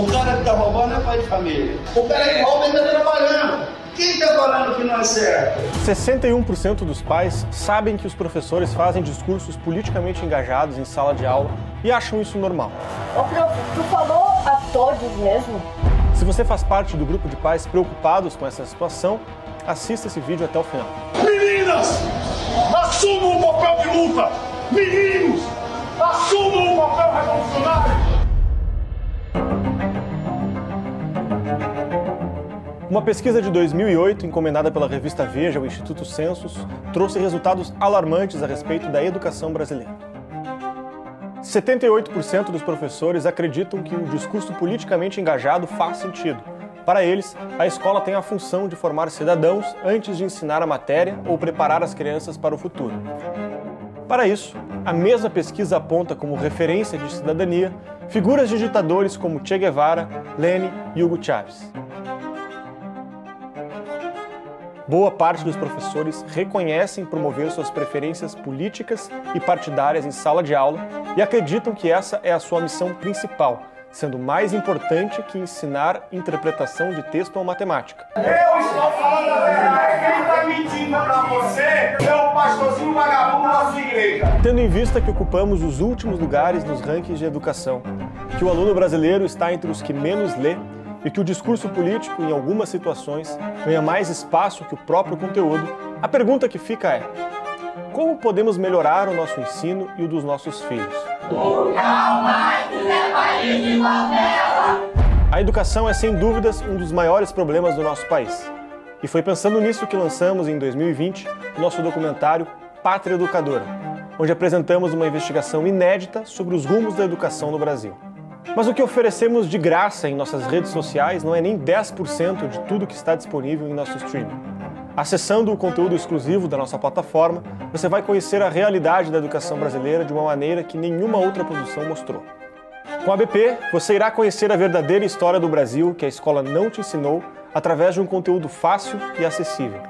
O cara que está roubando é pai de família. O cara que rouba ainda está trabalhando. Quem está falando que não é certo? 61% dos pais sabem que os professores fazem discursos politicamente engajados em sala de aula e acham isso normal. Ô, prof, tu falou a todos mesmo? Se você faz parte do grupo de pais preocupados com essa situação, assista esse vídeo até o final. Meninas, assumam o papel de luta! Meninos, assumam o papel revolucionário! Uma pesquisa de 2008, encomendada pela revista Veja ao Instituto Census, trouxe resultados alarmantes a respeito da educação brasileira. 78% dos professores acreditam que o discurso politicamente engajado faz sentido. Para eles, a escola tem a função de formar cidadãos antes de ensinar a matéria ou preparar as crianças para o futuro. Para isso, a mesma pesquisa aponta como referência de cidadania figuras de ditadores como Che Guevara, Lênin e Hugo Chávez. Boa parte dos professores reconhecem promover suas preferências políticas e partidárias em sala de aula e acreditam que essa é a sua missão principal, sendo mais importante que ensinar interpretação de texto ou matemática. Eu estou falando a verdade, quem está mentindo para você é o pastorzinho vagabundo da nossa igreja. Tendo em vista que ocupamos os últimos lugares nos rankings de educação, que o aluno brasileiro está entre os que menos lê e que o discurso político, em algumas situações, ganha mais espaço que o próprio conteúdo, a pergunta que fica é: como podemos melhorar o nosso ensino e o dos nossos filhos? A educação é, sem dúvidas, um dos maiores problemas do nosso país. E foi pensando nisso que lançamos, em 2020, o nosso documentário Pátria Educadora, onde apresentamos uma investigação inédita sobre os rumos da educação no Brasil. Mas o que oferecemos de graça em nossas redes sociais não é nem 10% de tudo que está disponível em nosso streaming. Acessando o conteúdo exclusivo da nossa plataforma, você vai conhecer a realidade da educação brasileira de uma maneira que nenhuma outra produção mostrou. Com a BP, você irá conhecer a verdadeira história do Brasil que a escola não te ensinou através de um conteúdo fácil e acessível.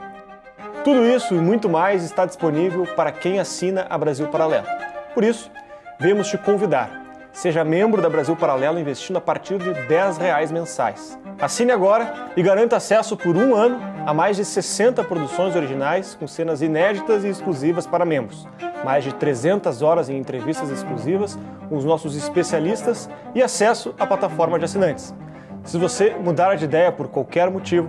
Tudo isso e muito mais está disponível para quem assina a Brasil Paralelo. Por isso, vemos te convidar Seja membro da Brasil Paralelo investindo a partir de R$ 10 mensais. Assine agora e garanta acesso por um ano a mais de 60 produções originais com cenas inéditas e exclusivas para membros, mais de 300 horas em entrevistas exclusivas com os nossos especialistas e acesso à plataforma de assinantes. Se você mudar de ideia por qualquer motivo,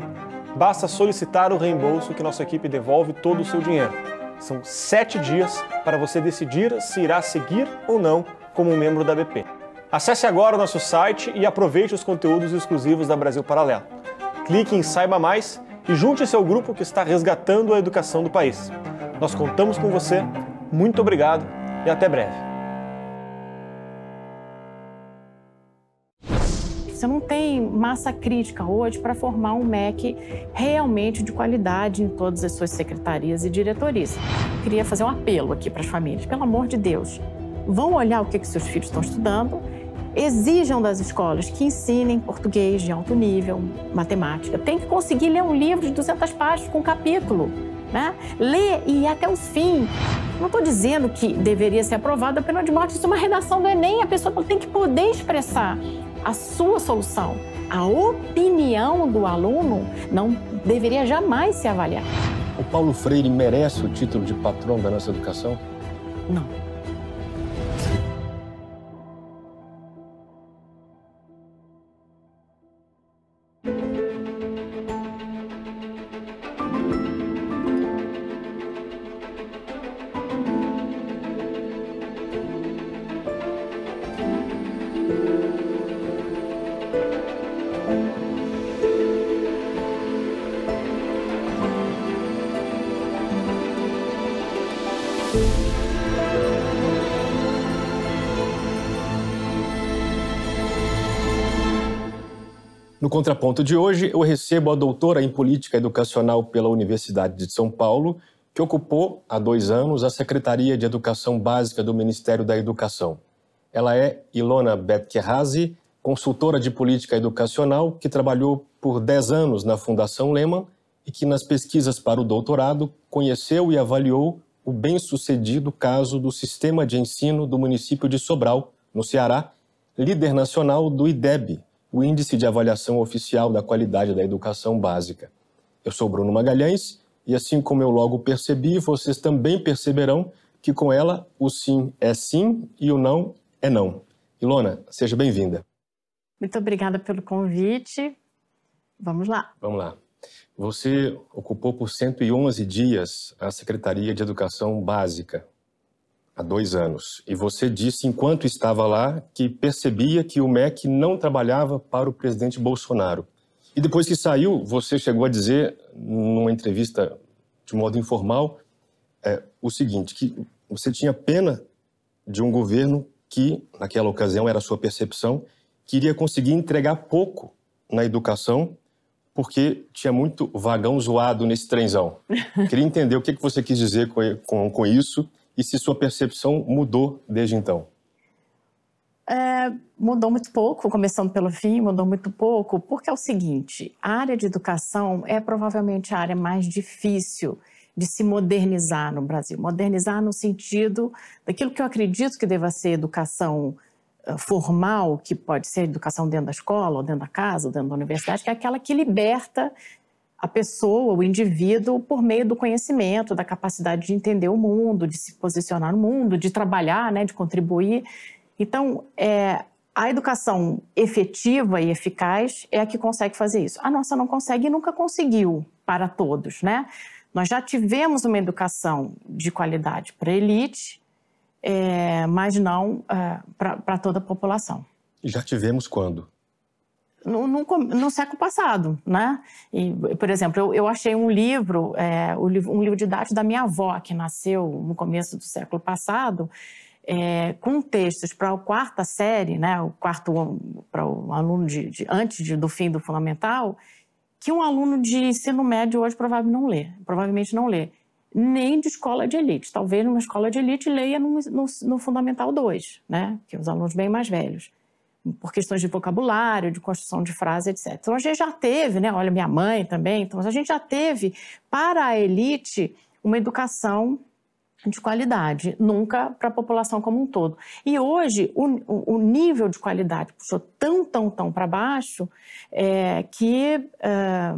basta solicitar o reembolso que nossa equipe devolve todo o seu dinheiro. São sete dias para você decidir se irá seguir ou não como membro da BP. Acesse agora o nosso site e aproveite os conteúdos exclusivos da Brasil Paralelo. Clique em Saiba Mais e junte-se ao grupo que está resgatando a educação do país. Nós contamos com você, muito obrigado e até breve. Você não tem massa crítica hoje para formar um MEC realmente de qualidade em todas as suas secretarias e diretorias. Queria fazer um apelo aqui para as famílias. Pelo amor de Deus, vão olhar o que, que seus filhos estão estudando, exijam das escolas que ensinem português de alto nível, matemática. Tem que conseguir ler um livro de 200 páginas com um capítulo. Né? Ler e ir até o fim. Não estou dizendo que deveria ser aprovado a pena de morte, isso é uma redação do Enem, a pessoa tem que poder expressar a sua solução. A opinião do aluno não deveria jamais se avaliar. O Paulo Freire merece o título de patrão da nossa educação? Não. contraponto de hoje, eu recebo a doutora em política educacional pela Universidade de São Paulo, que ocupou há dois anos a Secretaria de Educação Básica do Ministério da Educação. Ela é Ilona Betkerhazi, consultora de política educacional que trabalhou por 10 anos na Fundação Lehman e que, nas pesquisas para o doutorado, conheceu e avaliou o bem-sucedido caso do sistema de ensino do município de Sobral, no Ceará, líder nacional do IDEB, o Índice de Avaliação Oficial da Qualidade da Educação Básica. Eu sou Bruno Magalhães e, assim como eu logo percebi, vocês também perceberão que com ela o sim é sim e o não é não. Ilona, seja bem-vinda. Muito obrigada pelo convite. Vamos lá. Vamos lá. Você ocupou por 111 dias a Secretaria de Educação Básica, há dois anos, e você disse, enquanto estava lá, que percebia que o MEC não trabalhava para o presidente Bolsonaro. E depois que saiu, você chegou a dizer, numa entrevista de modo informal, é, o seguinte: que você tinha pena de um governo que, naquela ocasião, era a sua percepção, queria conseguir entregar pouco na educação, porque tinha muito vagão zoado nesse trenzão. Queria entender o que, que você quis dizer com, com isso e se sua percepção mudou desde então? É, mudou muito pouco, começando pelo fim, mudou muito pouco, porque é o seguinte: a área de educação é provavelmente a área mais difícil de se modernizar no Brasil. Modernizar no sentido daquilo que eu acredito que deva ser educação eh, formal, que pode ser educação dentro da escola, ou dentro da casa, ou dentro da universidade, que é aquela que liberta a pessoa, o indivíduo, por meio do conhecimento, da capacidade de entender o mundo, de se posicionar no mundo, de trabalhar, né, de contribuir. Então, é, a educação efetiva e eficaz é a que consegue fazer isso. A nossa não consegue e nunca conseguiu para todos, né? Nós já tivemos uma educação de qualidade para elite, é, mas não é, para toda a população. Já tivemos quando? no, no, no, século passado, né? E, por exemplo, eu, eu achei um livro, é, um livro didático da minha avó, que nasceu no começo do século passado, é, com textos para a quarta série, né, o quarto para o aluno de, de antes de, do fim do fundamental, que um aluno de ensino médio hoje provavelmente não lê, provavelmente não lê, nem de escola de elite. Talvez numa escola de elite leia no, no, no Fundamental 2, né, que é os alunos bem mais velhos por questões de vocabulário, de construção de frase, etc. Então a gente já teve, né? Olha, minha mãe também, então a gente já teve para a elite uma educação de qualidade, nunca para a população como um todo. E hoje o, o nível de qualidade puxou tão, tão, tão para baixo é, que, ah,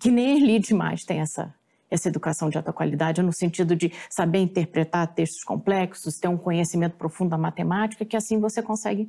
que nem a elite mais tem essa, essa educação de alta qualidade, no sentido de saber interpretar textos complexos, ter um conhecimento profundo da matemática, que assim você consegue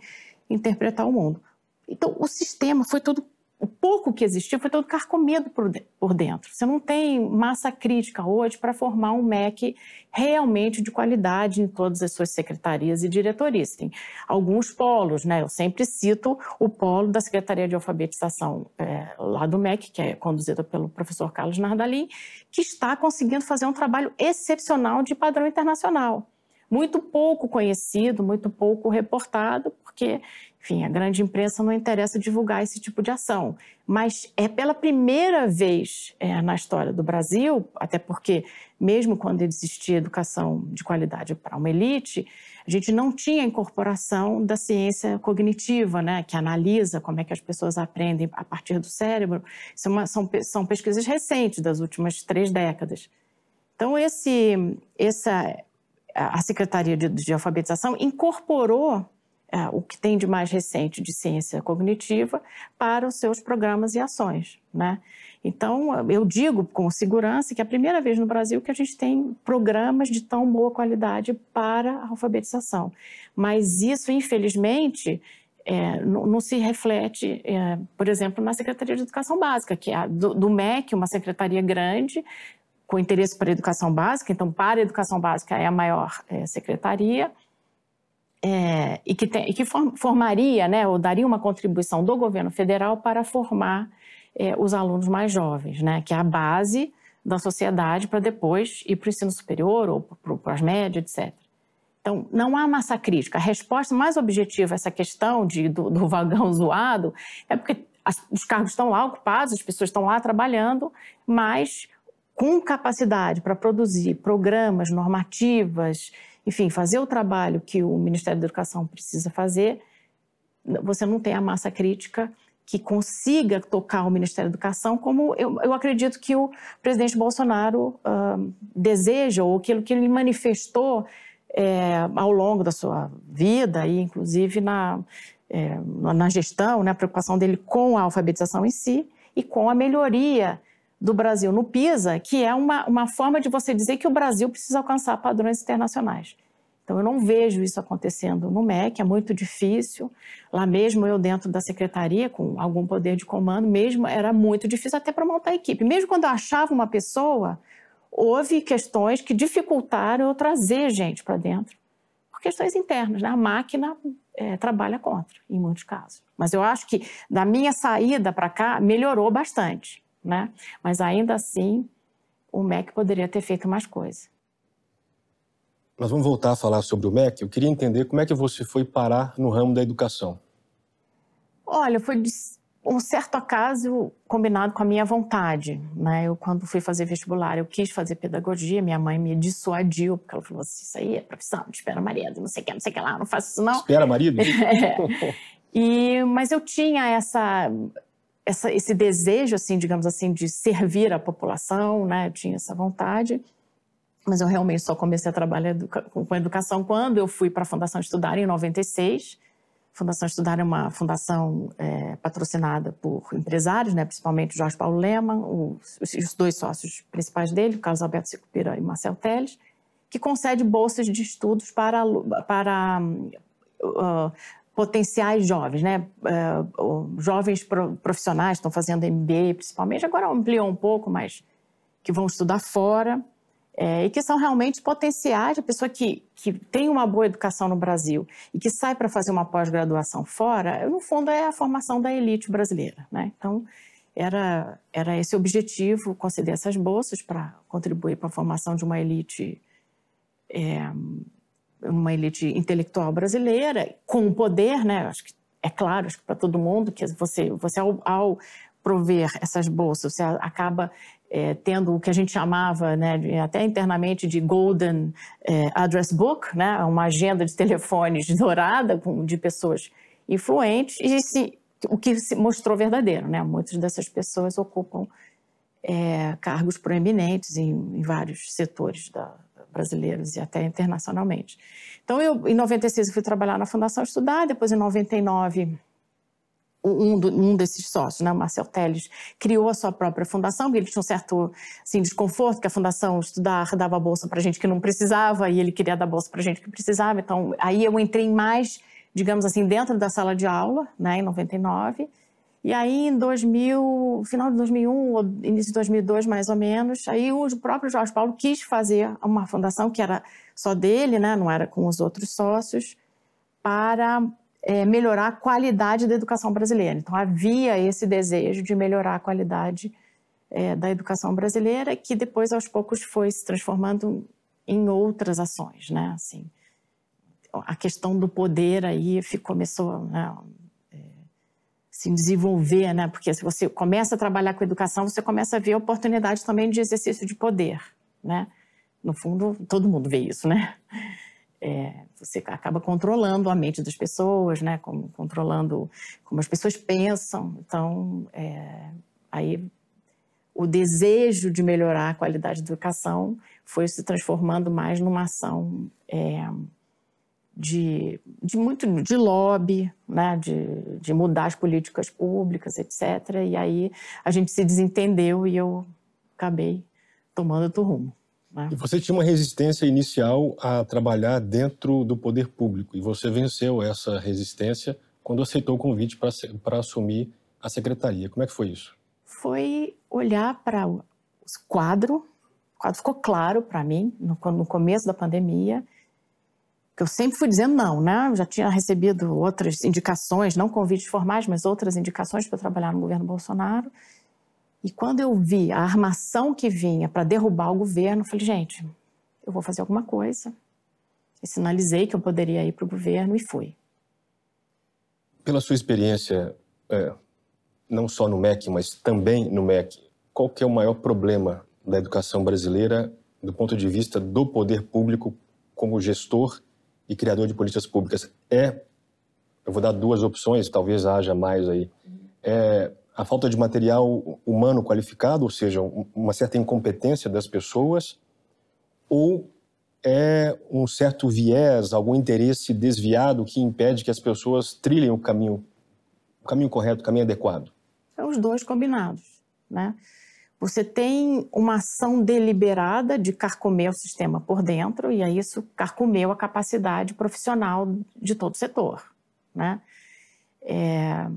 interpretar o mundo. Então, o sistema foi todo. O pouco que existia foi todo carcomido por dentro. Você não tem massa crítica hoje para formar um MEC realmente de qualidade em todas as suas secretarias e diretorias. Tem alguns polos, né? Eu sempre cito o polo da Secretaria de Alfabetização é, lá do MEC, que é conduzida pelo professor Carlos Nardalim, que está conseguindo fazer um trabalho excepcional de padrão internacional muito pouco conhecido, muito pouco reportado, porque, enfim, a grande imprensa não interessa divulgar esse tipo de ação. Mas é pela primeira vez é, na história do Brasil, até porque, mesmo quando existia educação de qualidade para uma elite, a gente não tinha incorporação da ciência cognitiva, né, que analisa como é que as pessoas aprendem a partir do cérebro. É uma, são, são pesquisas recentes, das últimas três décadas. Então, esse, essa a Secretaria de, de Alfabetização incorporou é, o que tem de mais recente de ciência cognitiva para os seus programas e ações. Né? Então, eu digo com segurança que é a primeira vez no Brasil que a gente tem programas de tão boa qualidade para a alfabetização. Mas isso, infelizmente, é, não, não, se reflete, é, por exemplo, na Secretaria de Educação Básica, que é do, do MEC, uma secretaria grande, com interesse para a educação básica, então para a educação básica é a maior é, secretaria, é, e que, tem, e que formaria, né, ou daria uma contribuição do governo federal para formar é, os alunos mais jovens, né, que é a base da sociedade para depois ir para o ensino superior ou para as médias, etc. Então, não há massa crítica. A resposta mais objetiva a essa questão de, do, do vagão zoado é porque as, os cargos estão lá ocupados, as pessoas estão lá trabalhando, mas com capacidade para produzir programas, normativas, enfim, fazer o trabalho que o Ministério da Educação precisa fazer, você não tem a massa crítica que consiga tocar o Ministério da Educação, como eu, eu acredito que o presidente Bolsonaro uh, deseja, ou aquilo que ele manifestou é, ao longo da sua vida, e inclusive na, é, na gestão, né, a preocupação dele com a alfabetização em si e com a melhoria do Brasil no PISA, que é uma, uma forma de você dizer que o Brasil precisa alcançar padrões internacionais. Então, eu não vejo isso acontecendo no MEC, é muito difícil. Lá mesmo eu, dentro da secretaria, com algum poder de comando, mesmo era muito difícil até para montar a equipe. Mesmo quando eu achava uma pessoa, houve questões que dificultaram eu trazer gente para dentro, por questões internas. Né? A máquina é, trabalha contra, em muitos casos. Mas eu acho que da minha saída para cá, melhorou bastante né? Mas ainda assim, o MEC poderia ter feito mais coisa. Nós vamos voltar a falar sobre o MEC. Eu queria entender como é que você foi parar no ramo da educação. Olha, foi um certo acaso combinado com a minha vontade. Né? Eu, quando fui fazer vestibular, eu quis fazer pedagogia, minha mãe me dissuadiu, porque ela falou assim, isso aí é profissão, espera marido, não sei o que, não sei o que lá, não faço isso não. Espera marido? é. e, mas eu tinha essa essa, esse desejo, assim, digamos assim, de servir a população, né? Tinha essa vontade. Mas eu realmente só comecei a trabalhar com educação quando eu fui para a Fundação Estudar em 96. Fundação Estudar é uma fundação é, patrocinada por empresários, né? principalmente Jorge Paulo Lema, os, os dois sócios principais dele, Carlos Alberto Sicupira e Marcel Teles, que concede bolsas de estudos para, para uh, potenciais jovens, né? É, jovens profissionais estão fazendo MBA, principalmente, agora ampliou um pouco, mas que vão estudar fora é, e que são realmente potenciais A pessoa que, que tem uma boa educação no Brasil e que sai para fazer uma pós-graduação fora, no fundo é a formação da elite brasileira, né? Então, era, era esse o objetivo, conceder essas bolsas para contribuir para a formação de uma elite é, uma elite intelectual brasileira, com o poder, né? Acho que é claro, acho que para todo mundo, que você, você ao, ao prover essas bolsas, você acaba é, tendo o que a gente chamava, né, até internamente, de Golden é, Address Book, né, uma agenda de telefones dourada com, de pessoas influentes, e se, o que se mostrou verdadeiro. Né? Muitas dessas pessoas ocupam é, cargos proeminentes em, em vários setores da, brasileiros e até internacionalmente. Então, eu, em 96, eu fui trabalhar na Fundação Estudar, depois, em 99, um, do, um, desses sócios, né, o Marcel Teles, criou a sua própria fundação, porque ele tinha um certo assim, desconforto, que a fundação estudar dava bolsa para gente que não precisava, e ele queria dar bolsa para gente que precisava. Então, aí eu entrei mais, digamos assim, dentro da sala de aula, né, em 99. E aí, em 2000, final de 2001 ou início de 2002, mais ou menos, aí o próprio Jorge Paulo quis fazer uma fundação que era só dele, né, não era com os outros sócios, para é, melhorar a qualidade da educação brasileira. Então, havia esse desejo de melhorar a qualidade é, da educação brasileira, que depois, aos poucos, foi se transformando em outras ações, né, assim. A questão do poder aí ficou, começou, né, se desenvolver, né? Porque se você começa a trabalhar com educação, você começa a ver a oportunidade também de exercício de poder, né? No fundo, todo mundo vê isso, né? É, você acaba controlando a mente das pessoas, né? Como, controlando como as pessoas pensam. Então, é, aí o desejo de melhorar a qualidade da educação foi se transformando mais numa ação é, de, de muito de lobby, né, de, de mudar as políticas públicas, etc. E aí a gente se desentendeu e eu acabei tomando outro rumo. Né? E você tinha uma resistência inicial a trabalhar dentro do poder público e você venceu essa resistência quando aceitou o convite para assumir a secretaria. Como é que foi isso? Foi olhar para o quadro, o quadro ficou claro para mim no, no começo da pandemia que eu sempre fui dizendo não, né? Eu já tinha recebido outras indicações, não convites formais, mas outras indicações para trabalhar no governo Bolsonaro. E quando eu vi a armação que vinha para derrubar o governo, eu falei, gente, eu vou fazer alguma coisa. E sinalizei que eu poderia ir para o governo e fui. Pela sua experiência, é, não só no MEC, mas também no MEC, qual que é o maior problema da educação brasileira do ponto de vista do poder público como gestor e criador de políticas públicas é, eu vou dar duas opções, talvez haja mais aí, é a falta de material humano qualificado, ou seja, uma certa incompetência das pessoas, ou é um certo viés, algum interesse desviado que impede que as pessoas trilhem o caminho, o caminho correto, o caminho adequado? São os dois combinados, né? Você tem uma ação deliberada de carcomer o sistema por dentro, e aí isso carcomeu a capacidade profissional de todo o setor. Né? É,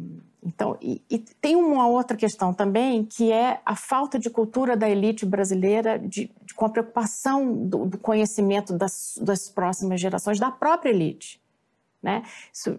então, e, e, tem uma outra questão também, que é a falta de cultura da elite brasileira de, de, com a preocupação do, do conhecimento das, das próximas gerações, da própria elite. Né? Isso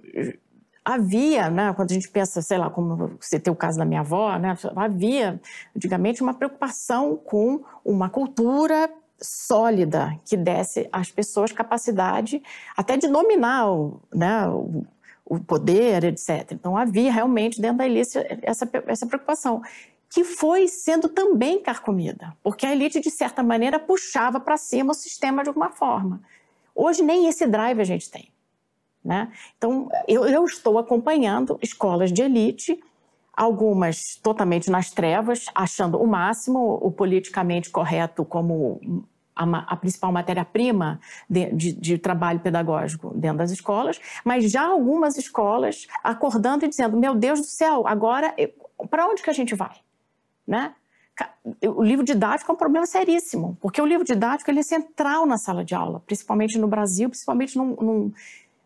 havia, né, quando a gente pensa, sei lá, como você tem o caso da minha avó, né, havia antigamente uma preocupação com uma cultura sólida que desse às pessoas capacidade até de dominar o, né, o, o poder, etc. Então havia realmente dentro da elite essa, essa preocupação que foi sendo também carcomida, porque a elite de certa maneira puxava para cima o sistema de alguma forma. Hoje nem esse drive a gente tem. Né? Então, eu, eu estou acompanhando escolas de elite algumas totalmente nas trevas, achando o máximo o politicamente correto como a, a principal matéria-prima de, de, de, trabalho pedagógico dentro das escolas, mas já algumas escolas acordando e dizendo: meu Deus do céu, agora para onde que a gente vai? Né? O livro didático é um problema seríssimo, porque o livro didático ele é central na sala de aula, principalmente no Brasil, principalmente num, num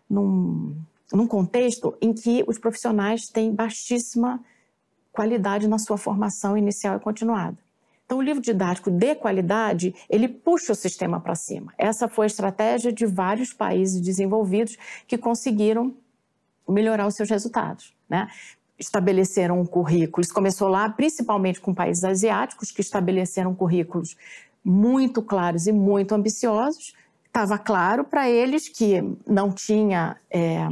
num, num contexto em que os profissionais têm baixíssima qualidade na sua formação inicial e continuada. Então, o livro didático de qualidade, ele puxa o sistema para cima. Essa foi a estratégia de vários países desenvolvidos que conseguiram melhorar os seus resultados. Né? Estabeleceram currículos, começou lá principalmente com países asiáticos, que estabeleceram currículos muito claros e muito ambiciosos, estava claro para eles que não tinha é,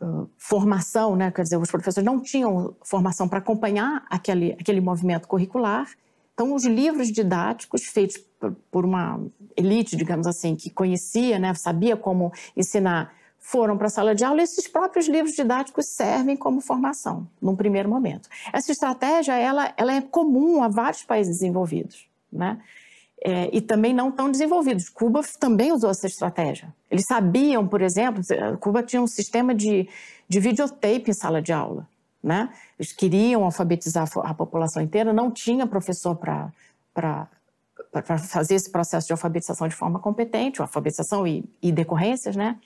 ah, formação, né? quer dizer, os professores não tinham formação para acompanhar aquele, aquele movimento curricular. Então, os livros didáticos feitos por uma elite, digamos assim, que conhecia, né? sabia como ensinar, foram para a sala de aula e esses próprios livros didáticos servem como formação, num primeiro momento. Essa estratégia ela, ela é comum a vários países desenvolvidos. Né? é, e também não tão desenvolvidos. Cuba também usou essa estratégia. Eles sabiam, por exemplo, eh, Cuba tinha um sistema de, de videotape em sala de aula. Né? Eles queriam alfabetizar a população inteira, não tinha professor para fazer esse processo de alfabetização de forma competente, alfabetização e, e decorrências, né?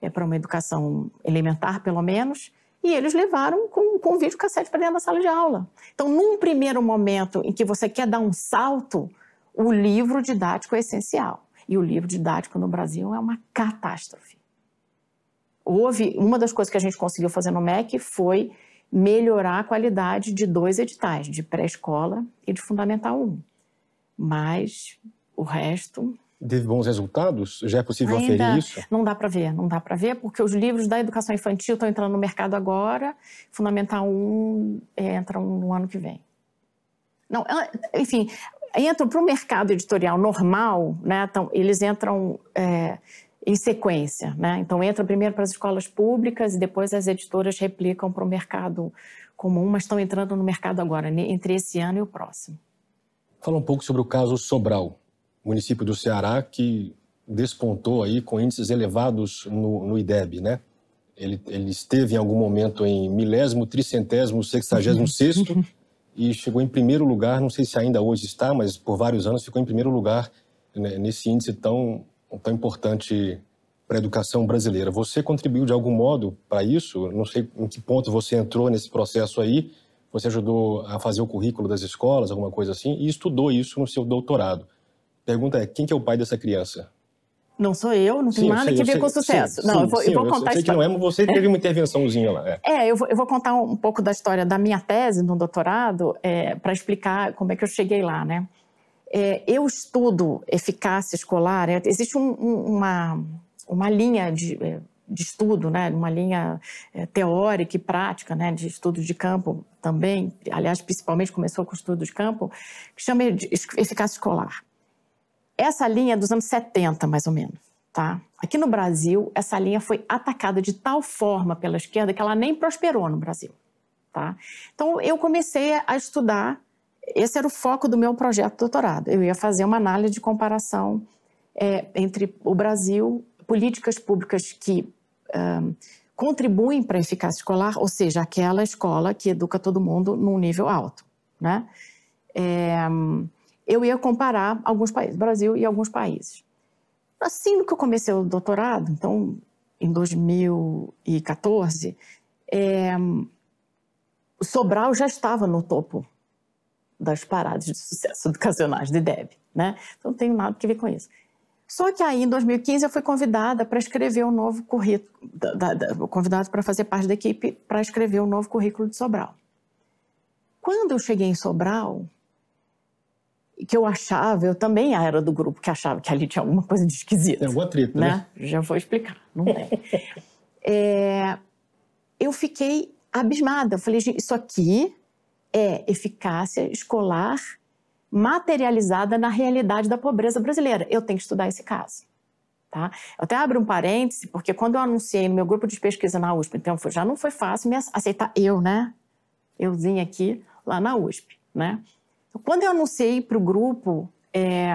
É para uma educação elementar, pelo menos. E eles levaram com, com vídeo cassete para dentro da sala de aula. Então, num primeiro momento em que você quer dar um salto, o livro didático é essencial. E o livro didático no Brasil é uma catástrofe. Houve uma das coisas que a gente conseguiu fazer no MEC foi melhorar a qualidade de dois editais, de pré-escola e de fundamental 1. Mas o resto teve bons resultados? Já é possível Ainda aferir isso? Não dá para ver, não dá para ver, porque os livros da educação infantil estão entrando no mercado agora, Fundamental 1 eh, entra no ano que vem. Não, enfim, entram para o mercado editorial normal, né? Então, eles entram é, em sequência, né? Então, entram primeiro para as escolas públicas e depois as editoras replicam para o mercado comum, mas estão entrando no mercado agora, entre esse ano e o próximo. Fala um pouco sobre o caso Sobral, município do Ceará que despontou aí com índices elevados no, no IDEB, né? Ele, ele, esteve em algum momento em milésimo, tricentésimo, sexagésimo sexto e chegou em primeiro lugar, não sei se ainda hoje está, mas por vários anos ficou em primeiro lugar né, nesse índice tão, tão importante para a educação brasileira. Você contribuiu de algum modo para isso? Não sei em que ponto você entrou nesse processo aí. Você ajudou a fazer o currículo das escolas, alguma coisa assim, e estudou isso no seu doutorado. Pergunta é: quem que é o pai dessa criança? Não sou eu, não tem nada a que ver com o sucesso. Sim, não, sim, eu vou, sim, eu vou contar. Eu sei que não é, você teve uma intervençãozinha lá. É, é eu, vou, eu, vou, contar um pouco da história da minha tese no doutorado é, para explicar como é que eu cheguei lá, né? É, eu estudo eficácia escolar. É, existe um, um, uma uma linha de, é, de estudo, né? Uma linha é, teórica e prática, né? De estudo de campo também. Aliás, principalmente começou com estudo de campo que chama de eficácia escolar. Essa linha é dos anos 70, mais ou menos. Tá? Aqui no Brasil, essa linha foi atacada de tal forma pela esquerda que ela nem prosperou no Brasil. Tá? Então, eu comecei a estudar, esse era o foco do meu projeto de doutorado. Eu ia fazer uma análise de comparação é, entre o Brasil, políticas públicas que hum, contribuem para a eficácia escolar, ou seja, aquela escola que educa todo mundo num nível alto. Né? É, eu ia comparar alguns países, Brasil e alguns países. Assim que eu comecei o doutorado, então em 2014, é, Sobral já estava no topo das paradas de sucesso educacionais de DEB, né? Então não tenho nada que ver com isso. Só que aí em 2015 eu fui convidada para escrever o um novo currículo, convidada para fazer parte da equipe para escrever o um novo currículo de Sobral. Quando eu cheguei em Sobral, que eu achava, eu também ah, era do grupo que achava que ali tinha alguma coisa de esquisita. É tem algum atrito, né? né? Já vou explicar, não tem. É. é, eu fiquei abismada. Eu falei, gente, isso aqui é eficácia escolar materializada na realidade da pobreza brasileira. Eu tenho que estudar esse caso. Tá? Eu até abro um parêntese, porque quando eu anunciei no meu grupo de pesquisa na USP, então já não foi fácil me aceitar eu, né? Euzinha aqui, lá na USP, né? Então, quando eu anunciei para o grupo é,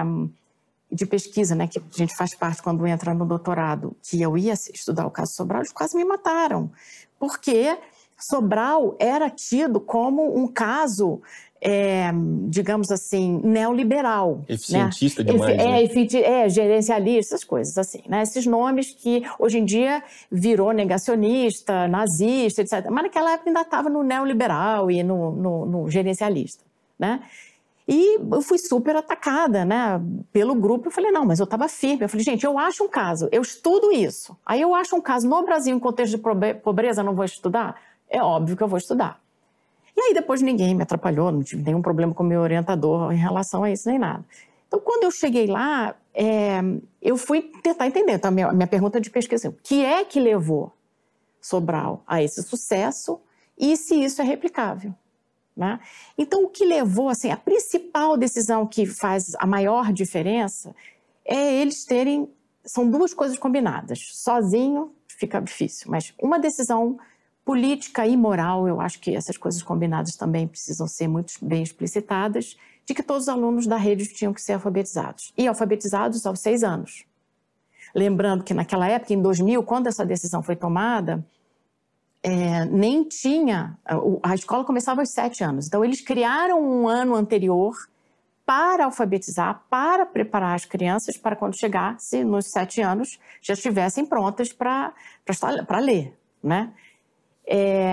de pesquisa, né, que a gente faz parte quando entra no doutorado, que eu ia estudar o caso Sobral, eles quase me mataram, porque Sobral era tido como um caso é, digamos assim, neoliberal. Né? Eficientista é, né? demais. Efe, é, é, gerencialista, essas coisas assim, né? Esses nomes que hoje em dia virou negacionista, nazista, etc. Mas naquela época ainda estava no neoliberal e no, no, no gerencialista, né? E eu fui super atacada, né, pelo grupo. Eu falei, não, mas eu estava firme. Eu falei, gente, eu acho um caso, eu estudo isso. Aí eu acho um caso no Brasil, em contexto de pobreza, não vou estudar? É óbvio que eu vou estudar. E aí depois ninguém me atrapalhou, não tive nenhum problema com o meu orientador em relação a isso, nem nada. Então, quando eu cheguei lá, é, eu fui tentar entender. Então, minha, minha pergunta de pesquisa é, o que é que levou Sobral a esse sucesso e se isso é replicável? Né? Então, o que levou, assim, a principal decisão que faz a maior diferença é eles terem. São duas coisas combinadas. Sozinho fica difícil, mas uma decisão política e moral, eu acho que essas coisas combinadas também precisam ser muito bem explicitadas, de que todos os alunos da rede tinham que ser alfabetizados. E alfabetizados aos seis anos. Lembrando que naquela época, em 2000, quando essa decisão foi tomada, é, nem tinha. Ah, a escola começava aos sete anos. Então, eles criaram um ano anterior para alfabetizar, para preparar as crianças para quando chegasse nos sete anos já estivessem prontas para ler. Né? É,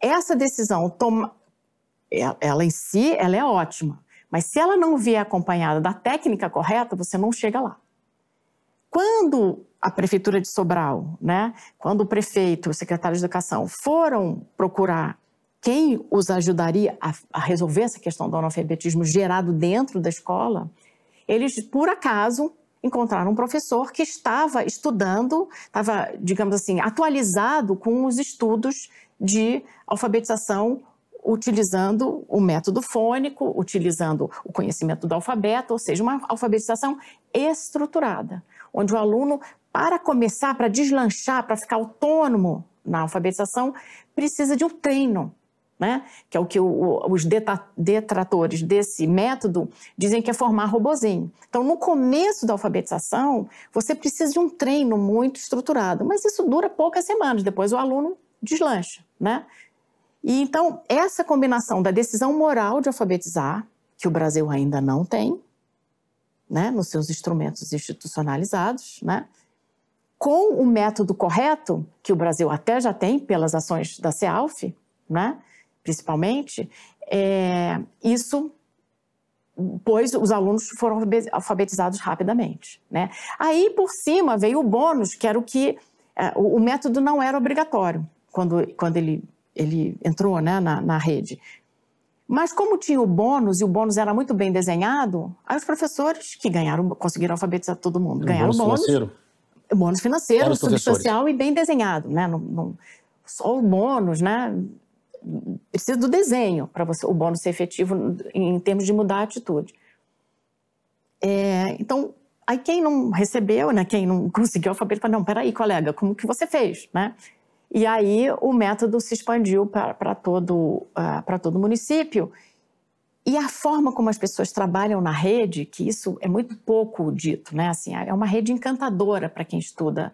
essa decisão, toma, é, ela em si, ela é ótima. Mas se ela não vier acompanhada da técnica correta, você não chega lá. Quando a prefeitura de Sobral, né? Quando o prefeito, o secretário de educação foram procurar quem os ajudaria a, a resolver essa questão do analfabetismo gerado dentro da escola, eles por acaso encontraram um professor que estava estudando, estava, digamos assim, atualizado com os estudos de alfabetização utilizando o método fônico, utilizando o conhecimento do alfabeto, ou seja, uma alfabetização estruturada, onde o aluno para começar, para deslanchar, para ficar autônomo na alfabetização, precisa de um treino, né? que é o que o, os detratores desse método dizem que é formar robozinho. Então, no começo da alfabetização, você precisa de um treino muito estruturado, mas isso dura poucas semanas, depois o aluno deslancha. Né? E então, essa combinação da decisão moral de alfabetizar, que o Brasil ainda não tem, né, nos seus instrumentos institucionalizados, né, com o método correto, que o Brasil até já tem pelas ações da CEALF, né, principalmente, é, isso pois os alunos foram alfabetizados rapidamente. Né? Aí, por cima, veio o bônus, que era o que... É, o, o, método não era obrigatório quando, quando ele, ele entrou né, na, na rede. Mas como tinha o bônus, e o bônus era muito bem desenhado, aí os professores que ganharam, conseguiram alfabetizar todo mundo, ganharam o bônus bônus financeiro, bônus substancial e bem desenhado, né? Não, não, só o bônus, né? Precisa do desenho para você o bônus ser efetivo em termos de mudar a atitude. É, então, aí quem não recebeu, né? Quem não conseguiu alfabeto, fala, não, peraí, colega, como que você fez, né? E aí o método se expandiu para todo, uh, todo o município e a forma como as pessoas trabalham na rede, que isso é muito pouco dito, né? Assim, é uma rede encantadora para quem estuda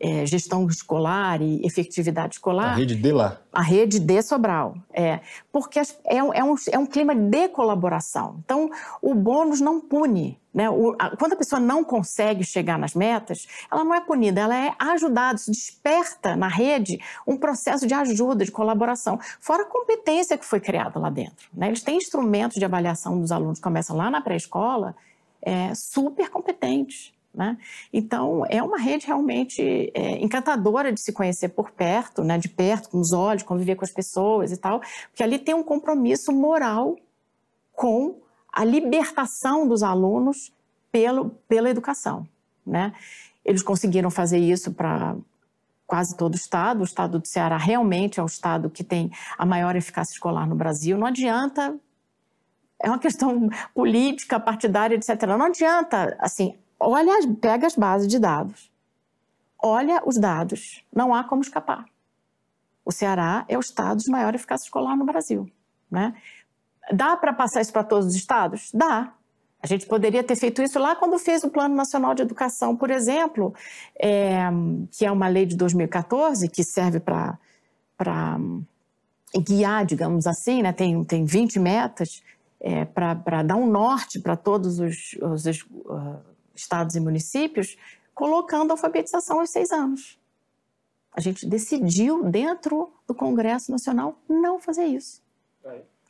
é, gestão escolar e efetividade escolar. A rede de lá. A rede de Sobral, é. Porque é, um, é um, é um clima de colaboração. Então, o bônus não pune. Né? O, a, quando a pessoa não consegue chegar nas metas, ela não é punida, ela é ajudada. se desperta na rede um processo de ajuda, de colaboração. Fora a competência que foi criada lá dentro. Né? Eles têm instrumentos de avaliação dos alunos, começam lá na pré-escola, é, super competentes. Né? Então, é uma rede realmente é, encantadora de se conhecer por perto, né? de perto, com os olhos, conviver com as pessoas e tal, porque ali tem um compromisso moral com a libertação dos alunos pelo, pela educação. Né? Eles conseguiram fazer isso para quase todo o estado. O estado do Ceará realmente é o estado que tem a maior eficácia escolar no Brasil. Não adianta é uma questão política, partidária, etc. Não adianta, assim, olha, pega as bases de dados, olha os dados, não há como escapar. O Ceará é o estado de maior eficácia escolar no Brasil. Né? Dá para passar isso para todos os estados? Dá. A gente poderia ter feito isso lá quando fez o Plano Nacional de Educação, por exemplo, é, que é uma lei de 2014 que serve para guiar, digamos assim, né? tem, tem 20 metas é, para dar um norte para todos os, os, os uh, estados e municípios, colocando a alfabetização aos seis anos. A gente decidiu, dentro do Congresso Nacional, não fazer isso.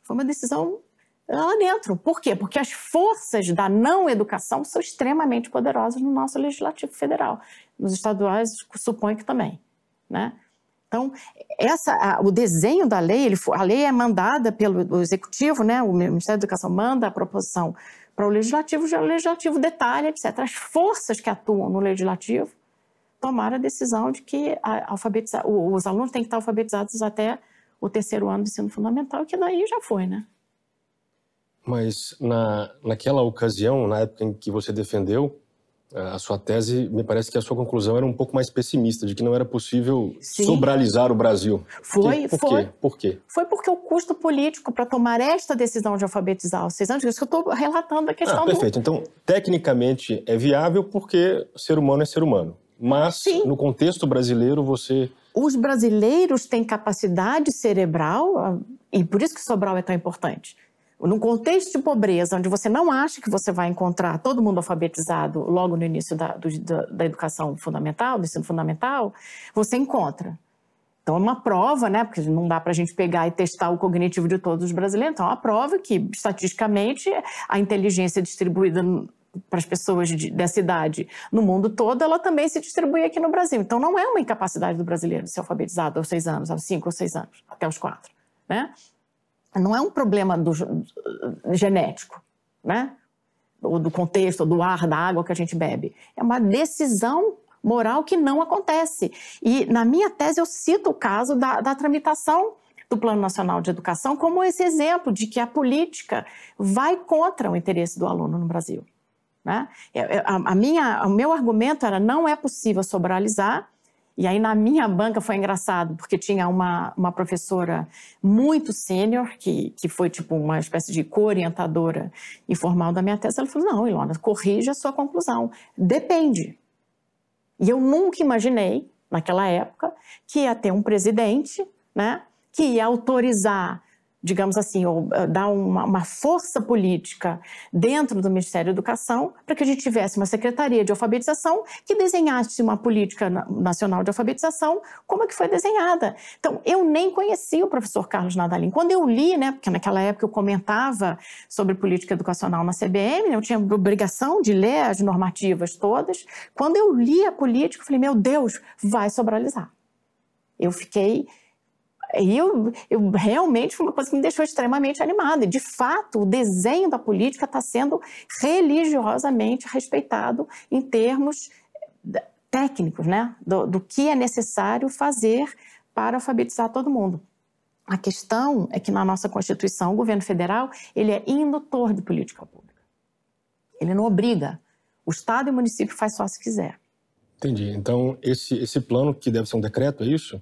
Foi uma decisão lá dentro. Por quê? Porque as forças da não educação são extremamente poderosas no nosso legislativo federal. Nos estaduais, suponho que também, né? Então, essa, a, o desenho da lei, ele, a lei é mandada pelo executivo, né? O Ministério da Educação manda a proposição para o legislativo, o legislativo detalha, etc. As forças que atuam no legislativo tomaram a decisão de que a alfabetiza... os alunos têm que estar alfabetizados até o terceiro ano do ensino fundamental, que daí já foi, né? Mas na, naquela ocasião, na época em que você defendeu, a sua tese, me parece que a sua conclusão era um pouco mais pessimista, de que não era possível Sim. sobralizar o Brasil. Foi, por foi. Quê? Por quê? Foi porque o custo político para tomar esta decisão de alfabetizar os seis anos, isso que eu estou relatando a ah, questão ah, perfeito. do... então, tecnicamente é viável porque ser humano é ser humano. Mas, Sim. no contexto brasileiro, você... Os brasileiros têm capacidade cerebral, ah, e por isso que Sobral é tão importante num contexto de pobreza, onde você não acha que você vai encontrar todo mundo alfabetizado logo no início da, do, da, da, educação fundamental, do ensino fundamental, você encontra. Então, é uma prova, né? Porque não dá para a gente pegar e testar o cognitivo de todos os brasileiros. Então, é uma prova que, estatisticamente, a inteligência distribuída para as pessoas de, dessa idade no mundo todo, ela também se distribui aqui no Brasil. Então, não é uma incapacidade do brasileiro de ser alfabetizado aos seis anos, aos cinco ou seis anos, até os quatro, né? não é um problema do, genético, né? ou do contexto, ou do ar, da água que a gente bebe. É uma decisão moral que não acontece. E na minha tese eu cito o caso da, da tramitação do Plano Nacional de Educação como esse exemplo de que a política vai contra o interesse do aluno no Brasil. Né? É, é, a, a minha, o meu argumento era não é possível sobralizar e aí, na minha banca, foi engraçado, porque tinha uma, uma professora muito sênior, que, que foi tipo uma espécie de co-orientadora informal da minha tese. Ela falou: Não, Ilona, corrija a sua conclusão. Depende. E eu nunca imaginei, naquela época, que ia ter um presidente né, que ia autorizar digamos assim, ou ah, dar uma, uma força política dentro do Ministério da Educação para que a gente tivesse uma secretaria de alfabetização que desenhasse uma política nacional de alfabetização como é que foi desenhada. Então, eu nem conhecia o professor Carlos Nadalim. Quando eu li, né, porque naquela época eu comentava sobre política educacional na CBM, né, eu tinha obrigação de ler as normativas todas. Quando eu li a política, eu falei, meu Deus, vai sobralizar. Eu fiquei e eu, eu realmente foi uma coisa que me deixou extremamente animada. De fato, o desenho da política está sendo religiosamente respeitado em termos eh, técnicos, né? Do, do que é necessário fazer para alfabetizar todo mundo. A questão é que na nossa Constituição, o governo federal, ele é indutor de política pública. Ele não obriga. O Estado e o município faz só se quiser. Entendi. Então, esse, esse plano que deve ser um decreto, é isso?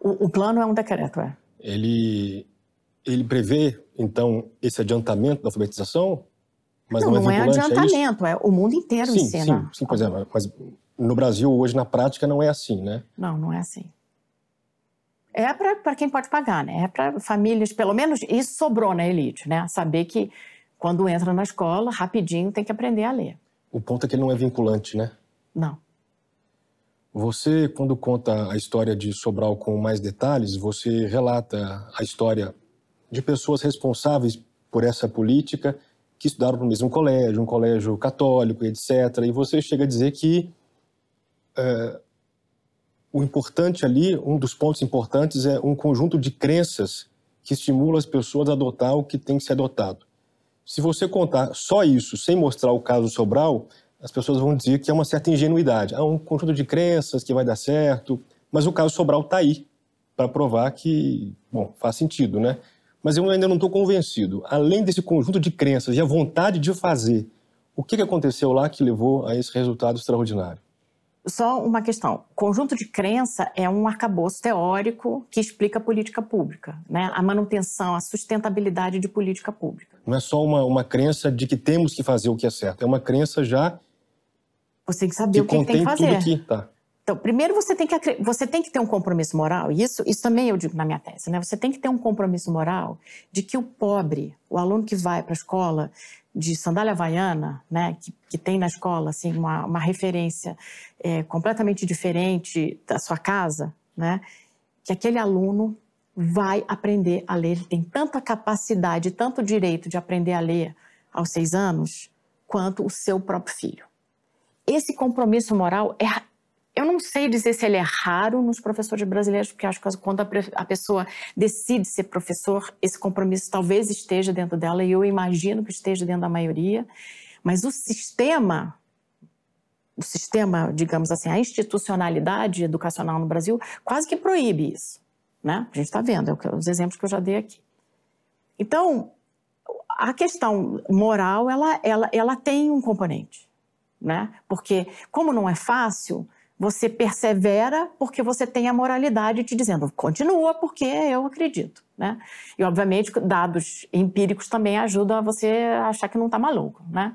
O, o plano é um decreto, é. Ele, ele prevê, então, esse adiantamento da alfabetização? Mas não, não, é não é, é adiantamento, é, é, o mundo inteiro sim, ensina. Sim, sim, pois é, mas no Brasil hoje, na prática, não é assim, né? Não, não é assim. É para quem pode pagar, né? É para famílias, pelo menos isso sobrou na elite, né? Saber que quando entra na escola, rapidinho tem que aprender a ler. O ponto é que ele não é vinculante, né? Não. Você, quando conta a história de Sobral com mais detalhes, você relata a história de pessoas responsáveis por essa política que estudaram no mesmo colégio, um colégio católico, etc. E você chega a dizer que eh, o importante ali, um dos pontos importantes é um conjunto de crenças que estimula as pessoas a adotar o que tem que ser adotado. Se você contar só isso, sem mostrar o caso Sobral, as pessoas vão dizer que é uma certa ingenuidade. Há ah, um conjunto de crenças que vai dar certo, mas o caso Sobral está aí para provar que, bom, faz sentido, né? Mas eu ainda não estou convencido. Além desse conjunto de crenças e a vontade de fazer, o que, que aconteceu lá que levou a esse resultado extraordinário? Só uma questão. Conjunto de crença é um arcabouço teórico que explica a política pública, né? a manutenção, a sustentabilidade de política pública. Não é só uma, uma crença de que temos que fazer o que é certo, é uma crença já você tem que saber que o que, que tem que fazer. Tudo tá. Então, primeiro você tem que você tem que ter um compromisso moral, e isso, isso também eu digo na minha tese, né? Você tem que ter um compromisso moral de que o pobre, o aluno que vai para a escola de sandália havaiana, né, que, que tem na escola assim uma, uma referência é, completamente diferente da sua casa, né, que aquele aluno vai aprender a ler. Ele tem tanta capacidade, tanto direito de aprender a ler aos seis anos, quanto o seu próprio filho esse compromisso moral é eu não sei dizer se ele é raro nos professores brasileiros, porque acho que quando a pessoa decide ser professor, esse compromisso talvez esteja dentro dela, e eu imagino que esteja dentro da maioria. Mas o sistema, o sistema, digamos assim, a institucionalidade educacional no Brasil quase que proíbe isso. Né? A gente está vendo é os exemplos que eu já dei aqui. Então, a questão moral, ela, ela, ela tem um componente né? Porque como não é fácil, você persevera porque você tem a moralidade te dizendo, continua porque eu acredito, né? E obviamente dados empíricos também ajudam a você achar que não está maluco, né?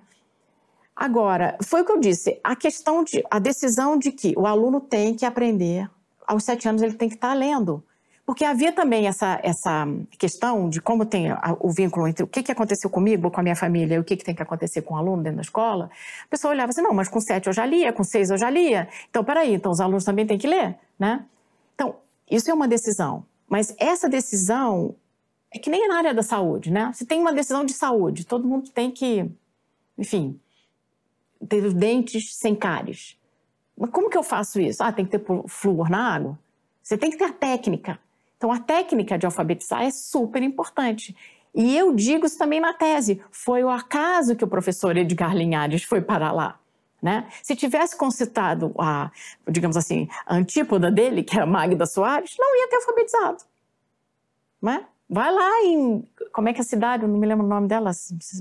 Agora, foi o que eu disse, a questão de a decisão de que o aluno tem que aprender aos sete anos ele tem que estar tá lendo porque havia também essa, essa questão de como tem o vínculo entre o que, que aconteceu comigo, com a minha família, e o que, que tem que acontecer com o aluno dentro da escola. A pessoa olhava assim, não, mas com sete eu já lia, com seis eu já lia. Então, peraí, então os alunos também têm que ler, né? Então, isso é uma decisão. Mas essa decisão é que nem na área da saúde, né? você tem uma decisão de saúde, todo mundo tem que, enfim, ter os dentes sem cáries. Mas como que eu faço isso? Ah, tem que ter flúor na água? Você tem que ter a técnica. Então, a técnica de alfabetizar é super importante. E eu digo isso também na tese. Foi o acaso que o professor Edgar Linhares foi para lá. Né? Se tivesse concitado a, digamos assim, a antípoda dele, que era Magda Soares, não ia ter alfabetizado. Né? Vai lá em. Como é que é a cidade? Eu não me lembro o nome dela.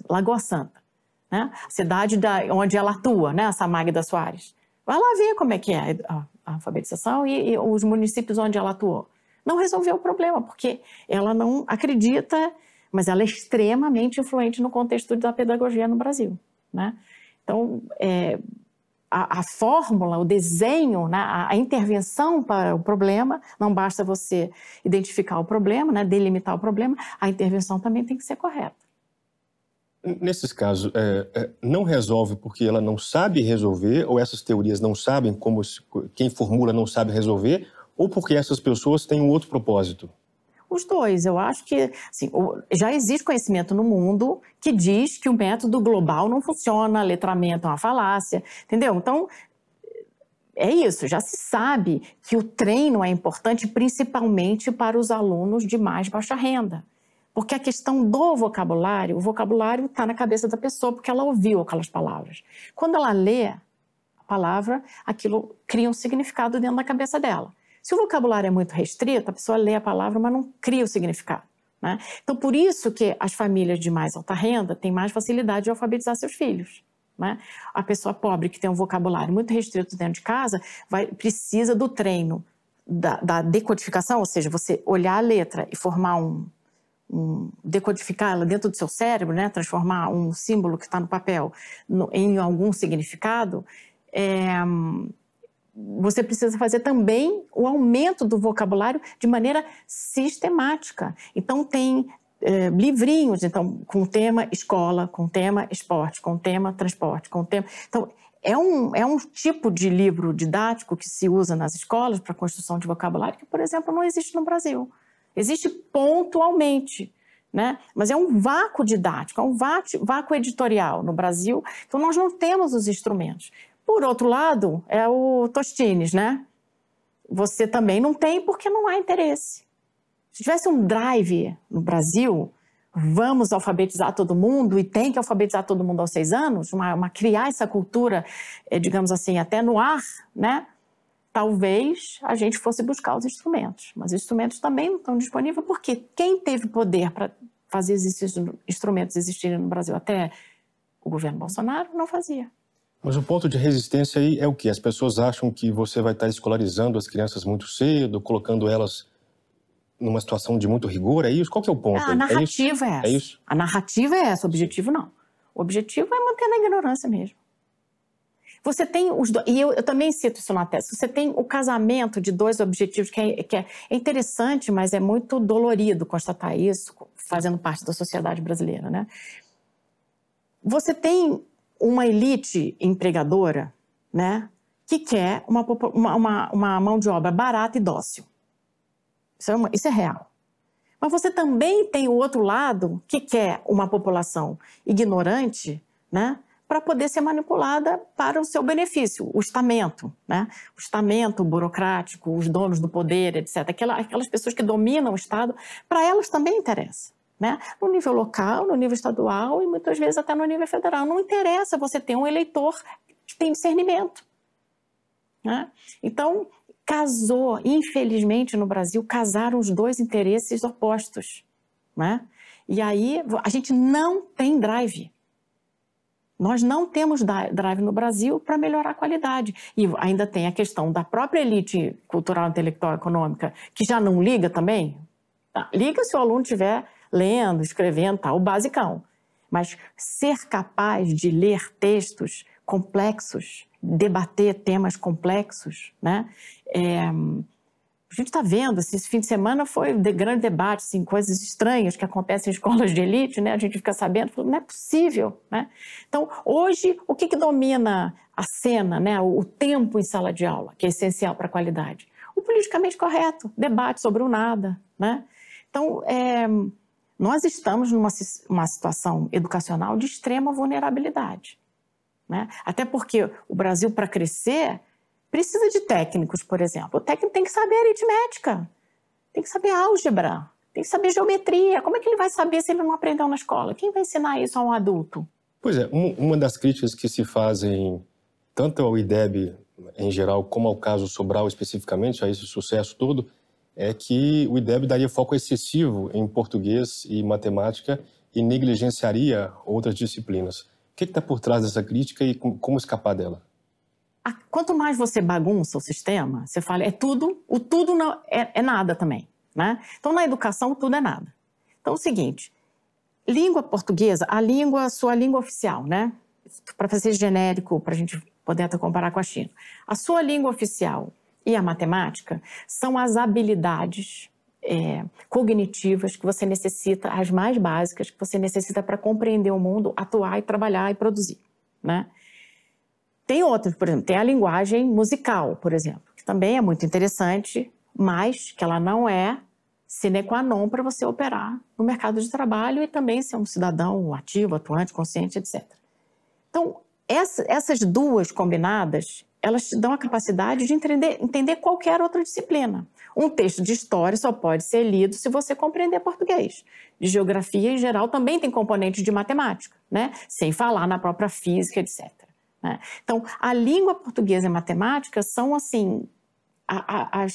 Lagoa Santa. Né? A cidade da, onde ela atua, né? essa Magda Soares. Vai lá ver como é que é a alfabetização e, e os municípios onde ela atuou não resolveu o problema, porque ela não acredita, mas ela é extremamente influente no contexto da pedagogia no Brasil. Né? Então, é, a, a, fórmula, o desenho, né, a, a, intervenção para o problema, não basta você identificar o problema, né, delimitar o problema, a intervenção também tem que ser correta. Nesses casos, é, é, não resolve porque ela não sabe resolver, ou essas teorias não sabem como quem formula não sabe resolver, ou porque essas pessoas têm um outro propósito? Os dois. Eu acho que assim, já existe conhecimento no mundo que diz que o método global não funciona, letramento é uma falácia, entendeu? Então, é isso, já se sabe que o treino é importante principalmente para os alunos de mais baixa renda. Porque a questão do vocabulário, o vocabulário está na cabeça da pessoa porque ela ouviu aquelas palavras. Quando ela lê a palavra, aquilo cria um significado dentro da cabeça dela. Se o vocabulário é muito restrito, a pessoa lê a palavra, mas não cria o significado. Né? Então, por isso que as famílias de mais alta renda têm mais facilidade de alfabetizar seus filhos. Né? A pessoa pobre que tem um vocabulário muito restrito dentro de casa vai, precisa do treino da, da, decodificação, ou seja, você olhar a letra e formar um, um decodificar ela dentro do seu cérebro, né? transformar um símbolo que está no papel no, em algum significado. É, você precisa fazer também o aumento do vocabulário de maneira sistemática. Então, tem eh, livrinhos então, com tema escola, com tema esporte, com tema transporte, com tema. Então, é um, é um tipo de livro didático que se usa nas escolas para construção de vocabulário que, por exemplo, não existe no Brasil. Existe pontualmente. Né? Mas é um vácuo didático, é um vácuo editorial no Brasil. Então, nós não temos os instrumentos. Por outro lado, é o Tostines, né? Você também não tem porque não há interesse. Se tivesse um drive no Brasil, vamos alfabetizar todo mundo e tem que alfabetizar todo mundo aos seis anos, uma, uma criar essa cultura, eh, digamos assim, até no ar, né? Talvez a gente fosse buscar os instrumentos, mas os instrumentos também não estão disponíveis porque quem teve poder para fazer esses instrumentos existirem no Brasil até o governo Bolsonaro não fazia. Mas o ponto de resistência aí é o que? As pessoas acham que você vai estar escolarizando as crianças muito cedo, colocando elas numa situação de muito rigor, é isso? Qual que é o ponto? Ah, a é narrativa é, é, essa. É isso? A narrativa é essa, o objetivo não. O objetivo é manter na ignorância mesmo. Você tem os dois, e eu, eu, também cito isso na tese, você tem o casamento de dois objetivos que, é, que é, é interessante, mas é muito dolorido constatar isso, fazendo parte da sociedade brasileira, né? Você tem uma elite empregadora, né, que quer uma, uma, uma mão de obra barata e dócil. Isso é, uma, isso é real. Mas você também tem o outro lado que quer uma população ignorante, né, para poder ser manipulada para o seu benefício, o estamento, né? o estamento burocrático, os donos do poder, etc. Aquela, aquelas pessoas que dominam o Estado, para elas também interessa. Né? No nível local, no nível estadual e muitas vezes até no nível federal. Não interessa você ter um eleitor que tem discernimento. Né? Então, casou, infelizmente no Brasil, casaram os dois interesses opostos. Né? E aí a gente não tem drive. Nós não temos drive no Brasil para melhorar a qualidade. E ainda tem a questão da própria elite cultural, intelectual, econômica, que já não liga também. Tá, liga se o aluno tiver lendo, escrevendo, tal, o basicão. Mas ser capaz de ler textos complexos, debater temas complexos, né? É, a gente está vendo, assim, esse fim de semana foi de grande debate, assim, coisas estranhas que acontecem em escolas de elite, né? A gente fica sabendo, não é possível, né? Então, hoje, o que, que domina a cena, né? O tempo em sala de aula, que é essencial para a qualidade? O politicamente correto, debate sobre o nada, né? Então, é, nós estamos numa uma situação educacional de extrema vulnerabilidade. Né? Até porque o Brasil, para crescer, precisa de técnicos, por exemplo. O técnico tem que saber aritmética, tem que saber álgebra, tem que saber geometria. Como é que ele vai saber se ele não aprendeu na escola? Quem vai ensinar isso a um adulto? Pois é, uma das críticas que se fazem tanto ao IDEB em geral como ao caso Sobral especificamente, a esse sucesso todo, é que o IDEB daria foco excessivo em português e matemática e negligenciaria outras disciplinas. O que está por trás dessa crítica e como escapar dela? Quanto mais você bagunça o sistema, você fala, é tudo, o tudo não, é, é nada também. Né? Então, na educação, tudo é nada. Então, é o seguinte, língua portuguesa, a língua, sua língua oficial, né? Para fazer genérico, para a gente poder até comparar com a China. A sua língua oficial e a matemática são as habilidades é, cognitivas que você necessita, as mais básicas que você necessita para compreender o mundo, atuar e trabalhar e produzir, né? Tem outras, por exemplo, tem a linguagem musical, por exemplo, que também é muito interessante, mas que ela não é sine qua non para você operar no mercado de trabalho e também ser um cidadão ativo, atuante, consciente, etc. Então, essa, essas duas combinadas elas te dão a capacidade de entender, entender qualquer outra disciplina. Um texto de história só pode ser lido se você compreender português. De geografia, em geral, também tem componentes de matemática, né? sem falar na própria física, etc. Né? Então, a língua portuguesa e matemática são, assim, a, a, a,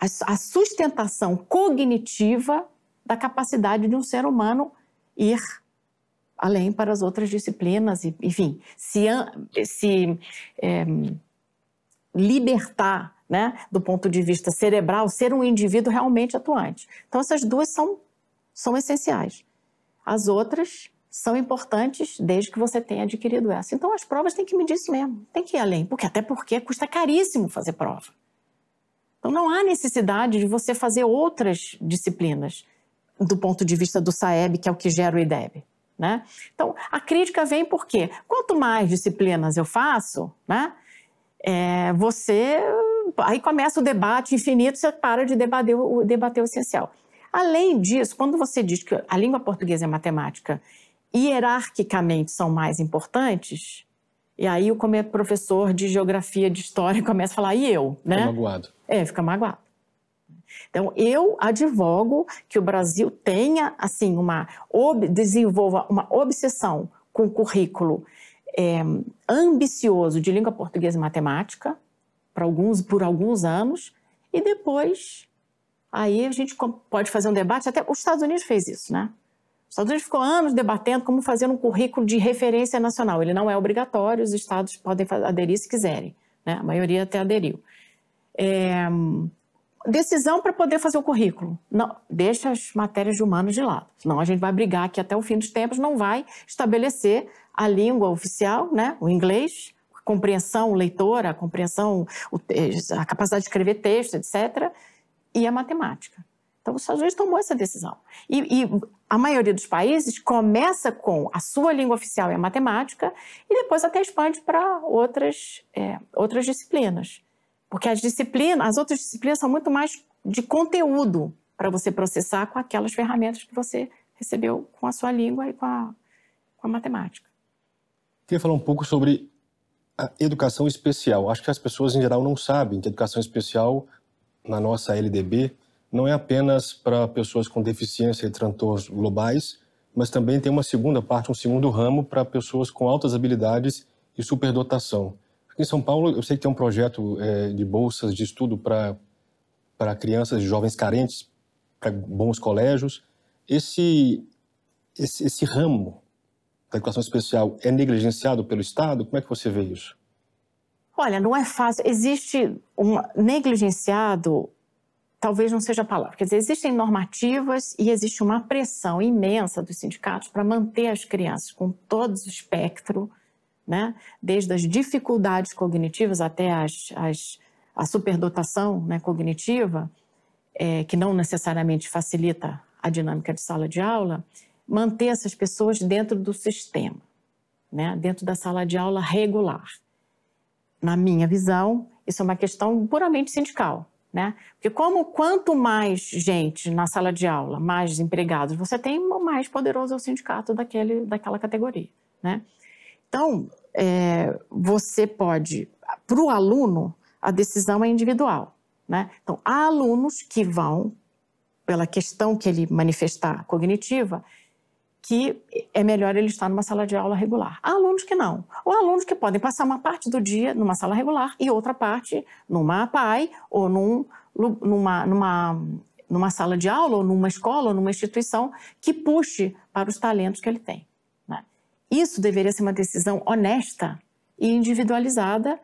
a sustentação cognitiva da capacidade de um ser humano ir além para as outras disciplinas, enfim, se, se é, libertar, né, do ponto de vista cerebral, ser um indivíduo realmente atuante. Então, essas duas são, são essenciais. As outras são importantes desde que você tenha adquirido essa. Então, as provas têm que medir isso mesmo, tem que ir além, porque até porque custa caríssimo fazer prova. Então, não há necessidade de você fazer outras disciplinas do ponto de vista do SAEB, que é o que gera o IDEB. Né? Então, a crítica vem porque quanto mais disciplinas eu faço, né, é, você. Aí começa o debate infinito, você para de debater o, debater o essencial. Além disso, quando você diz que a língua portuguesa e é a matemática hierarquicamente são mais importantes, e aí o é professor de geografia, de história, começa a falar, e eu, né? Fica magoado. É, fica magoado. Então, eu advogo que o Brasil tenha, assim, uma, ob, desenvolva uma obsessão com o currículo é, ambicioso de língua portuguesa e matemática, para alguns, por alguns anos, e depois aí a gente pode fazer um debate, até os Estados Unidos fez isso, né? Os Estados Unidos ficou anos debatendo como fazer um currículo de referência nacional. Ele não é obrigatório, os estados podem aderir se quiserem, né? A maioria até aderiu. É, decisão para poder fazer o currículo. Não, deixa as matérias de humanos de lado. Senão a gente vai brigar aqui até o fim dos tempos, não vai estabelecer a língua oficial, né, o inglês, a compreensão leitora, a compreensão, a capacidade de escrever texto, etc., e a matemática. Então, os Estados Unidos tomou essa decisão. E, e, a maioria dos países começa com a sua língua oficial e a matemática, e depois até expande para outras, é, outras disciplinas. Porque as disciplinas, as outras disciplinas são muito mais de conteúdo para você processar com aquelas ferramentas que você recebeu com a sua língua e com a, com a matemática. Queria falar um pouco sobre a educação especial. Acho que as pessoas em geral não sabem que a educação especial na nossa LDB não é apenas para pessoas com deficiência e transtornos globais, mas também tem uma segunda parte, um segundo ramo para pessoas com altas habilidades e superdotação. Aqui em São Paulo, eu sei que tem um projeto é, de bolsas de estudo para para crianças e jovens carentes para bons colégios. Esse, esse, esse ramo da educação especial é negligenciado pelo Estado? Como é que você vê isso? Olha, não é fácil. Existe um negligenciado, talvez não seja a palavra. Quer dizer, existem normativas e existe uma pressão imensa dos sindicatos para manter as crianças com todo o espectro, né? desde as dificuldades cognitivas até as, as a superdotação né, cognitiva, é, que não necessariamente facilita a dinâmica de sala de aula manter essas pessoas dentro do sistema, né? dentro da sala de aula regular. Na minha visão, isso é uma questão puramente sindical. Né? Porque como quanto mais gente na sala de aula, mais empregados você tem, mais poderoso é o sindicato daquele, daquela categoria. Né? Então, é, você pode, para o aluno, a decisão é individual. Né? Então, há alunos que vão, pela questão que ele manifestar cognitiva, que é melhor ele estar numa sala de aula regular. Há alunos que não. Ou há alunos que podem passar uma parte do dia numa sala regular e outra parte numa APAI ou num, numa, numa, numa sala de aula, ou numa escola, ou numa instituição que puxe para os talentos que ele tem. Né? Isso deveria ser uma decisão honesta e individualizada,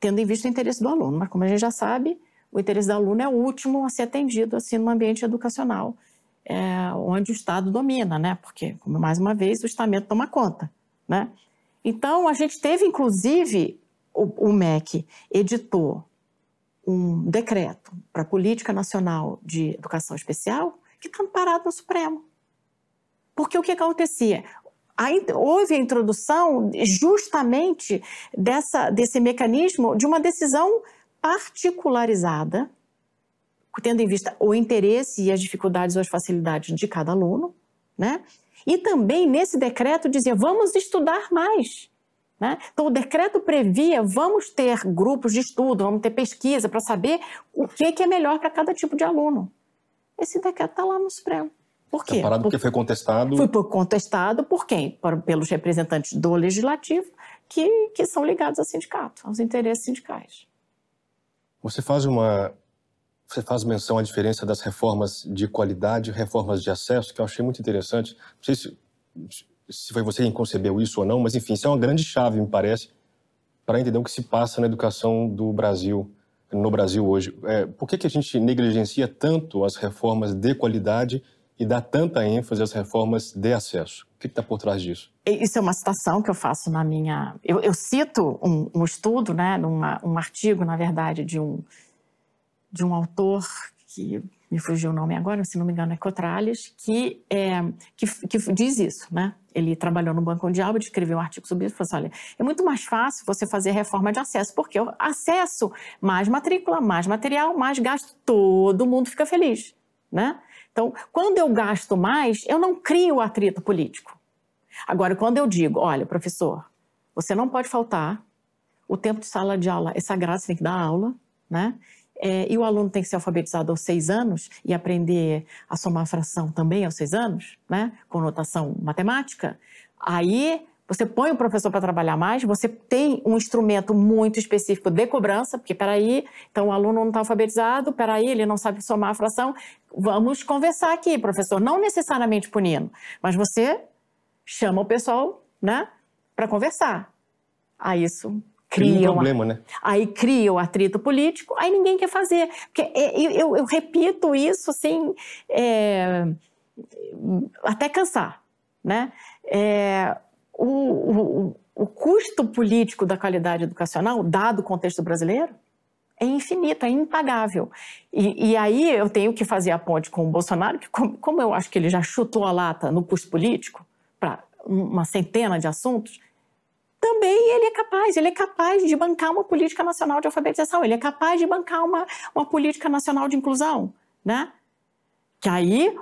tendo em vista o interesse do aluno. Mas como a gente já sabe, o interesse do aluno é o último a ser atendido assim no ambiente educacional é, onde o Estado domina, né? Porque, como mais uma vez, o estamento toma conta, né? Então, a gente teve, inclusive, o, o MEC editou um decreto para a Política Nacional de Educação Especial que está parado no Supremo. Porque o que acontecia? A, houve a introdução justamente dessa, desse mecanismo de uma decisão particularizada tendo em vista o interesse e as dificuldades ou as facilidades de cada aluno, né? E também nesse decreto dizia: vamos estudar mais. Né? Então, o decreto previa: vamos ter grupos de estudo, vamos ter pesquisa para saber o que, que é melhor para cada tipo de aluno. Esse decreto está lá no Supremo. Por tá quê? Parado porque foi contestado. Foi contestado por quem? Pelos representantes do legislativo, que, que são ligados ao sindicato, aos interesses sindicais. Você faz uma você faz menção à diferença das reformas de qualidade e reformas de acesso, que eu achei muito interessante. Não sei se, se foi você quem concebeu isso ou não, mas enfim, isso é uma grande chave, me parece, para entender o que se passa na educação do Brasil, no Brasil hoje. É, por que, que a gente negligencia tanto as reformas de qualidade e dá tanta ênfase às reformas de acesso? O que está por trás disso? Isso é uma citação que eu faço na minha. Eu, eu cito um, um, estudo, né, numa, um artigo, na verdade, de um de um autor que me fugiu o nome agora, se não me engano é Cotrales, que, é, que, que, diz isso, né? Ele trabalhou no Banco Mundial, escreveu um artigo sobre isso, falou assim, olha, é muito mais fácil você fazer reforma de acesso, porque o acesso, mais matrícula, mais material, mais gasto, todo mundo fica feliz, né? Então, quando eu gasto mais, eu não crio atrito político. Agora, quando eu digo, olha, professor, você não pode faltar, o tempo de sala de aula é sagrado, você tem que dar aula, né? É, e o aluno tem que ser alfabetizado aos seis anos e aprender a somar a fração também aos seis anos, né? Com notação matemática. Aí você põe o professor para trabalhar mais, você tem um instrumento muito específico de cobrança, porque peraí, então o aluno não está alfabetizado, peraí, ele não sabe somar a fração. Vamos conversar aqui, professor, não necessariamente punindo, mas você chama o pessoal, né, para conversar. Ah, isso criam. Um problema, né? Aí cria o atrito político, aí ninguém quer fazer. Porque é, eu, eu, eu repito isso assim, é, até cansar. Né? É, o, o, o custo político da qualidade educacional, dado o contexto brasileiro, é infinito, é impagável. E, e, aí eu tenho que fazer a ponte com o Bolsonaro, que como, como eu acho que ele já chutou a lata no custo político para uma centena de assuntos, também ele é capaz, ele é capaz de bancar uma política nacional de alfabetização, ele é capaz de bancar uma, uma política nacional de inclusão, né? Que aí,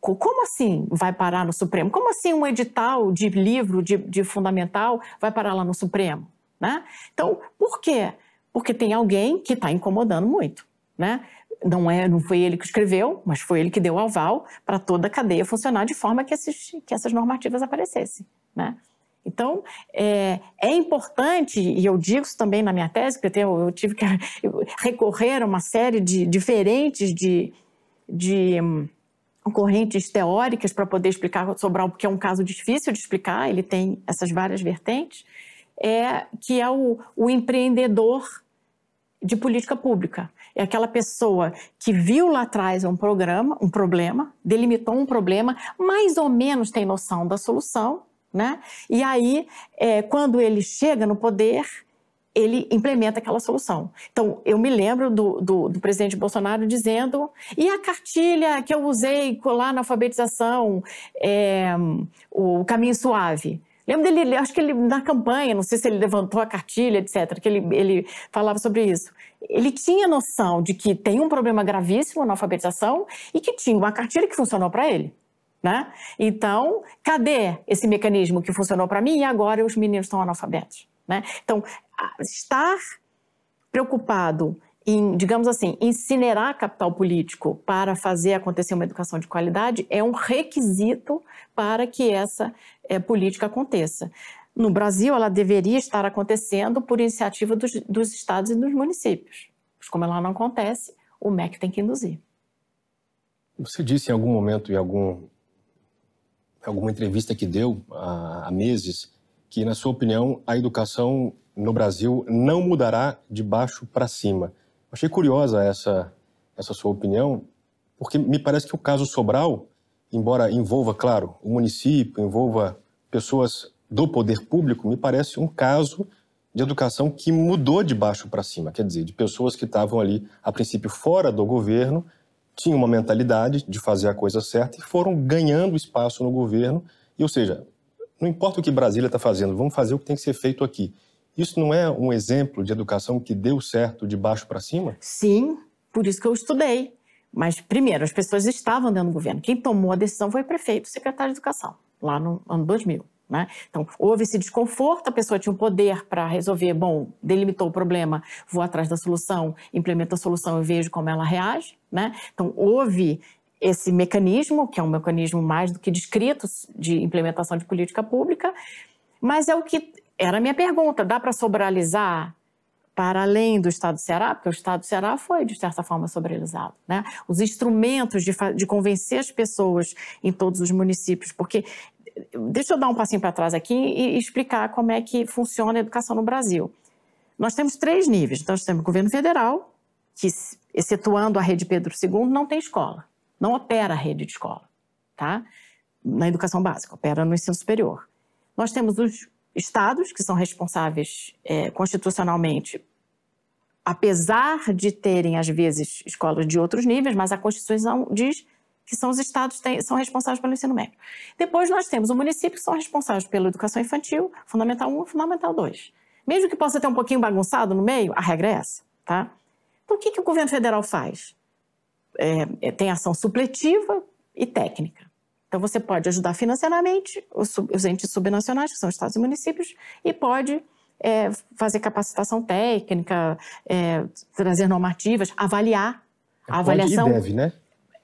como assim vai parar no Supremo? Como assim um edital de livro, de, de fundamental, vai parar lá no Supremo, né? Então, por quê? Porque tem alguém que está incomodando muito, né? Não, é, não foi ele que escreveu, mas foi ele que deu aval para toda a cadeia funcionar de forma que, esses, que essas normativas aparecessem, né? Então, é, é, importante, e eu digo isso também na minha tese, porque eu, eu tive que recorrer a uma série de diferentes de, de um, correntes teóricas para poder explicar algo porque é um caso difícil de explicar, ele tem essas várias vertentes, é que é o, o empreendedor de política pública. É aquela pessoa que viu lá atrás um programa, um problema, delimitou um problema, mais ou menos tem noção da solução, né? E aí, é, quando ele chega no poder, ele implementa aquela solução. Então, eu me lembro do, do, do, presidente Bolsonaro dizendo: e a cartilha que eu usei lá na alfabetização, é, o caminho suave? Lembro dele, acho que ele na campanha, não sei se ele levantou a cartilha, etc., que ele, ele falava sobre isso. Ele tinha noção de que tem um problema gravíssimo na alfabetização e que tinha uma cartilha que funcionou para ele. Né? Então, cadê esse mecanismo que funcionou para mim e agora os meninos estão analfabetos? Né? Então, estar preocupado em, digamos assim, incinerar capital político para fazer acontecer uma educação de qualidade é um requisito para que essa é, política aconteça. No Brasil, ela deveria estar acontecendo por iniciativa dos, dos estados e dos municípios. Mas como ela não acontece, o MEC tem que induzir. Você disse em algum momento, em algum alguma entrevista que deu há, há meses, que, na sua opinião, a educação no Brasil não mudará de baixo para cima. Achei curiosa essa, essa sua opinião, porque me parece que o caso Sobral, embora envolva, claro, o município, envolva pessoas do poder público, me parece um caso de educação que mudou de baixo para cima, quer dizer, de pessoas que estavam ali, a princípio, fora do governo tinham uma mentalidade de fazer a coisa certa e foram ganhando espaço no governo. E, ou seja, não importa o que Brasília está fazendo, vamos fazer o que tem que ser feito aqui. Isso não é um exemplo de educação que deu certo de baixo para cima? Sim, por isso que eu estudei. Mas, primeiro, as pessoas estavam dentro do governo. Quem tomou a decisão foi o prefeito, o secretário de Educação, lá no ano 2000. Né? Então, houve esse desconforto, a pessoa tinha um poder para resolver, bom, delimitou o problema, vou atrás da solução, implemento a solução e vejo como ela reage. Né? Então, houve esse mecanismo, que é um mecanismo mais do que descrito de implementação de política pública, mas é o que era a minha pergunta, dá para sobralizar para além do Estado do Ceará, porque o Estado do Ceará foi, de certa forma, sobrealizado. Né? Os instrumentos de, de, convencer as pessoas em todos os municípios, porque Deixa eu dar um passinho para trás aqui e explicar como é que funciona a educação no Brasil. Nós temos três níveis. Então, nós temos o governo federal, que, excetuando a rede Pedro II, não tem escola, não opera a rede de escola, tá? Na educação básica, opera no ensino superior. Nós temos os estados, que são responsáveis é, constitucionalmente, apesar de terem, às vezes, escolas de outros níveis, mas a Constituição diz que são os estados que são responsáveis pelo ensino médio. Depois nós temos o município, que são responsáveis pela educação infantil, fundamental 1 e fundamental 2. Mesmo que possa ter um pouquinho bagunçado no meio, a regra é essa, tá? Então, o que, que o governo federal faz? É, é tem ação supletiva e técnica. Então, você pode ajudar financeiramente os, os entes subnacionais, que são estados e municípios, e pode é, fazer capacitação técnica, é, trazer normativas, avaliar. A avaliação. É, pode e deve, né?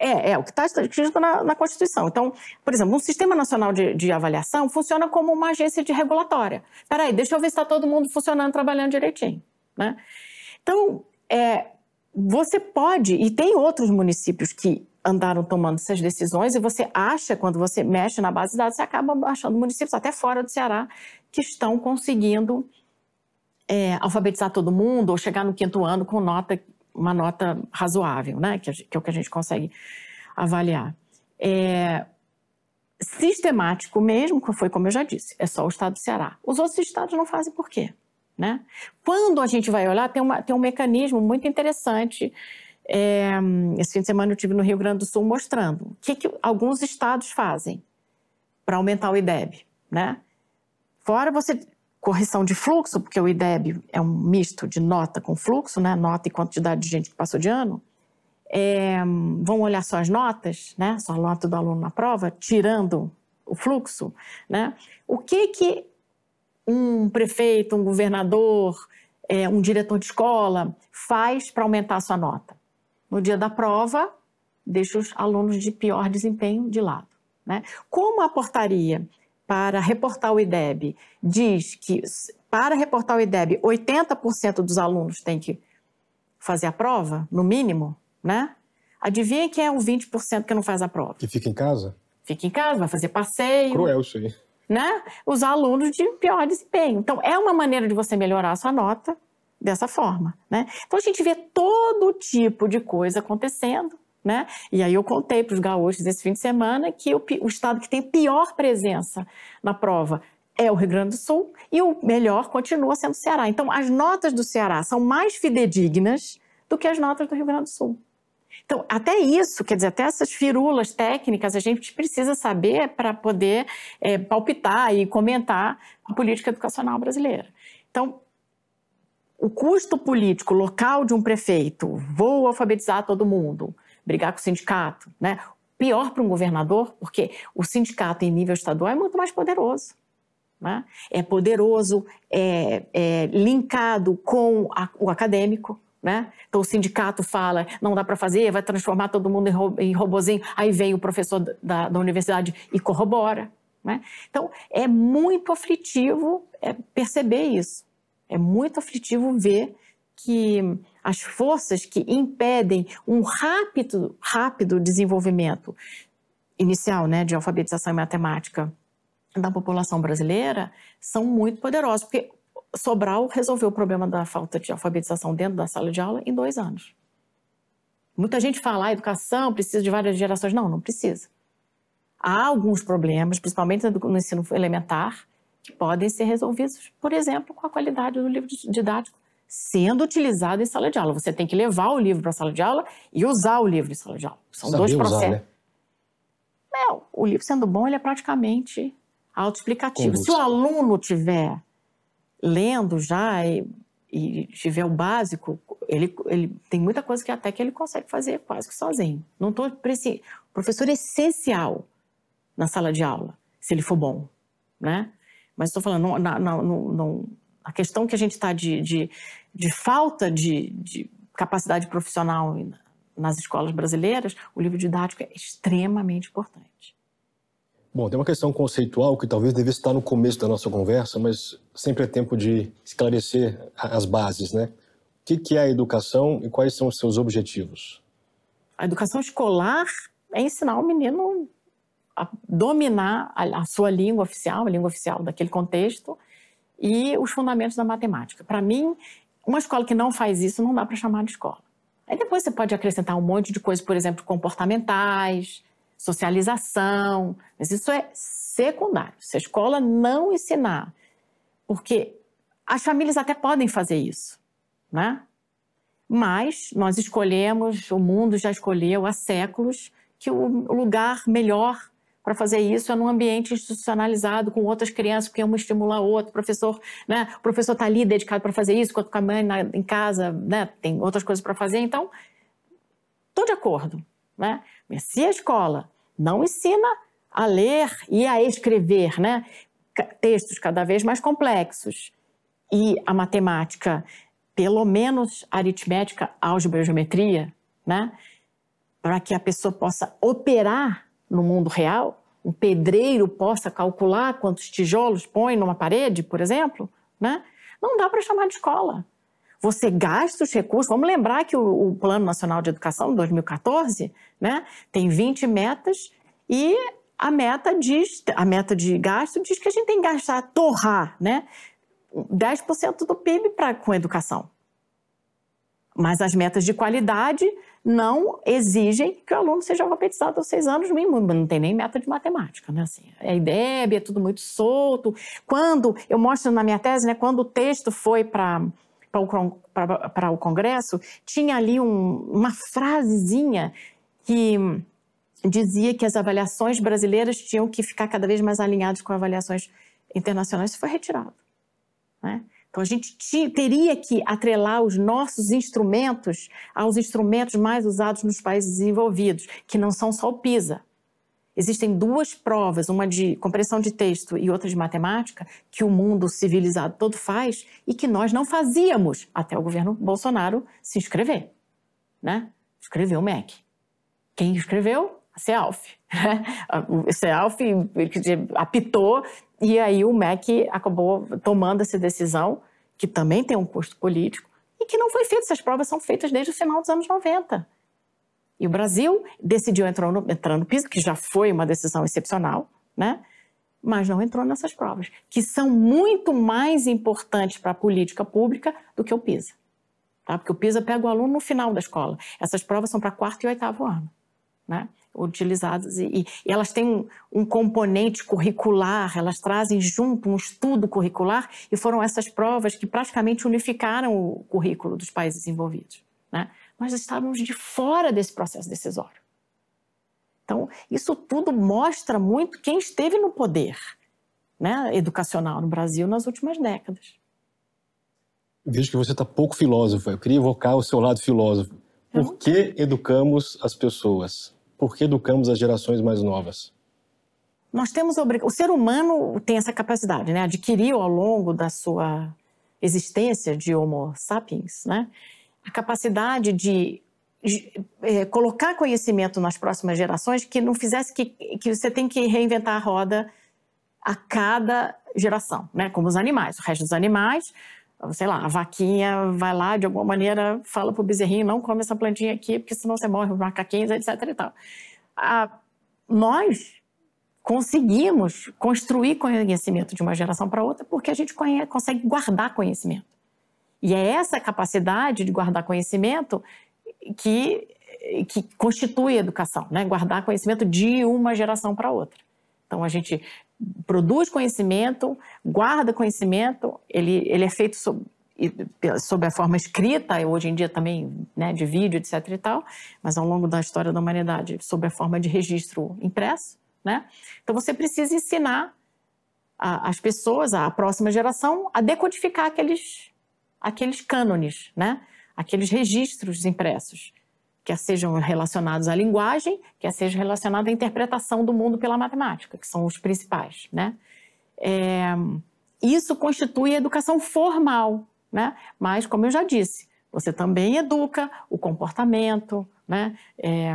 É, é o que está escrito na, na, Constituição. Então, por exemplo, um Sistema Nacional de, de Avaliação funciona como uma agência de regulatória. Peraí, deixa eu ver se está todo mundo funcionando, trabalhando direitinho. Né? Então, é, você pode, e tem outros municípios que andaram tomando essas decisões, e você acha, quando você mexe na base de dados, você acaba achando municípios até fora do Ceará que estão conseguindo é, alfabetizar todo mundo ou chegar no quinto ano com nota uma nota razoável, né? que, que é o que a gente consegue avaliar. É, sistemático mesmo, foi como eu já disse, é só o estado do Ceará. Os outros estados não fazem por quê? Né? Quando a gente vai olhar, tem, uma, tem um mecanismo muito interessante. É, esse fim de semana eu tive no Rio Grande do Sul mostrando o que, que alguns estados fazem para aumentar o IDEB. Né? Fora você correção de fluxo, porque o IDEB é um misto de nota com fluxo, né? nota e quantidade de gente que passou de ano, é, vão olhar só as notas, né? só a nota do aluno na prova, tirando o fluxo. Né? O que, que um prefeito, um governador, é, um diretor de escola faz para aumentar a sua nota? No dia da prova, deixa os alunos de pior desempenho de lado. Né? Como a portaria para reportar o IDEB diz que para reportar o IDEB 80% dos alunos tem que fazer a prova, no mínimo, né? Adivinha quem é o 20% que não faz a prova? Que fica em casa? Fica em casa, vai fazer passeio. Cruel isso aí. Né? Os alunos de pior desempenho. Então, é uma maneira de você melhorar a sua nota dessa forma. Né? Então, a gente vê todo tipo de coisa acontecendo né? E aí eu contei para os gaúchos esse fim de semana que o, o estado que tem pior presença na prova é o Rio Grande do Sul e o melhor continua sendo o Ceará. Então, as notas do Ceará são mais fidedignas do que as notas do Rio Grande do Sul. Então, até isso, quer dizer, até essas firulas técnicas a gente precisa saber para poder é, palpitar e comentar a política educacional brasileira. Então, o custo político local de um prefeito, vou alfabetizar todo mundo, brigar com o sindicato, né? Pior para um governador, porque o sindicato em nível estadual é muito mais poderoso. Né? É poderoso, é, é linkado com a, o acadêmico. Né? Então o sindicato fala, não dá para fazer, vai transformar todo mundo em, ro em robozinho. Aí vem o professor da, da universidade e corrobora. Né? Então é muito aflitivo é, perceber isso. É muito aflitivo ver que as forças que impedem um rápido, rápido desenvolvimento inicial né, de alfabetização e matemática da população brasileira são muito poderosas, porque Sobral resolveu o problema da falta de alfabetização dentro da sala de aula em dois anos. Muita gente fala, a ah, educação precisa de várias gerações. Não, não precisa. Há alguns problemas, principalmente no ensino elementar, que podem ser resolvidos, por exemplo, com a qualidade do livro didático sendo utilizado em sala de aula. Você tem que levar o livro para a sala de aula e usar o livro em sala de aula. São dois processos. Usar, né? é, o livro sendo bom, ele é praticamente autoexplicativo. Se o aluno tiver lendo já e, e tiver o básico, ele, ele, tem muita coisa que até que ele consegue fazer quase que sozinho. Não estou preci... professor é essencial na sala de aula, se ele for bom, né? Mas estou falando, não, não, não, a questão que a gente está de, de, de, falta de, de capacidade profissional nas escolas brasileiras, o livro didático é extremamente importante. Bom, tem uma questão conceitual que talvez devesse estar no começo da nossa conversa, mas sempre é tempo de esclarecer as bases, né? O que é a educação e quais são os seus objetivos? A educação escolar é ensinar o menino a dominar a sua língua oficial, a língua oficial daquele contexto, e os fundamentos da matemática. Para mim, uma escola que não faz isso não dá para chamar de escola. Aí depois você pode acrescentar um monte de coisas, por exemplo, comportamentais, socialização, mas isso é secundário. Se a escola não ensinar, porque as famílias até podem fazer isso, né? Mas nós escolhemos, o mundo já escolheu há séculos, que o lugar melhor para fazer isso é num ambiente institucionalizado com outras crianças, porque uma estimula a outra, o professor, né, o professor está ali dedicado para fazer isso, enquanto a mãe na, em casa né, tem outras coisas para fazer, então estou de acordo. Né? Mas se a escola não ensina a ler e a escrever né, textos cada vez mais complexos e a matemática, pelo menos aritmética, álgebra e geometria, né, para que a pessoa possa operar no mundo real, um pedreiro possa calcular quantos tijolos põe numa parede, por exemplo, né? não dá para chamar de escola. Você gasta os recursos. Vamos lembrar que o, o Plano Nacional de Educação, de 2014, né, tem 20 metas e a meta diz, a meta de gasto diz que a gente tem que gastar, torrar, né, 10% do PIB pra, com educação. Mas as metas de qualidade não exigem que o aluno seja alfabetizado aos seis anos mínimo, não tem nem meta de matemática, né? Assim, é IDEB, é tudo muito solto. Quando, eu mostro na minha tese, né, quando o texto foi para para o Congresso, tinha ali um, uma frasezinha que dizia que as avaliações brasileiras tinham que ficar cada vez mais alinhadas com avaliações internacionais. Isso foi retirado. Né? Então a gente teria que atrelar os nossos instrumentos aos instrumentos mais usados nos países desenvolvidos, que não são só o PISA. Existem duas provas, uma de compreensão de texto e outra de matemática, que o mundo civilizado todo faz e que nós não fazíamos até o governo Bolsonaro se inscrever. Né? Escreveu o MEC. Quem escreveu? A CEALF. Né? A CEALF apitou e aí o MEC acabou tomando essa decisão, que também tem um custo político, e que não foi feita. Essas provas são feitas desde o final dos anos 90. E o Brasil decidiu entrar no, entrar no piso, que já foi uma decisão excepcional, né? mas não entrou nessas provas, que são muito mais importantes para a política pública do que o PISA. Tá? Porque o PISA pega o aluno no final da escola. Essas provas são para quarto e oitavo ano né? utilizadas e, e, elas têm um, um, componente curricular, elas trazem junto um estudo curricular e foram essas provas que praticamente unificaram o currículo dos países envolvidos. Né? Nós estávamos de fora desse processo decisório. Então, isso tudo mostra muito quem esteve no poder né, educacional no Brasil nas últimas décadas. Vejo que você está pouco filósofo. Eu queria evocar o seu lado filósofo. É Por que educamos as pessoas? porque educamos as gerações mais novas? Nós temos o ser humano tem essa capacidade, né? Adquiriu ao longo da sua existência de Homo sapiens, né? A capacidade de, de é, colocar conhecimento nas próximas gerações que não fizesse que, que você tem que reinventar a roda a cada geração, né? Como os animais, o resto dos animais sei lá, a vaquinha vai lá, de alguma maneira, fala pro bezerrinho, não come essa plantinha aqui, porque senão você morre os macaquinhos, etc e tal. Ah, nós conseguimos construir conhecimento de uma geração para outra porque a gente conhece, consegue guardar conhecimento. E é essa capacidade de guardar conhecimento que, que constitui educação, né? guardar conhecimento de uma geração para outra. Então, a gente produz conhecimento, guarda conhecimento, ele, ele é feito sob, sob a forma escrita, hoje em dia também né, de vídeo, etc. e tal, mas ao longo da história da humanidade, sob a forma de registro impresso. Né? Então você precisa ensinar a, as pessoas, a próxima geração, a decodificar aqueles, aqueles cânones, né? aqueles registros impressos quer sejam relacionados à linguagem, quer seja relacionado à interpretação do mundo pela matemática, que são os principais, né? É, isso constitui a educação formal, né? Mas, como eu já disse, você também educa o comportamento, né? É,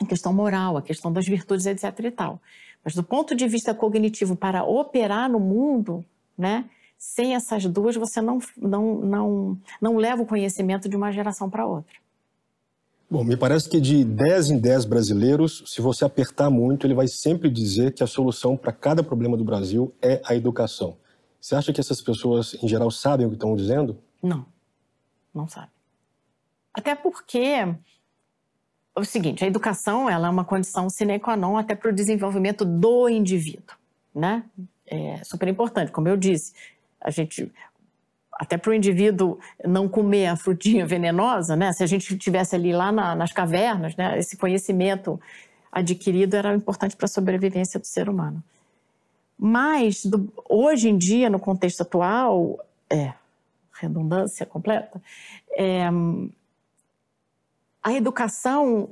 a questão moral, a questão das virtudes, etc e tal. Mas do ponto de vista cognitivo, para operar no mundo, né? Sem essas duas, você não, não, não, não leva o conhecimento de uma geração para outra. Bom, me parece que de 10 em 10 brasileiros, se você apertar muito, ele vai sempre dizer que a solução para cada problema do Brasil é a educação. Você acha que essas pessoas, em geral, sabem o que estão dizendo? Não, não sabem. Até porque é o seguinte, a educação ela é uma condição sine qua non até para o desenvolvimento do indivíduo, né? É super importante, como eu disse. A gente, até para o indivíduo não comer a frutinha venenosa, né? Se a gente tivesse ali lá na, nas cavernas, né? Esse conhecimento adquirido era importante para a sobrevivência do ser humano. Mas do, hoje em dia, no contexto atual, é, redundância completa, é, a educação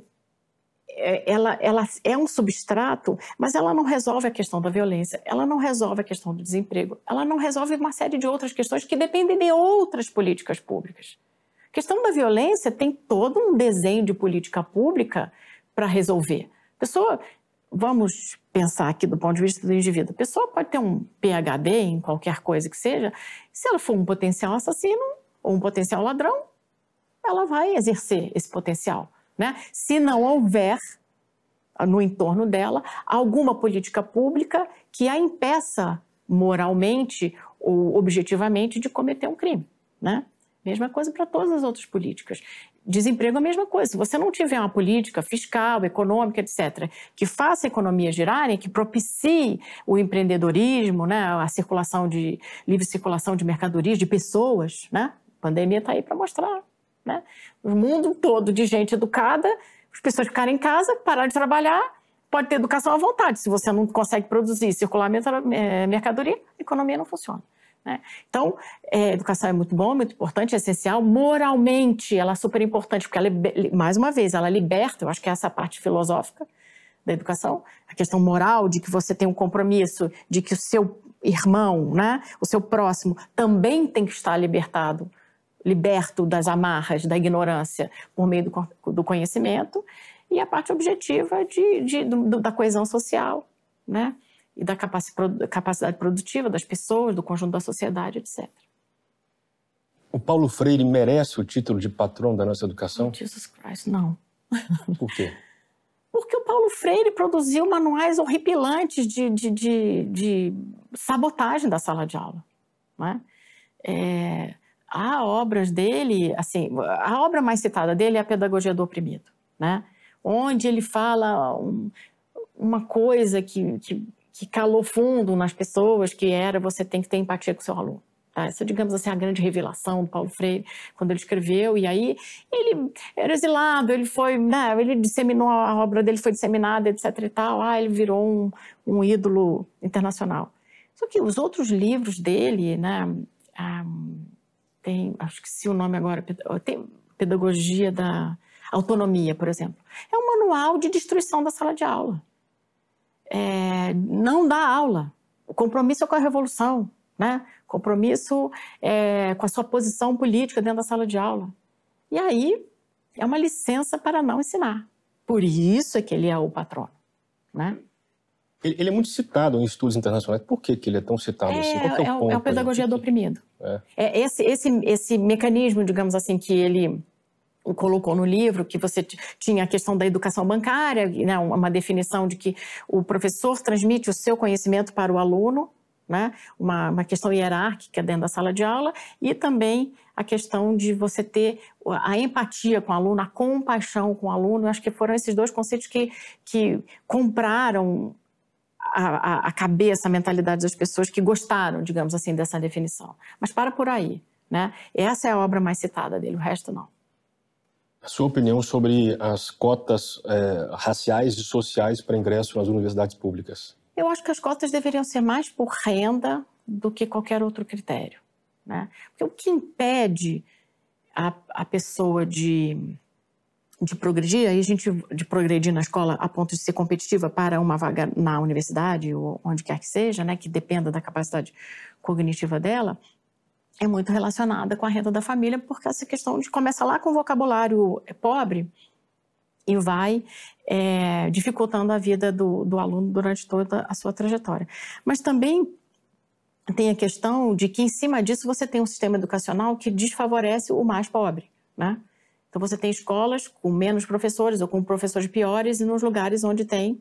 é, ela, ela é um substrato, mas ela não resolve a questão da violência, ela não resolve a questão do desemprego, ela não resolve uma série de outras questões que dependem de outras políticas públicas. A questão da violência tem todo um desenho de política pública para resolver. A pessoa, vamos pensar aqui do ponto de vista do indivíduo, a pessoa pode ter um PhD em qualquer coisa que seja, se ela for um potencial assassino ou um potencial ladrão, ela vai exercer esse potencial né? se não houver ah, no entorno dela alguma política pública que a impeça moralmente ou objetivamente de cometer um crime. Né? Mesma coisa para todas as outras políticas. Desemprego é a mesma coisa. Se você não tiver uma política fiscal, econômica, etc., que faça a economia girarem, que propicie o empreendedorismo, né, a circulação de livre circulação de mercadorias, de pessoas, né? A pandemia está aí para mostrar né? O mundo todo de gente educada, as pessoas ficarem em casa, parar de trabalhar, pode ter educação à vontade. Se você não consegue produzir, circular eh, mercadoria, a economia não funciona. Né? Então, é, educação é muito bom, muito importante, é essencial. Moralmente, ela é super importante, porque ela, mais uma vez, ela liberta, eu acho que é essa parte filosófica da educação, a questão moral de que você tem um compromisso, de que o seu irmão, né, o seu próximo, também tem que estar libertado liberto das amarras da ignorância por meio do, do conhecimento, e a parte objetiva de, de, do, da coesão social, né? e da capacidade produtiva das pessoas, do conjunto da sociedade, etc. O Paulo Freire merece o título de patrão da nossa educação? Oh, Jesus Christ, não. Por quê? Porque o Paulo Freire produziu manuais horripilantes de, de, de, de sabotagem da sala de aula. Né? É, há obras dele, assim, a obra mais citada dele é a Pedagogia do Oprimido, né? Onde ele fala um, uma coisa que, que, que, calou fundo nas pessoas, que era você tem que ter empatia com o seu aluno. Tá? Essa, digamos assim, é a grande revelação do Paulo Freire, quando ele escreveu, e aí ele era exilado, ele foi, né, ele disseminou, a obra dele foi disseminada, etc e tal, ah, ele virou um, um ídolo internacional. Só que os outros livros dele, né, ah, tem, acho que se o nome agora, tem pedagogia da autonomia, por exemplo. É um manual de destruição da sala de aula. É, não dá aula. O compromisso é com a revolução, né? Compromisso é, com a sua posição política dentro da sala de aula. E aí é uma licença para não ensinar. Por isso é que ele é o patrono, né? Ele, ele, é muito citado em estudos internacionais. Por que, que ele é tão citado é, assim? Qual é, é, é, o é ponto? É a pedagogia do oprimido. É. é. esse, esse, esse mecanismo, digamos assim, que ele colocou no livro que você tinha a questão da educação bancária, né, uma definição de que o professor transmite o seu conhecimento para o aluno, né, uma, uma questão hierárquica dentro da sala de aula, e também a questão de você ter a empatia com o aluno, a compaixão com o aluno. acho que foram esses dois conceitos que, que compraram a, a, cabeça, a mentalidade das pessoas que gostaram, digamos assim, dessa definição. Mas para por aí. Né? Essa é a obra mais citada dele, o resto não. A sua opinião sobre as cotas é, raciais e sociais para ingresso nas universidades públicas? Eu acho que as cotas deveriam ser mais por renda do que qualquer outro critério. Né? Porque o que impede a, a pessoa de de progredir, aí a gente de progredir na escola a ponto de ser competitiva para uma vaga na universidade ou onde quer que seja, né, que dependa da capacidade cognitiva dela, é muito relacionada com a renda da família, porque essa questão de começa lá com o vocabulário pobre e vai é, dificultando a vida do, do aluno durante toda a sua trajetória. Mas também tem a questão de que, em cima disso, você tem um sistema educacional que desfavorece o mais pobre, né? Então você tem escolas com menos professores ou com professores piores e nos lugares onde tem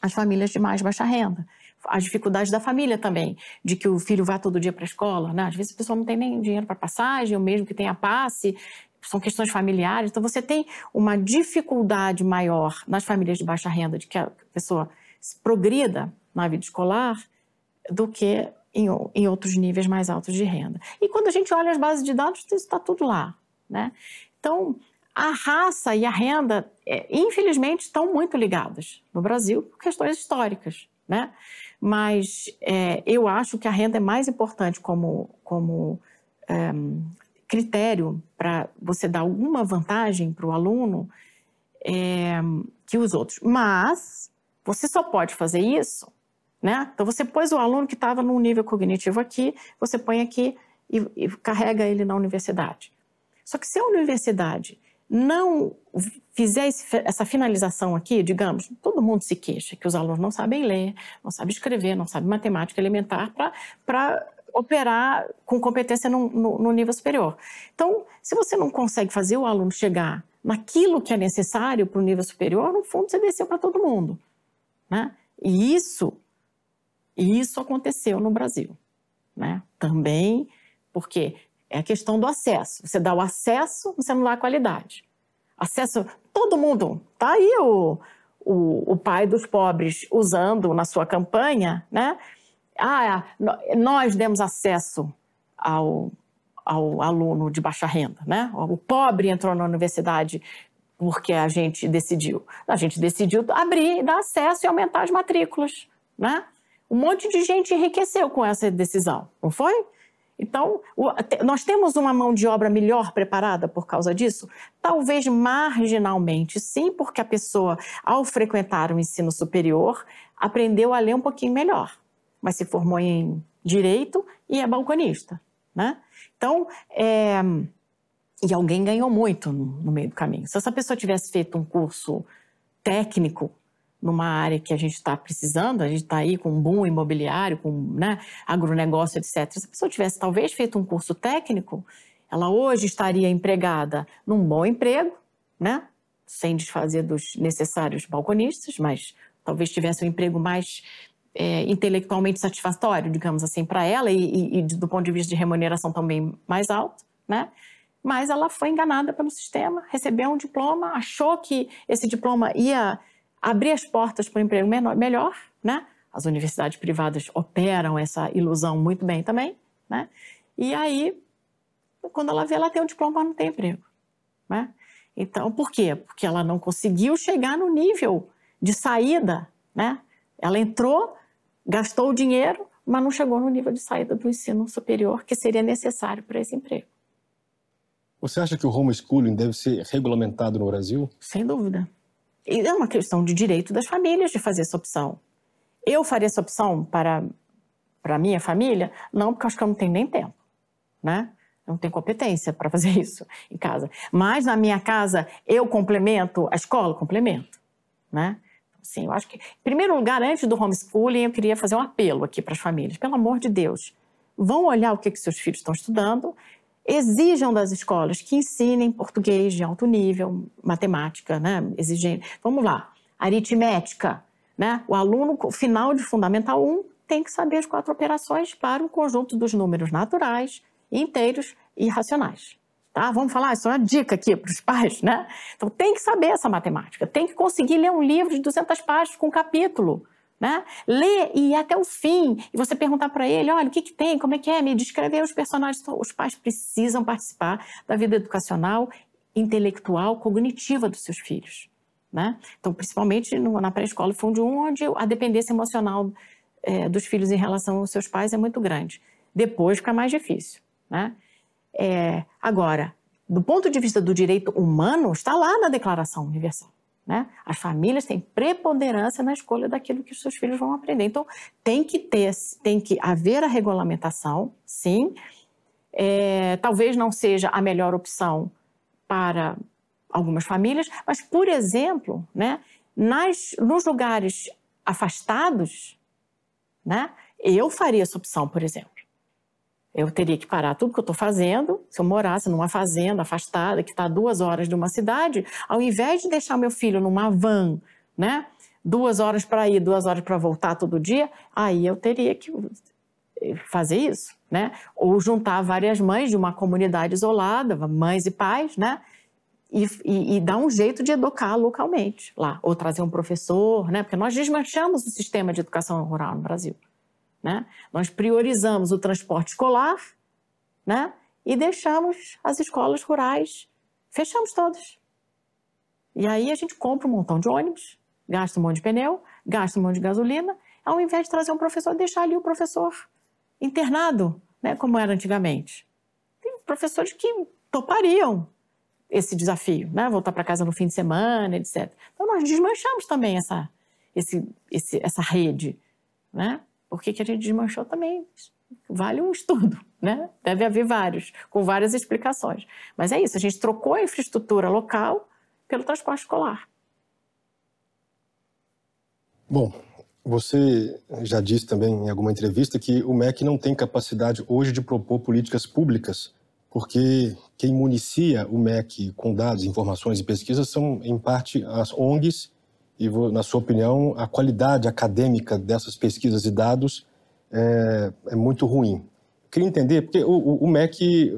as famílias de mais baixa renda. As dificuldades da família também, de que o filho vá todo dia para a escola, né? Às vezes a pessoa não tem nem dinheiro para passagem, ou mesmo que tenha passe, são questões familiares. Então você tem uma dificuldade maior nas famílias de baixa renda de que a pessoa progrida na vida escolar do que em, em outros níveis mais altos de renda. E quando a gente olha as bases de dados, isso está tudo lá. Né? Então, a raça e a renda, é, infelizmente, estão muito ligadas no Brasil por questões históricas. Né? Mas é, eu acho que a renda é mais importante como, como é, critério para você dar alguma vantagem para o aluno é, que os outros. Mas você só pode fazer isso, né? Então você pôs o aluno que estava num nível cognitivo aqui, você põe aqui e, e carrega ele na universidade. Só que se a universidade não fizer esse, essa finalização aqui, digamos, todo mundo se queixa que os alunos não sabem ler, não sabem escrever, não sabem matemática elementar para operar com competência no, no, no nível superior. Então, se você não consegue fazer o aluno chegar naquilo que é necessário para o nível superior, no fundo você desceu para todo mundo. Né? E isso, isso aconteceu no Brasil. Né? Também porque é a questão do acesso. Você dá o acesso, você não dá a qualidade. Acesso, todo mundo. Tá aí o, o, o pai dos pobres usando na sua campanha, né? Ah, nós demos acesso ao, ao aluno de baixa renda, né? O pobre entrou na universidade porque a gente decidiu. A gente decidiu abrir, dar acesso e aumentar as matrículas, né? Um monte de gente enriqueceu com essa decisão, não foi? Então, nós temos uma mão de obra melhor preparada por causa disso? Talvez marginalmente, sim, porque a pessoa, ao frequentar o ensino superior, aprendeu a ler um pouquinho melhor, mas se formou em direito e é balconista. Né? Então, é... e alguém ganhou muito no meio do caminho. Se essa pessoa tivesse feito um curso técnico, numa área que a gente está precisando, a gente está aí com um boom imobiliário, com né, agronegócio, etc. Se a pessoa tivesse talvez feito um curso técnico, ela hoje estaria empregada num bom emprego, né? sem desfazer dos necessários balconistas, mas talvez tivesse um emprego mais é, intelectualmente satisfatório, digamos assim, para ela e, e, e, do ponto de vista de remuneração também mais alto, né? Mas ela foi enganada pelo sistema, recebeu um diploma, achou que esse diploma ia abrir as portas para o um emprego menor, melhor, né? As universidades privadas operam essa ilusão muito bem também, né? E aí, quando ela vê, ela tem o um diploma, mas não tem emprego, né? Então, por quê? Porque ela não conseguiu chegar no nível de saída, né? Ela entrou, gastou o dinheiro, mas não chegou no nível de saída do ensino superior que seria necessário para esse emprego. Você acha que o homeschooling deve ser regulamentado no Brasil? Sem dúvida. E é uma questão de direito das famílias de fazer essa opção. Eu faria essa opção para para minha família? Não, porque eu acho que eu não tenho nem tempo, né? Eu não tenho competência para fazer isso em casa. Mas na minha casa eu complemento, a escola complemento, né? Sim, eu acho que, em primeiro lugar, antes do homeschooling, eu queria fazer um apelo aqui para as famílias. Pelo amor de Deus, vão olhar o que, que seus filhos estão estudando exijam das escolas que ensinem português de alto nível, matemática, né? Exigem, vamos lá, aritmética, né? O aluno final de fundamental 1 tem que saber as quatro operações para o um conjunto dos números naturais, inteiros e racionais. Tá? Vamos falar, isso é uma dica aqui para os pais, né? Então tem que saber essa matemática, tem que conseguir ler um livro de 200 páginas com um capítulo, né? e ir até o fim, e você perguntar para ele: olha, o que, que tem, como é que é, me descrever os personagens. Os pais precisam participar da vida educacional, intelectual, cognitiva dos seus filhos. Né? Então, principalmente no, na pré-escola Fundo 1, onde a dependência emocional é, dos filhos em relação aos seus pais é muito grande. Depois fica mais difícil. Né? É, agora, do ponto de vista do direito humano, está lá na Declaração Universal. Né? As famílias têm preponderância na escolha daquilo que os seus filhos vão aprender. Então, tem que ter, tem que haver a regulamentação, sim. É, talvez não seja a melhor opção para algumas famílias, mas, por exemplo, né, nas, nos lugares afastados, né, eu faria essa opção, por exemplo. Eu teria que parar tudo que eu estou fazendo. Se eu morasse numa fazenda afastada, que está duas horas de uma cidade, ao invés de deixar meu filho numa van, né? Duas horas para ir, duas horas para voltar todo dia, aí eu teria que eh, fazer isso, né? Ou juntar várias mães de uma comunidade isolada, mães e pais, né? E, e, e, dar um jeito de educar localmente lá, ou trazer um professor, né? Porque nós desmanchamos o sistema de educação rural no Brasil. Né? Nós priorizamos o transporte escolar né? e deixamos as escolas rurais, fechamos todas. E aí a gente compra um montão de ônibus, gasta um monte de pneu, gasta um monte de gasolina, ao invés de trazer um professor, deixar ali o professor internado, né? como era antigamente. Tem professores que topariam esse desafio, né? voltar para casa no fim de semana, etc. Então nós desmanchamos também essa, esse, esse, essa rede. Né? Por que, que a gente desmanchou também? Vale um estudo, né? Deve haver vários, com várias explicações. Mas é isso, a gente trocou a infraestrutura local pelo transporte escolar. Bom, você já disse também em alguma entrevista que o MEC não tem capacidade hoje de propor políticas públicas, porque quem municia o MEC com dados, informações e pesquisas são, em parte, as ONGs e, na sua opinião, a qualidade acadêmica dessas pesquisas e dados é, é muito ruim. queria entender, porque o, o, o MEC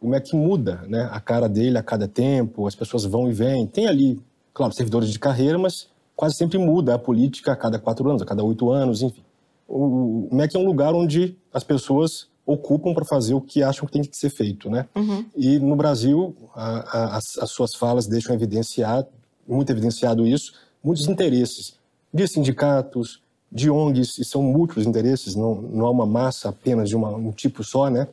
o MEC muda né, a cara dele a cada tempo, as pessoas vão e vêm. Tem ali, claro, servidores de carreira, mas quase sempre muda a política a cada quatro anos, a cada oito anos, enfim. O, o MEC é um lugar onde as pessoas ocupam para fazer o que acham que tem que ser feito, né? Uhum. E no Brasil, a, a, as, as suas falas deixam evidenciar, muito evidenciado isso, muitos interesses de sindicatos, de ONGs, e são múltiplos interesses, não, não há uma massa apenas de uma, um tipo só, né?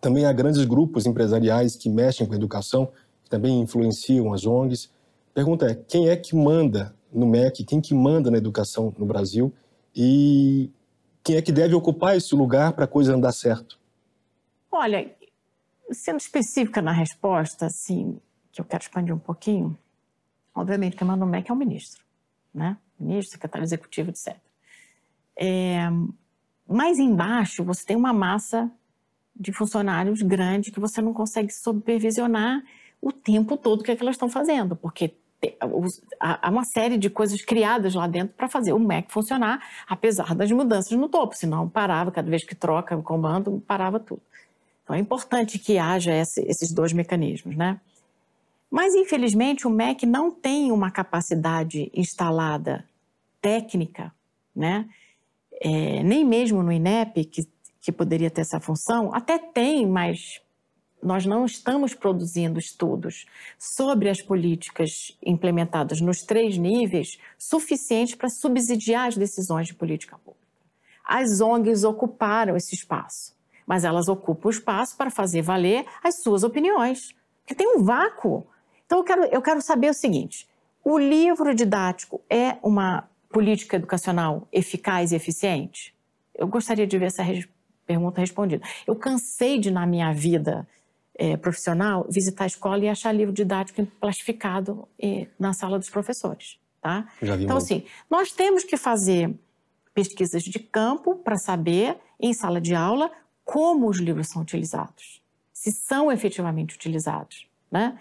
Também há grandes grupos empresariais que mexem com a educação, que também influenciam as ONGs. Pergunta é, quem é que manda no MEC, quem que manda na educação no Brasil e quem é que deve ocupar esse lugar para a coisa andar certo? Olha, sendo específica na resposta, assim, que eu quero expandir um pouquinho, Obviamente, quem manda o MEC é o ministro, né? Ministro, secretário executivo, etc. É, mais embaixo, você tem uma massa de funcionários grande que você não consegue supervisionar o tempo todo que, é que elas estão fazendo, porque há uma série de coisas criadas lá dentro para fazer o MEC funcionar, apesar das mudanças no topo, senão parava, cada vez que troca o comando, parava tudo. Então é importante que haja esse, esses dois mecanismos, né? Mas, infelizmente, o MEC não tem uma capacidade instalada técnica, né? É, nem mesmo no INEP, que, que poderia ter essa função, até tem, mas nós não estamos produzindo estudos sobre as políticas implementadas nos três níveis suficientes para subsidiar as decisões de política pública. As ONGs ocuparam esse espaço, mas elas ocupam o espaço para fazer valer as suas opiniões, porque tem um vácuo. Então, eu quero, eu quero saber o seguinte: o livro didático é uma política educacional eficaz e eficiente? Eu gostaria de ver essa res pergunta respondida. Eu cansei de, na minha vida é, profissional, visitar a escola e achar livro didático plastificado e, eh, na sala dos professores. Tá? Então, assim, nós temos que fazer pesquisas de campo para saber, em sala de aula, como os livros são utilizados, se são efetivamente utilizados. Né?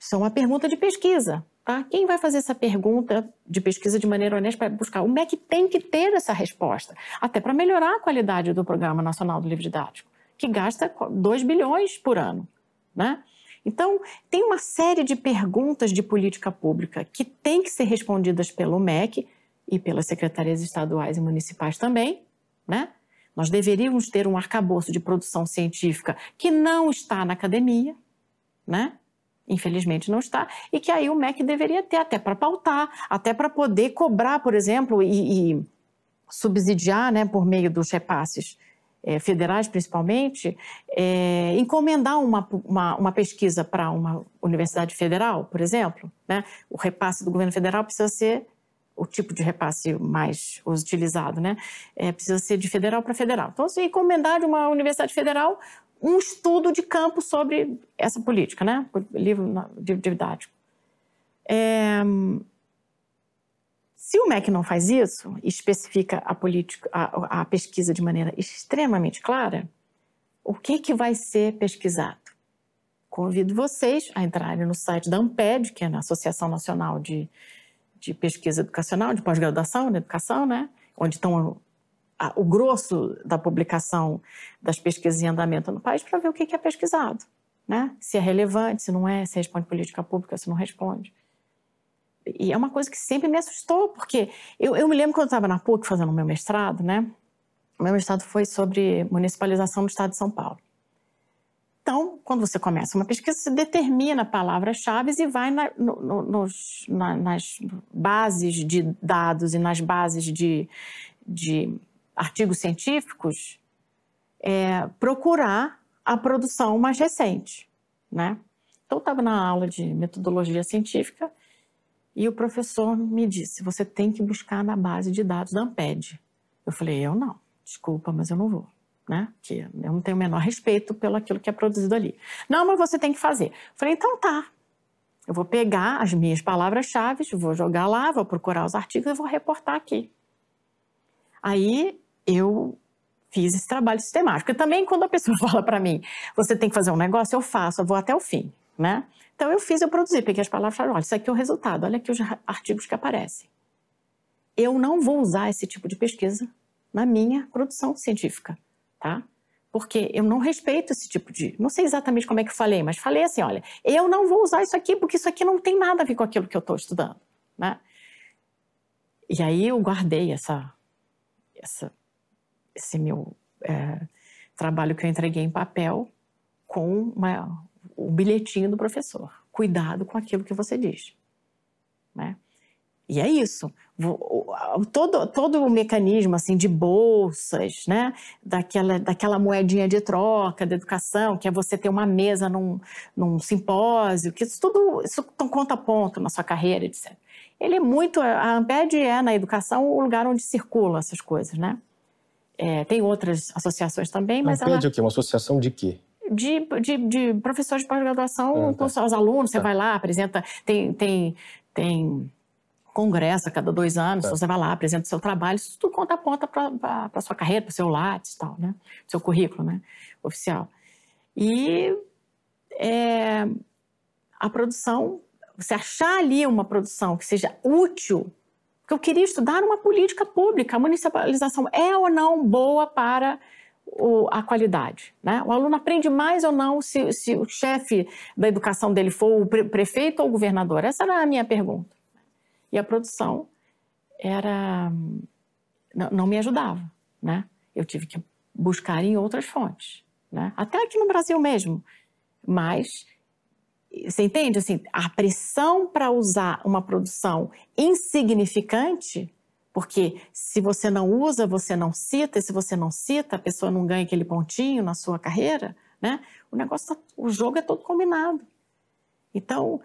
Isso é uma pergunta de pesquisa. Tá? Quem vai fazer essa pergunta de pesquisa de maneira honesta para buscar? O MEC tem que ter essa resposta, até para melhorar a qualidade do Programa Nacional do Livro Didático, que gasta 2 bilhões por ano. Né? Então, tem uma série de perguntas de política pública que têm que ser respondidas pelo MEC e pelas secretarias estaduais e municipais também, né? Nós deveríamos ter um arcabouço de produção científica que não está na academia, né? infelizmente não está, e que aí o MEC deveria ter até para pautar, até para poder cobrar, por exemplo, e, e subsidiar né, por meio dos repasses. É, federais principalmente, é, encomendar uma, uma, uma pesquisa para uma universidade federal, por exemplo. Né? O repasse do governo federal precisa ser o tipo de repasse mais utilizado, né? É, precisa ser de federal para federal. Então, se encomendar de uma universidade federal um estudo de campo sobre essa política, né? Livro didático. É... Se o MEC não faz isso, especifica a, política, a, a pesquisa de maneira extremamente clara, o que, que vai ser pesquisado? Convido vocês a entrarem no site da AMPED, que é a Associação Nacional de, de Pesquisa Educacional, de Pós-Graduação na Educação, né? onde estão a, o grosso da publicação das pesquisas em andamento no país para ver o que, que é pesquisado, né? Se é relevante, se não é, se responde política pública, se não responde. E é uma coisa que sempre me assustou, porque eu, eu me lembro quando eu estava na PUC fazendo o meu mestrado, né? O meu mestrado foi sobre municipalização do estado de São Paulo. Então, quando você começa uma pesquisa, você determina palavras-chave e vai na, no, no, nos, na, nas bases de dados e nas bases de, de artigos científicos, é, procurar a produção mais recente, né? Então, eu estava na aula de metodologia científica e o professor me disse: você tem que buscar na base de dados da Amped. Eu falei: eu não, desculpa, mas eu não vou, né? Porque eu não tenho o menor respeito pelo aquilo que é produzido ali. Não, mas você tem que fazer. Eu falei: então tá. Eu vou pegar as minhas palavras-chave, vou jogar lá, vou procurar os artigos e vou reportar aqui. Aí eu fiz esse trabalho sistemático. Eu também quando a pessoa fala para mim, você tem que fazer um negócio, eu faço, eu vou até o fim, né? Então eu fiz, eu produzi, peguei as palavras e falei, olha, isso aqui é o resultado, olha aqui os artigos que aparecem. Eu não vou usar esse tipo de pesquisa na minha produção científica, tá? Porque eu não respeito esse tipo de. Não sei exatamente como é que eu falei, mas falei assim: olha, eu não vou usar isso aqui porque isso aqui não tem nada a ver com aquilo que eu estou estudando. Né? E aí eu guardei essa, essa esse meu é, trabalho que eu entreguei em papel com uma, o bilhetinho do professor. Cuidado com aquilo que você diz. Né? E é isso. Todo, todo o mecanismo assim de bolsas, né? daquela, daquela moedinha de troca da educação, que é você ter uma mesa num, num simpósio, que isso tudo isso conta ponto na sua carreira, etc. Ele é muito. A Amped é, na educação, o lugar onde circulam essas coisas. Né? É, tem outras associações também, mas Amped ela... o quê? Uma associação de quê? De, de, de professores de pós-graduação ah, tá. com seus alunos, tá. você vai lá, apresenta, tem, tem, tem congresso a cada dois anos, tá. você vai lá, apresenta o seu trabalho, isso tudo conta a ponta para a sua carreira, para o seu Lattes e tal, né? Seu currículo, né? Oficial. E é, a produção, você achar ali uma produção que seja útil porque eu queria estudar uma política pública. A municipalização é ou não boa para o, a qualidade. Né? O aluno aprende mais ou não se, se o chefe da educação dele for o pre prefeito ou o governador? Essa era a minha pergunta. E a produção era não, não me ajudava. Né? Eu tive que buscar em outras fontes. Né? Até aqui no Brasil mesmo. Mas você entende? Assim, a pressão para usar uma produção insignificante, porque se você não usa, você não cita, e se você não cita, a pessoa não ganha aquele pontinho na sua carreira, né? O negócio, tá, o jogo é todo combinado. Então,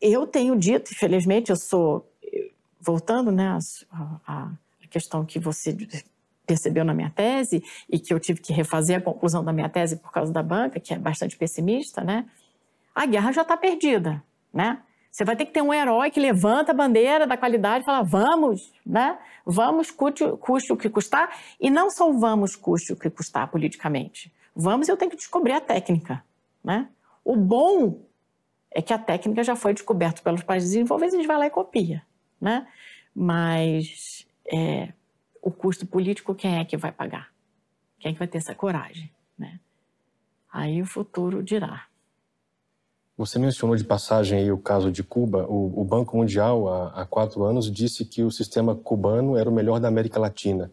eu tenho dito, infelizmente, eu sou voltando, né, a questão que você percebeu na minha tese e que eu tive que refazer a conclusão da minha tese por causa da banca, que é bastante pessimista, né? a guerra já está perdida, né? Você vai ter que ter um herói que levanta a bandeira da qualidade e fala: vamos, né? Vamos, custe, custe o que custar. E não só vamos, custe o que custar politicamente. Vamos, eu tenho que descobrir a técnica, né? O bom é que a técnica já foi descoberta pelos países desenvolvidos, a gente vai lá e copia, né? Mas é, o custo político, quem é que vai pagar? Quem é que vai ter essa coragem, né? Aí o futuro dirá. Você mencionou de passagem o caso de Cuba. O, o Banco Mundial, há, há, quatro anos, disse que o sistema cubano era o melhor da América Latina.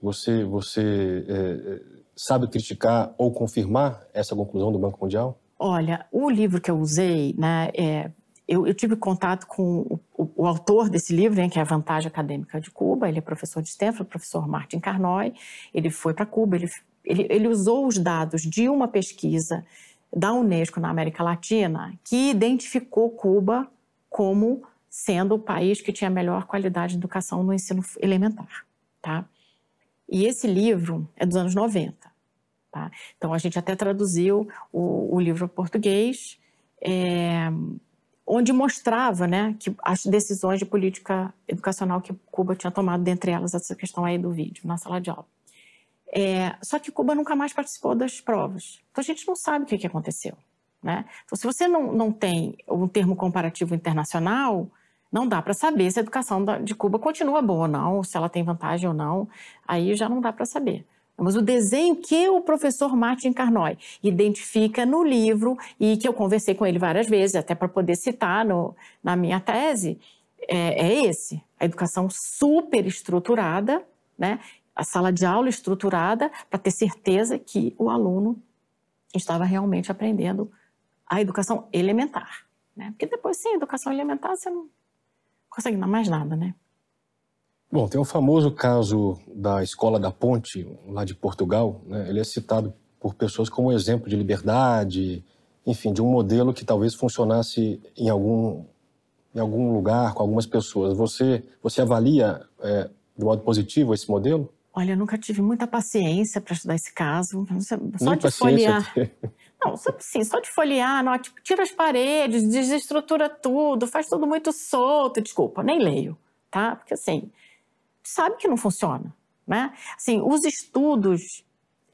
Você, você é, é sabe criticar ou confirmar essa conclusão do Banco Mundial? Olha, o livro que eu usei, né, é, eu, eu, tive contato com o, o autor desse livro, né, que é A Vantagem Acadêmica de Cuba. Ele é professor de Stanford, professor Martin Carnoy. Ele foi para Cuba, ele, ele, ele usou os dados de uma pesquisa da Unesco na América Latina que identificou Cuba como sendo o país que tinha a melhor qualidade de educação no ensino elementar, tá? E esse livro é dos anos 90, tá? Então a gente até traduziu o, o livro para português, é, onde mostrava, né, que as decisões de política educacional que Cuba tinha tomado, dentre elas essa questão aí do vídeo na sala de aula. É, só que Cuba nunca mais participou das provas. Então a gente não sabe o que, que aconteceu. Né? Então, se você não, não tem um termo comparativo internacional, não dá para saber se a educação de Cuba continua boa ou não, se ela tem vantagem ou não, aí já não dá para saber. Mas o desenho que o professor Martin Carnoy identifica no livro e que eu conversei com ele várias vezes, até para poder citar no, na minha tese, é, é, esse. A educação super estruturada, né? a sala de aula estruturada para ter certeza que o aluno estava realmente aprendendo a educação elementar. Né? Porque depois, sim, educação elementar você não consegue dar mais nada, né? Bom, tem o famoso caso da Escola da Ponte, lá de Portugal. Né? Ele é citado por pessoas como exemplo de liberdade, enfim, de um modelo que talvez funcionasse em algum, em algum lugar com algumas pessoas. Você, você avalia é, de modo positivo esse modelo? Olha, eu nunca tive muita paciência para estudar esse caso. Só de folhear. Não, sim, só de folhear, não, tipo, tira as paredes, desestrutura tudo, faz tudo muito solto. Desculpa, nem leio, tá? Porque assim, sabe que não funciona, né? Assim, os estudos.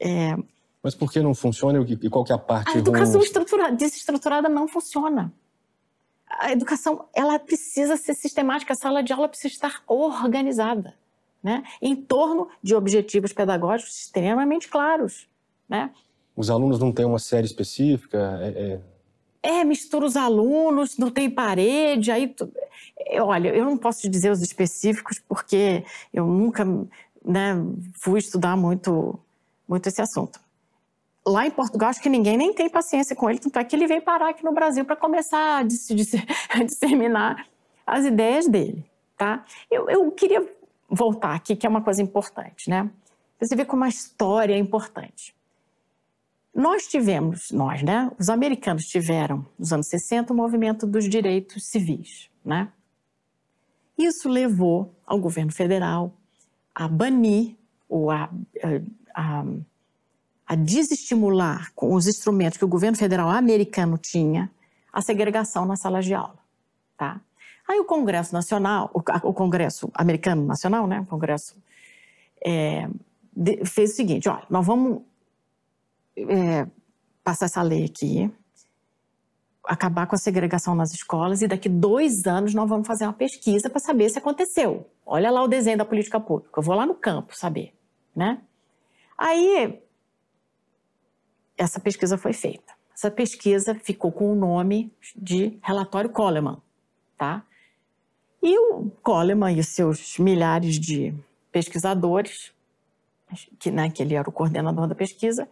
É... Mas por que não funciona e qual que é a parte? A educação estrutura, desestruturada não funciona. A educação, ela precisa ser sistemática, a sala de aula precisa estar organizada né, em torno de objetivos pedagógicos extremamente claros. Né? Os alunos não têm uma série específica? É, é... é mistura os alunos, não tem parede, aí... Tu... É, olha, eu não posso te dizer os específicos porque eu nunca né, fui estudar muito, muito esse assunto. Lá em Portugal, acho que ninguém nem tem paciência com ele, tanto é que ele veio parar aqui no Brasil para começar a, a disseminar as ideias dele. Tá? Eu, eu queria voltar aqui, que é uma coisa importante, né? Você vê como a história é importante. Nós tivemos, nós, né? Os americanos tiveram, nos anos 60, o movimento dos direitos civis, né? Isso levou ao governo federal a banir ou a, a, a, desestimular com os instrumentos que o governo federal americano tinha a segregação nas salas de aula, tá? Aí o Congresso Nacional, o, Congresso Americano Nacional, né, o Congresso, é, de, fez o seguinte, olha, nós vamos é, passar essa lei aqui, acabar com a segregação nas escolas e daqui dois anos nós vamos fazer uma pesquisa para saber se aconteceu. Olha lá o desenho da política pública, eu vou lá no campo saber, né? Aí, essa pesquisa foi feita. Essa pesquisa ficou com o nome de relatório Coleman, tá? E o Coleman e seus milhares de pesquisadores, que, né, que ele era o coordenador da pesquisa,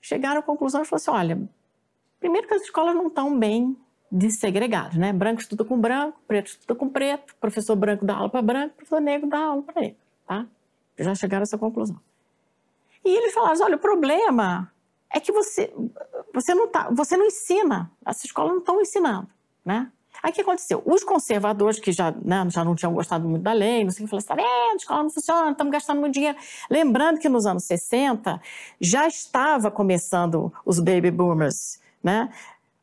chegaram à conclusão e falaram assim, olha, primeiro que as escolas não estão bem desegregadas, né? Branco estuda com branco, preto estuda com preto, professor branco dá aula para branco, professor negro dá aula para negro, tá? Já chegaram a essa conclusão. E eles falaram, olha, o problema é que você, você, não, tá, você não ensina, as escolas não estão ensinando, né? Aí o que aconteceu? Os conservadores, que já, né, já não tinham gostado muito da lei, não sei o que, falaram assim, tá é, vendo, a escola não funciona, estamos gastando muito dinheiro. Lembrando que nos anos 60 já estava começando os baby boomers, né?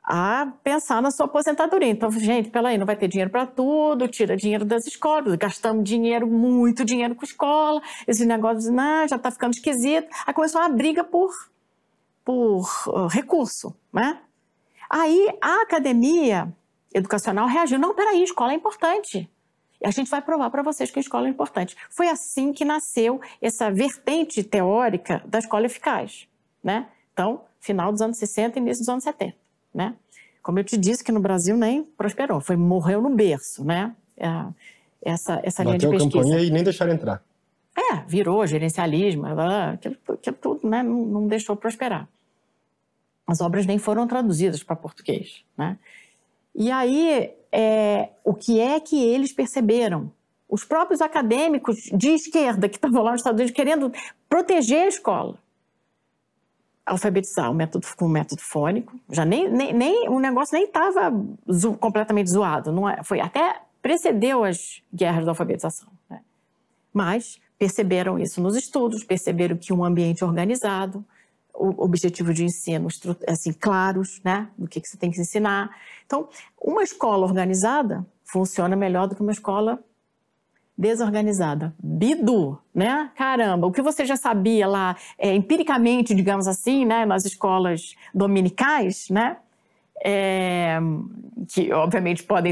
a pensar na sua aposentadoria. Então, gente, aí não vai ter dinheiro para tudo, tira dinheiro das escolas, gastamos dinheiro, muito dinheiro com escola, esse negócio não, já está ficando esquisito. Aí começou uma briga por, por uh, recurso, né? Aí a academia educacional reagiu. Não, peraí, escola é importante. A gente vai provar para vocês que a escola é importante. Foi assim que nasceu essa vertente teórica da escola eficaz, né? Então, final dos anos 60 e início dos anos 70, né? Como eu te disse, que no Brasil nem prosperou, foi morreu no berço, né? É, essa, essa linha de pesquisa. campanha e nem deixaram entrar. É, virou gerencialismo, aquilo, aquilo tudo, né? Não, não deixou prosperar. As obras nem foram traduzidas para português, né? E aí, é, o que é que eles perceberam? Os próprios acadêmicos de esquerda que estavam lá nos Estados Unidos querendo proteger a escola. Alfabetizar o método, com o método fônico. Já nem, nem, nem o negócio nem estava zo, completamente zoado. Não é, foi até precedeu as guerras da alfabetização. Né? Mas perceberam isso nos estudos, perceberam que um ambiente organizado, o objetivo de ensino assim claros, né, do que, que você tem que ensinar. Então, uma escola organizada funciona melhor do que uma escola desorganizada. Bidu, né? Caramba, o que você já sabia lá é, empiricamente, digamos assim, né, nas escolas dominicais, né? É, que obviamente podem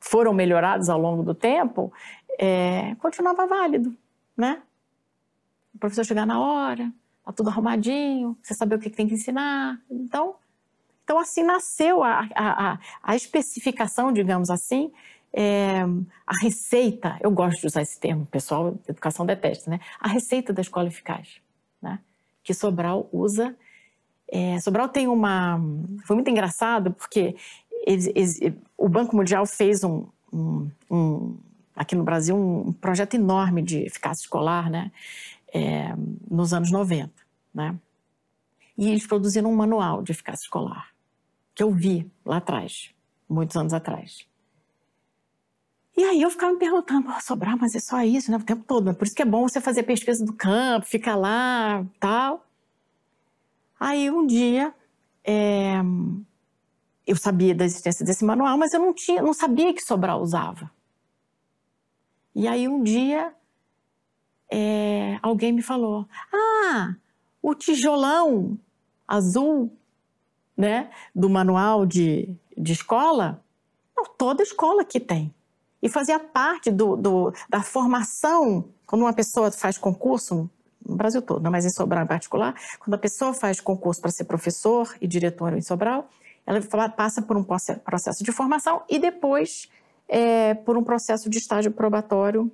foram melhorados ao longo do tempo, é, continuava válido, né? O professor chegar na hora, tá tudo arrumadinho, você sabe o que tem que ensinar. Então, então assim nasceu a, a, a especificação, digamos assim, é, a receita, eu gosto de usar esse termo, pessoal educação detesta, né? A receita da escola eficaz, né? Que Sobral usa. É, Sobral tem uma. Foi muito engraçado, porque eles, eles, o Banco Mundial fez um, um, um, aqui no Brasil, um projeto enorme de eficácia escolar, né? é, nos anos 90, né? E eles produziram um manual de eficácia escolar, que eu vi lá atrás, muitos anos atrás. E aí eu ficava me perguntando, oh, Sobral, mas é só isso, né? O tempo todo. Mas né? por isso que é bom você fazer pesquisa do campo, ficar lá, tal. Aí um dia é, eu sabia da existência desse manual, mas eu não tinha, não sabia que Sobral usava. E aí um dia é, alguém me falou: Ah, o tijolão azul, né, do manual de, de escola, não, toda escola que tem. E fazia parte do, do, da formação, quando uma pessoa faz concurso, no Brasil todo, não, né, mas em Sobral em particular, quando a pessoa faz concurso para ser professor e diretor em Sobral, ela passa por um processo de formação e depois é, por um processo de estágio probatório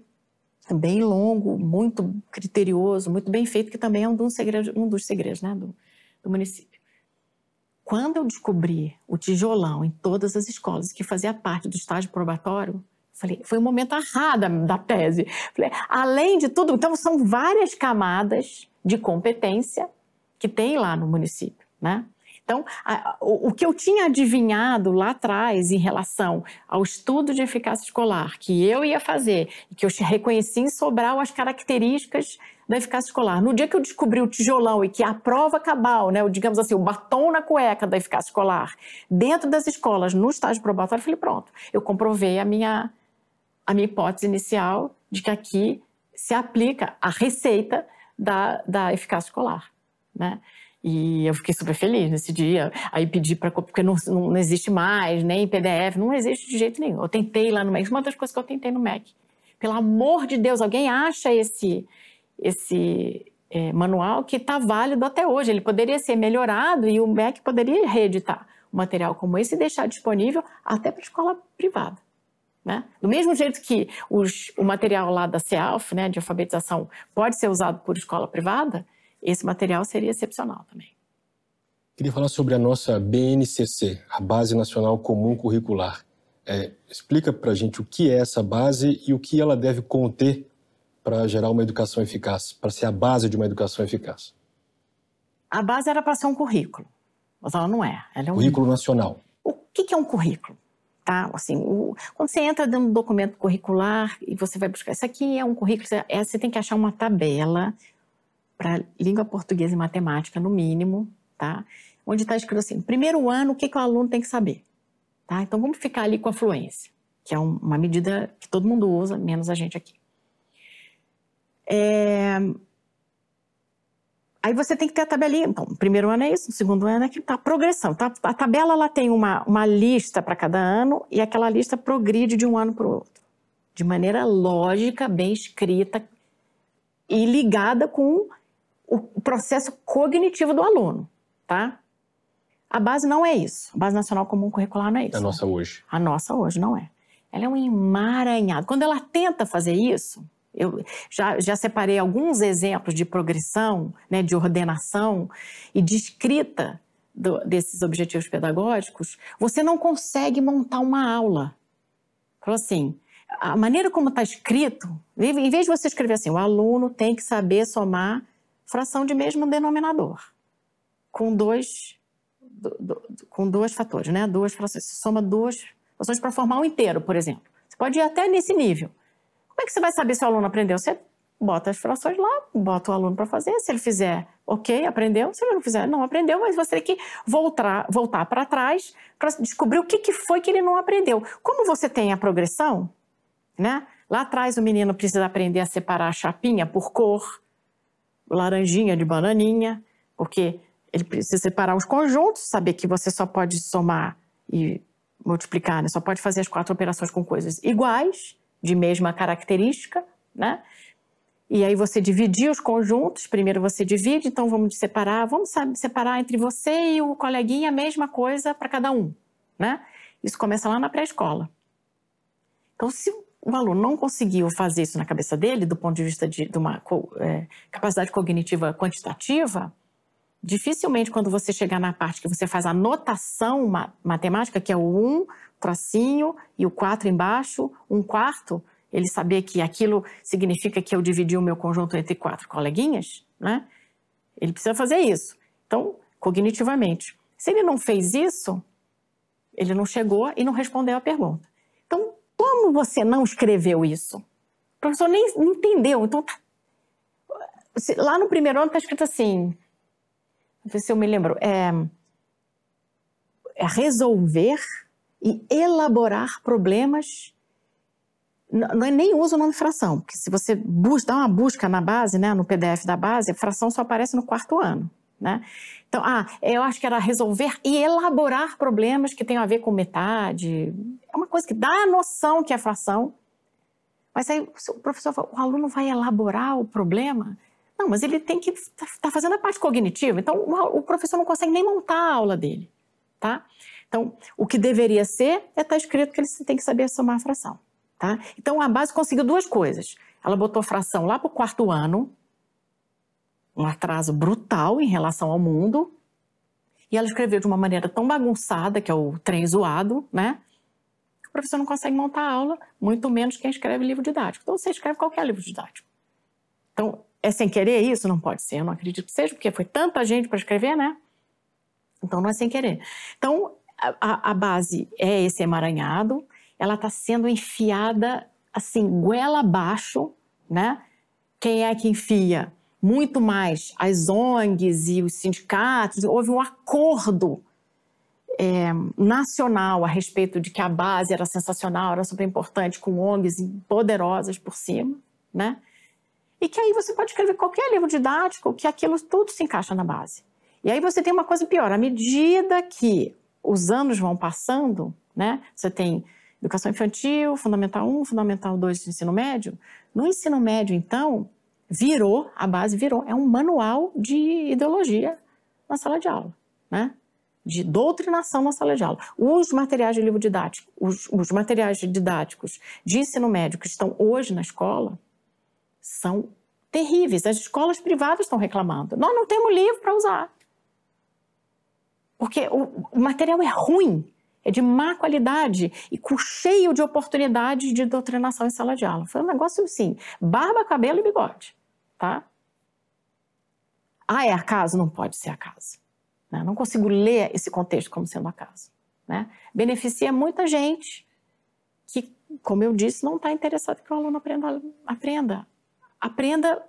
bem longo, muito criterioso, muito bem feito, que também é um dos segredos, um dos segredos né, do, do município. Quando eu descobri o tijolão em todas as escolas que fazia parte do estágio probatório, falei, foi um momento errado da, tese. Falei, além de tudo, então são várias camadas de competência que tem lá no município, né? Então, a, o, o que eu tinha adivinhado lá atrás em relação ao estudo de eficácia escolar que eu ia fazer, que eu reconheci em Sobral as características da eficácia escolar. No dia que eu descobri o tijolão e que a prova cabal, né, o, digamos assim, o batom na cueca da eficácia escolar, dentro das escolas, no estágio probatório, eu falei, pronto, eu comprovei a minha, a minha hipótese inicial de que aqui se aplica a receita da, da eficácia escolar. Né? E eu fiquei super feliz nesse dia. Aí pedi para porque não, não, existe mais, nem PDF, não existe de jeito nenhum. Eu tentei lá no Mac, é uma das coisas que eu tentei no Mac. Pelo amor de Deus, alguém acha esse esse é, manual que está válido até hoje. Ele poderia ser melhorado e o Mac poderia reeditar um material como esse e deixar disponível até para escola privada. Né? Do mesmo jeito que os, o material lá da CEALF, né, de alfabetização, pode ser usado por escola privada, esse material seria excepcional também. Queria falar sobre a nossa BNCC, a Base Nacional Comum Curricular. É, explica para a gente o que é essa base e o que ela deve conter para gerar uma educação eficaz, para ser a base de uma educação eficaz. A base era para ser um currículo, mas ela não é. Ela é um currículo nacional. O que é um currículo? Tá? Assim, o... quando você entra dentro do documento curricular e você vai buscar isso aqui é um currículo, você, é, é, você tem que achar uma tabela para língua portuguesa e matemática, no mínimo, tá? Onde está escrito assim: primeiro ano, o que, que o aluno tem que saber? Tá? Então vamos ficar ali com a fluência, que é uma medida que todo mundo usa, menos a gente aqui. É... Aí você tem que ter a tabelinha. Então, primeiro ano é isso, segundo ano é que tá a progressão. Tá? A tabela ela tem uma, uma lista para cada ano e aquela lista progride de um ano para o outro, de maneira lógica, bem escrita e ligada com o processo cognitivo do aluno, tá? A base não é isso. A base nacional comum curricular não é isso. A nossa hoje. A nossa hoje não é. Ela é um emaranhado. Quando ela tenta fazer isso, eu já, já separei alguns exemplos de progressão, né, de ordenação e de escrita do, desses objetivos pedagógicos, você não consegue montar uma aula. Falou assim, a maneira como está escrito, em vez de você escrever assim, o aluno tem que saber somar fração de mesmo denominador, com dois, do, do, com dois fatores, né? Duas frações, você soma duas frações para formar um inteiro, por exemplo. Você pode ir até nesse nível. Como é que você vai saber se o aluno aprendeu? Você bota as frações lá, bota o aluno para fazer, se ele fizer, ok, aprendeu, se ele não fizer, não aprendeu, mas você tem que voltar, voltar para trás para descobrir o que, que foi que ele não aprendeu. Como você tem a progressão, né? Lá atrás o menino precisa aprender a separar a chapinha por cor, laranjinha de bananinha, porque ele precisa separar os conjuntos, saber que você só pode somar e multiplicar, né? só pode fazer as quatro operações com coisas iguais, de mesma característica, né? E aí você dividir os conjuntos, primeiro você divide, então vamos separar, vamos separar entre você e o coleguinha a mesma coisa para cada um, né? Isso começa lá na pré-escola. Então, se o aluno não conseguiu fazer isso na cabeça dele, do ponto de vista de, de uma é, capacidade cognitiva quantitativa, dificilmente quando você chegar na parte que você faz a notação matemática, que é o 1, um, tracinho, e o 4 embaixo, um quarto, ele saber que aquilo significa que eu dividi o meu conjunto entre quatro coleguinhas, né? Ele precisa fazer isso. Então, cognitivamente. Se ele não fez isso, ele não chegou e não respondeu a pergunta. Como você não escreveu isso? O professor nem, entendeu. Então, tá... lá no primeiro ano está escrito assim. Não se eu me lembro. É, é resolver e elaborar problemas. Não, é não, nem usa o nome fração, porque se você busca, dá uma busca na base, né, no PDF da base, fração só aparece no quarto ano. Né? Então, ah, eu acho que era resolver e elaborar problemas que tenham a ver com metade, é uma coisa que dá a noção que é fração. Mas aí o professor fala, o aluno vai elaborar o problema? Não, mas ele tem que estar tá, tá fazendo a parte cognitiva. Então, o professor não consegue nem montar a aula dele, tá? Então, o que deveria ser é estar tá escrito que ele tem que saber somar a fração, tá? Então, a base conseguiu duas coisas. Ela botou fração lá para o quarto ano, um atraso brutal em relação ao mundo, e ela escreveu de uma maneira tão bagunçada, que é o trem zoado, né? o professor não consegue montar a aula, muito menos quem escreve livro didático. Então, você escreve qualquer livro didático. Então, é sem querer isso? Não pode ser, eu não acredito que seja, porque foi tanta gente para escrever, né? Então, não é sem querer. Então, a, a base é esse emaranhado, ela está sendo enfiada, assim, goela abaixo, né? Quem é que enfia? Muito mais as ONGs e os sindicatos, houve um acordo é, nacional a respeito de que a base era sensacional, era super importante, com ONGs poderosas por cima, né? E que aí você pode escrever qualquer livro didático que aquilo tudo se encaixa na base. E aí você tem uma coisa pior, à medida que os anos vão passando, né? Você tem educação infantil, fundamental 1, fundamental 2 de ensino médio. No ensino médio, então, virou, a base virou, é um manual de ideologia na sala de aula, né? de doutrinação na sala de aula. Os materiais de livro didático, os, os materiais didáticos de ensino médio que estão hoje na escola são terríveis. As escolas privadas estão reclamando. Nós não temos livro para usar. Porque o, o material é ruim, é de má qualidade e cheio de oportunidades de doutrinação em sala de aula. Foi um negócio assim, barba, cabelo e bigode, tá? Ah, é acaso? Não pode ser acaso. Né? Não consigo ler esse contexto como sendo acaso. Né? Beneficia muita gente que, como eu disse, não está interessado que o aluno aprenda, aprenda. Aprenda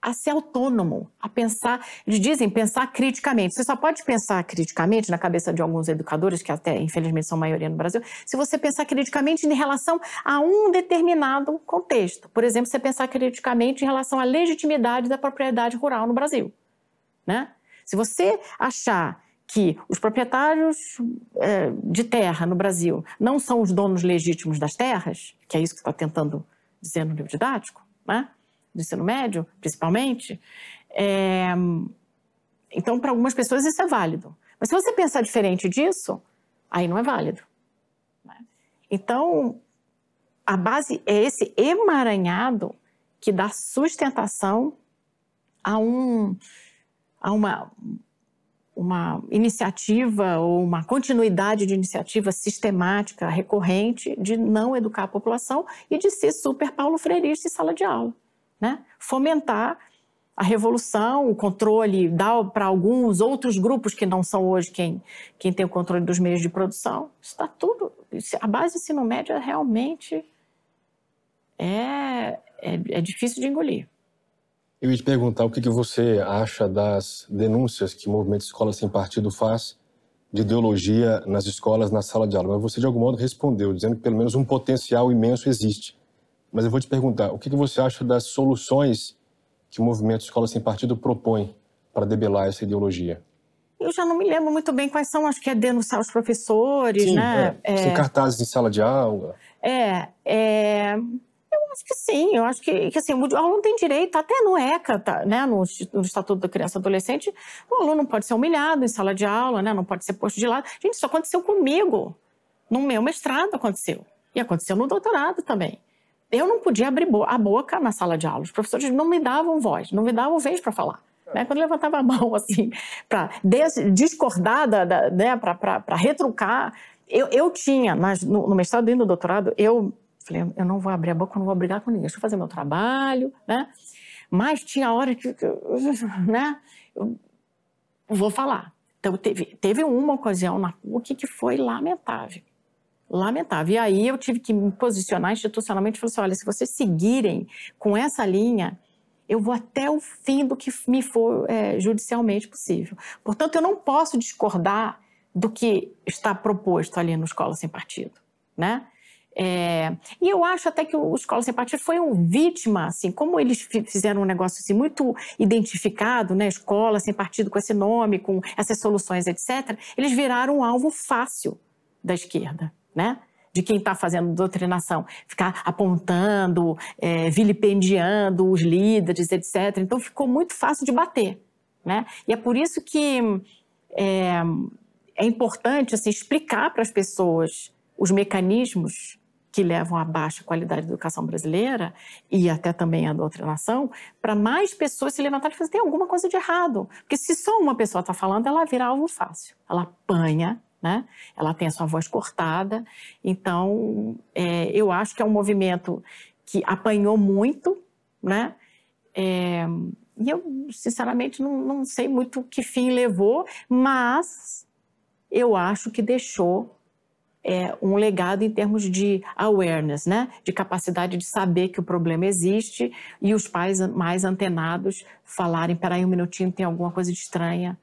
a ser autônomo, a pensar. Eles dizem pensar criticamente. Você só pode pensar criticamente, na cabeça de alguns educadores, que até infelizmente são a maioria no Brasil, se você pensar criticamente em relação a um determinado contexto. Por exemplo, você pensar criticamente em relação à legitimidade da propriedade rural no Brasil. Né? Se você achar que os proprietários é, de terra no Brasil não são os donos legítimos das terras, que é isso que está tentando dizer no livro didático, né? do ensino médio, principalmente, é... então, para algumas pessoas isso é válido. Mas se você pensar diferente disso, aí não é válido. Né? Então, a base é esse emaranhado que dá sustentação a um há uma, uma iniciativa ou uma continuidade de iniciativa sistemática, recorrente, de não educar a população e de ser super Paulo Freirista em sala de aula. Né? Fomentar a revolução, o controle, dar para alguns outros grupos que não são hoje quem, quem tem o controle dos meios de produção. Isso está tudo. A base do ensino médio realmente é, é, é difícil de engolir. Eu ia te perguntar o que, que você acha das denúncias que o movimento Escola Sem Partido faz de ideologia nas escolas, na sala de aula. Mas você, de algum modo, respondeu, dizendo que pelo menos um potencial imenso existe. Mas eu vou te perguntar, o que, que você acha das soluções que o movimento Escola Sem Partido propõe para debelar essa ideologia? Eu já não me lembro muito bem quais são, acho que é denunciar os professores, Sim, né? É. É... cartazes em sala de aula. É, é, acho que sim, eu acho que, que assim, o aluno tem direito, até no ECA, tá, né, no, no, Estatuto da Criança e Adolescente, o aluno não pode ser humilhado em sala de aula, né, não pode ser posto de lado. Gente, isso aconteceu comigo, no meu mestrado aconteceu, e aconteceu no doutorado também. Eu não podia abrir bo a boca na sala de aula, os professores não me davam voz, não me davam vez para falar. Né, quando levantava a mão assim, para discordar, da, da, né, para retrucar, eu, eu tinha, mas no, no mestrado e no doutorado, eu Falei, eu não vou abrir a boca, eu não vou brigar com ninguém, deixa eu fazer meu trabalho, né? Mas tinha hora que, né? Eu vou falar. Então, teve, teve uma ocasião na PUC que foi lamentável. Lamentável. E aí eu tive que me posicionar institucionalmente e falar assim: olha, se vocês seguirem com essa linha, eu vou até o fim do que me for é, judicialmente possível. Portanto, eu não posso discordar do que está proposto ali no Escola Sem Partido, né? É, e eu acho até que o Escola Sem Partido foi um vítima, assim, como eles fizeram um negócio assim, muito identificado, né, Escola Sem Partido com esse nome, com essas soluções, etc., eles viraram um alvo fácil da esquerda, né? de quem está fazendo doutrinação, ficar apontando, é, vilipendiando os líderes, etc. Então ficou muito fácil de bater, né? E é por isso que é, é importante assim explicar para as pessoas os mecanismos que levam à baixa qualidade da educação brasileira e até também à doutrinação, para mais pessoas se levantarem e fazer tem alguma coisa de errado. Porque se só uma pessoa está falando, ela vira alvo fácil. Ela apanha, né? ela tem a sua voz cortada. Então, é, eu acho que é um movimento que apanhou muito, né? É, e eu, sinceramente, não, não sei muito que fim levou, mas eu acho que deixou é, um legado em termos de awareness, né? de capacidade de saber que o problema existe e os pais mais antenados falarem: peraí, um minutinho, tem alguma coisa de estranha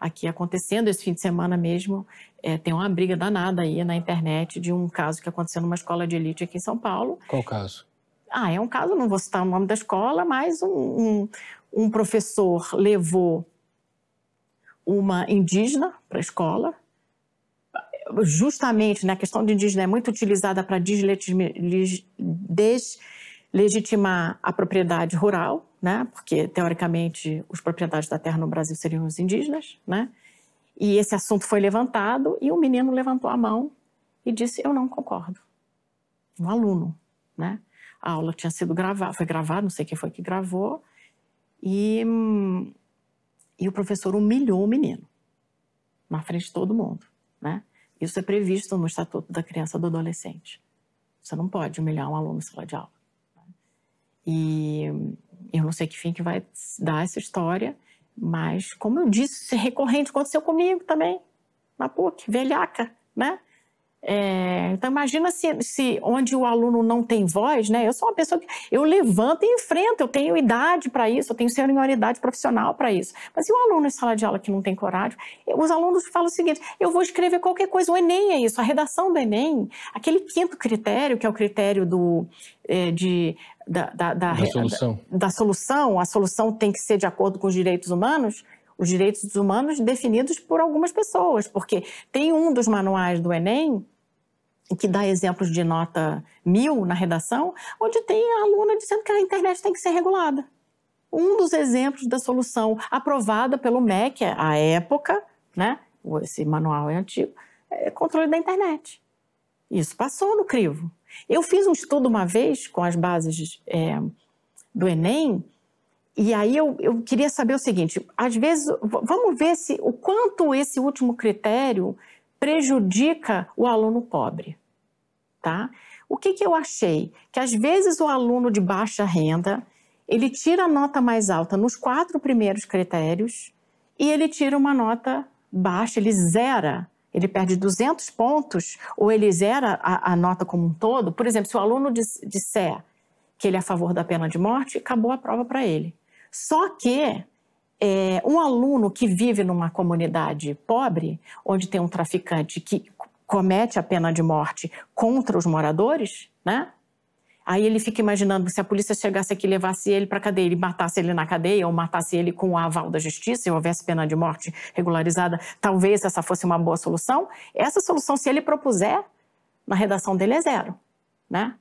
aqui acontecendo. Esse fim de semana mesmo é, tem uma briga danada aí na internet de um caso que aconteceu numa escola de elite aqui em São Paulo. Qual caso? Ah, é um caso, não vou citar o nome da escola, mas um, um, um professor levou uma indígena para a escola justamente na né, questão de indígena é muito utilizada para deslegitimar a propriedade rural, né? porque teoricamente os proprietários da terra no Brasil seriam os indígenas, né? e esse assunto foi levantado e o menino levantou a mão e disse eu não concordo, um aluno, né? A aula tinha sido gravada, foi gravada, não sei quem foi que gravou e hum, e o professor humilhou o menino na frente de todo mundo, né? Isso é previsto no Estatuto da Criança e do Adolescente. Você não pode humilhar um aluno em sala de aula. Né? E eu não sei que fim que vai dar essa história, mas, como eu disse, isso é recorrente, aconteceu comigo também, na PUC, velhaca, né? É, então imagina se, se, onde o aluno não tem voz, né? Eu sou uma pessoa que eu levanto e enfrento, eu tenho idade para isso, eu tenho senioridade profissional para isso. Mas e o aluno em sala de aula que não tem coragem? Os alunos falam o seguinte: eu vou escrever qualquer coisa. O Enem é isso, a redação do Enem, aquele quinto critério que é o critério do é, de da, da, da, da solução. da solução, a solução tem que ser de acordo com os direitos humanos os direitos humanos definidos por algumas pessoas, porque tem um dos manuais do Enem que dá exemplos de nota mil na redação, onde tem a aluna dizendo que a internet tem que ser regulada. Um dos exemplos da solução aprovada pelo MEC à época, né? Esse manual é antigo, é controle da internet. Isso passou no crivo. Eu fiz um estudo uma vez com as bases é, do Enem e aí eu, eu queria saber o seguinte: às vezes, vamos ver se o quanto esse último critério prejudica o aluno pobre, tá? O que, que eu achei? Que às vezes o aluno de baixa renda ele tira a nota mais alta nos quatro primeiros critérios e ele tira uma nota baixa, ele zera ele perde 200 pontos ou ele zera a, a, nota como um todo, por exemplo, se o aluno disser que ele é a favor da pena de morte, acabou a prova para ele. Só que é, um aluno que vive numa comunidade pobre, onde tem um traficante que comete a pena de morte contra os moradores, né? Aí ele fica imaginando que se a polícia chegasse aqui e levasse ele para cadeia, ele matasse ele na cadeia ou matasse ele com o aval da justiça e houvesse pena de morte regularizada, talvez essa fosse uma boa solução. Essa solução, se ele propuser, na redação dele é zero, né?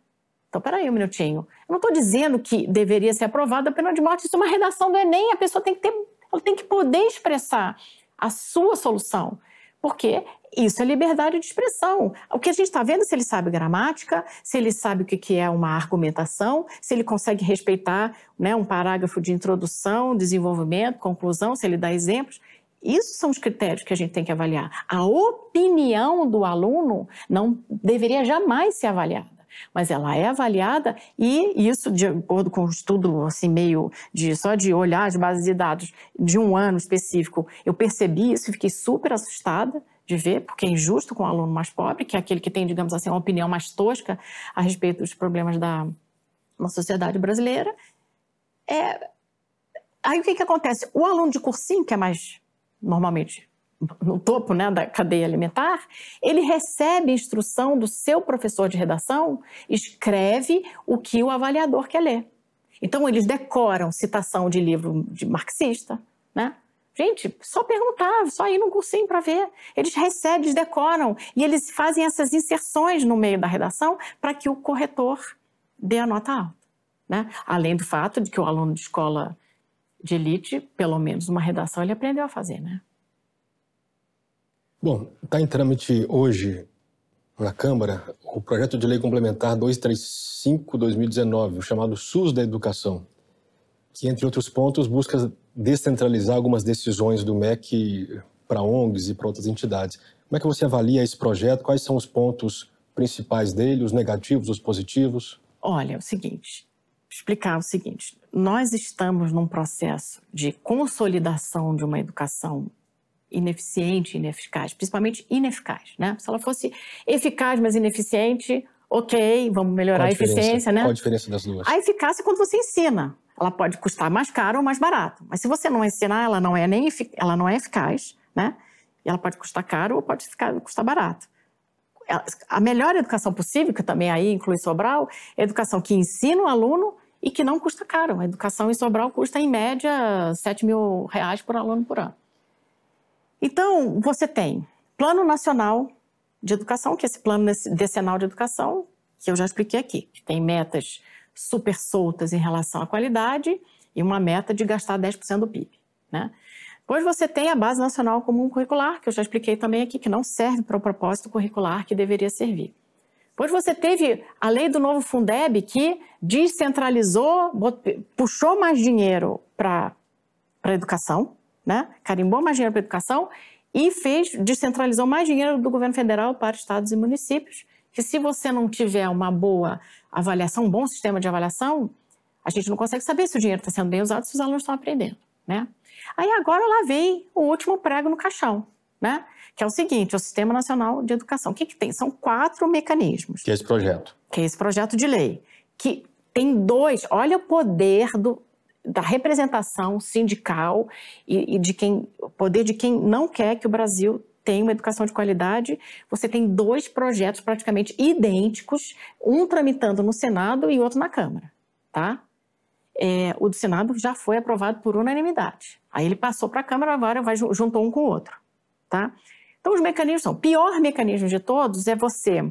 Então, peraí um minutinho. Eu não estou dizendo que deveria ser aprovada a pena de morte, isso é uma redação do Enem, a pessoa tem que ter, ela tem que poder expressar a sua solução. Porque isso é liberdade de expressão. O que a gente está vendo é se ele sabe gramática, se ele sabe o que é uma argumentação, se ele consegue respeitar né, um parágrafo de introdução, desenvolvimento, conclusão, se ele dá exemplos. Isso são os critérios que a gente tem que avaliar. A opinião do aluno não deveria jamais ser avaliada mas ela é avaliada e isso, de acordo com o um estudo assim, meio de só de olhar as bases de dados de um ano específico, eu percebi isso e fiquei super assustada de ver, porque é injusto com o um aluno mais pobre, que é aquele que tem, digamos assim, uma opinião mais tosca a respeito dos problemas da uma sociedade brasileira. É... Aí o que, que acontece? O aluno de cursinho, que é mais normalmente no topo né, da cadeia alimentar, ele recebe instrução do seu professor de redação, escreve o que o avaliador quer ler. Então, eles decoram citação de livro de marxista, né? Gente, só perguntar, só ir num cursinho para ver. Eles recebem, decoram e eles fazem essas inserções no meio da redação para que o corretor dê a nota alta. Né? Além do fato de que o aluno de escola de elite, pelo menos uma redação, ele aprendeu a fazer. Né? Bom, está em trâmite hoje na Câmara o projeto de lei complementar 235-2019, o chamado SUS da Educação, que, entre outros pontos, busca descentralizar algumas decisões do MEC para ONGs e para outras entidades. Como é que você avalia esse projeto? Quais são os pontos principais dele, os negativos, os positivos? Olha, é o seguinte, explicar o seguinte: nós estamos num processo de consolidação de uma educação ineficiente, ineficaz, principalmente ineficaz, né? Se ela fosse eficaz, mas ineficiente, ok, vamos melhorar a, a eficiência, né? Qual a diferença das duas? A eficácia é quando você ensina. Ela pode custar mais caro ou mais barato. Mas se você não ensinar, ela não é nem ela não é eficaz, né? E ela pode custar caro ou pode ficar, custar barato. É, a melhor educação possível, que também aí inclui Sobral, é a educação que ensina o aluno e que não custa caro. A educação em Sobral custa, em média, 7 mil reais por aluno por ano. Então, você tem Plano Nacional de Educação, que é esse plano decenal de educação, que eu já expliquei aqui, que tem metas super soltas em relação à qualidade e uma meta de gastar 10% do PIB. Né? Depois você tem a Base Nacional Comum Curricular, que eu já expliquei também aqui, que não serve para o propósito curricular que deveria servir. Depois você teve a lei do novo Fundeb, que descentralizou, puxou mais dinheiro para a educação, né? Carimbou mais dinheiro para a educação e fez, descentralizou mais dinheiro do governo federal para estados e municípios. Que se você não tiver uma boa avaliação, um bom sistema de avaliação, a gente não consegue saber se o dinheiro está sendo bem usado, se os alunos estão aprendendo, né? Aí agora lá vem o último prego no caixão, né? Que é o seguinte, é o Sistema Nacional de Educação. O que, que tem? São quatro mecanismos. Que é esse projeto. Que é esse projeto de lei. Que tem dois, olha o poder do, da representação sindical e, e de quem o poder de quem não quer que o Brasil tenha uma educação de qualidade. Você tem dois projetos praticamente idênticos, um tramitando no Senado e outro na Câmara, tá? É, o do Senado já foi aprovado por unanimidade. Aí ele passou para a Câmara, agora vai, juntou um com o outro, tá? Então os mecanismos são. O pior mecanismo de todos é você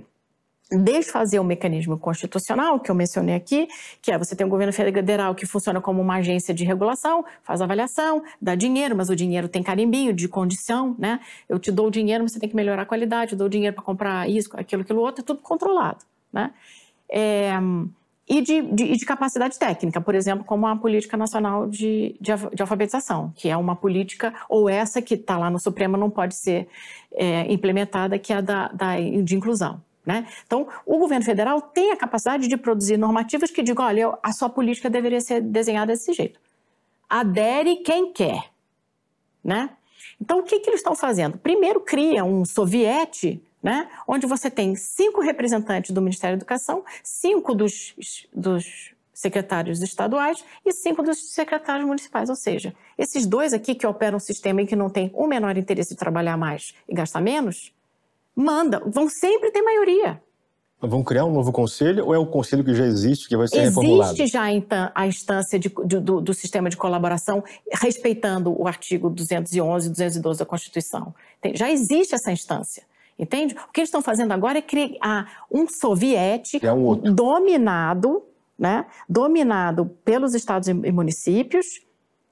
desfazer o mecanismo constitucional que eu mencionei aqui, que é você tem um governo federal que funciona como uma agência de regulação, faz avaliação, dá dinheiro, mas o dinheiro tem carimbinho de condição, né? Eu te dou o dinheiro, mas você tem que melhorar a qualidade, eu dou dinheiro para comprar isso, aquilo, aquilo outro, é tudo controlado, né? É, e de, de, de, capacidade técnica, por exemplo, como a Política Nacional de, de Alfabetização, que é uma política, ou essa que está lá no Supremo não pode ser é, implementada, que é a da, da, de inclusão. Né? Então, o governo federal tem a capacidade de produzir normativas que digam: olha, a sua política deveria ser desenhada desse jeito. Adere quem quer. Né? Então, o que, que eles estão fazendo? Primeiro, cria um soviete né? onde você tem cinco representantes do Ministério da Educação, cinco dos, dos secretários estaduais e cinco dos secretários municipais. Ou seja, esses dois aqui que operam um sistema em que não tem o menor interesse de trabalhar mais e gastar menos, manda, vão sempre ter maioria. Vão criar um novo conselho ou é o conselho que já existe que vai ser existe reformulado? Existe já então, a instância de, de, do, do, sistema de colaboração, respeitando o artigo 211 e 212 da Constituição. Já existe essa instância. Entende? O que eles estão fazendo agora é criar ah, um soviete um dominado, né, dominado pelos estados e municípios,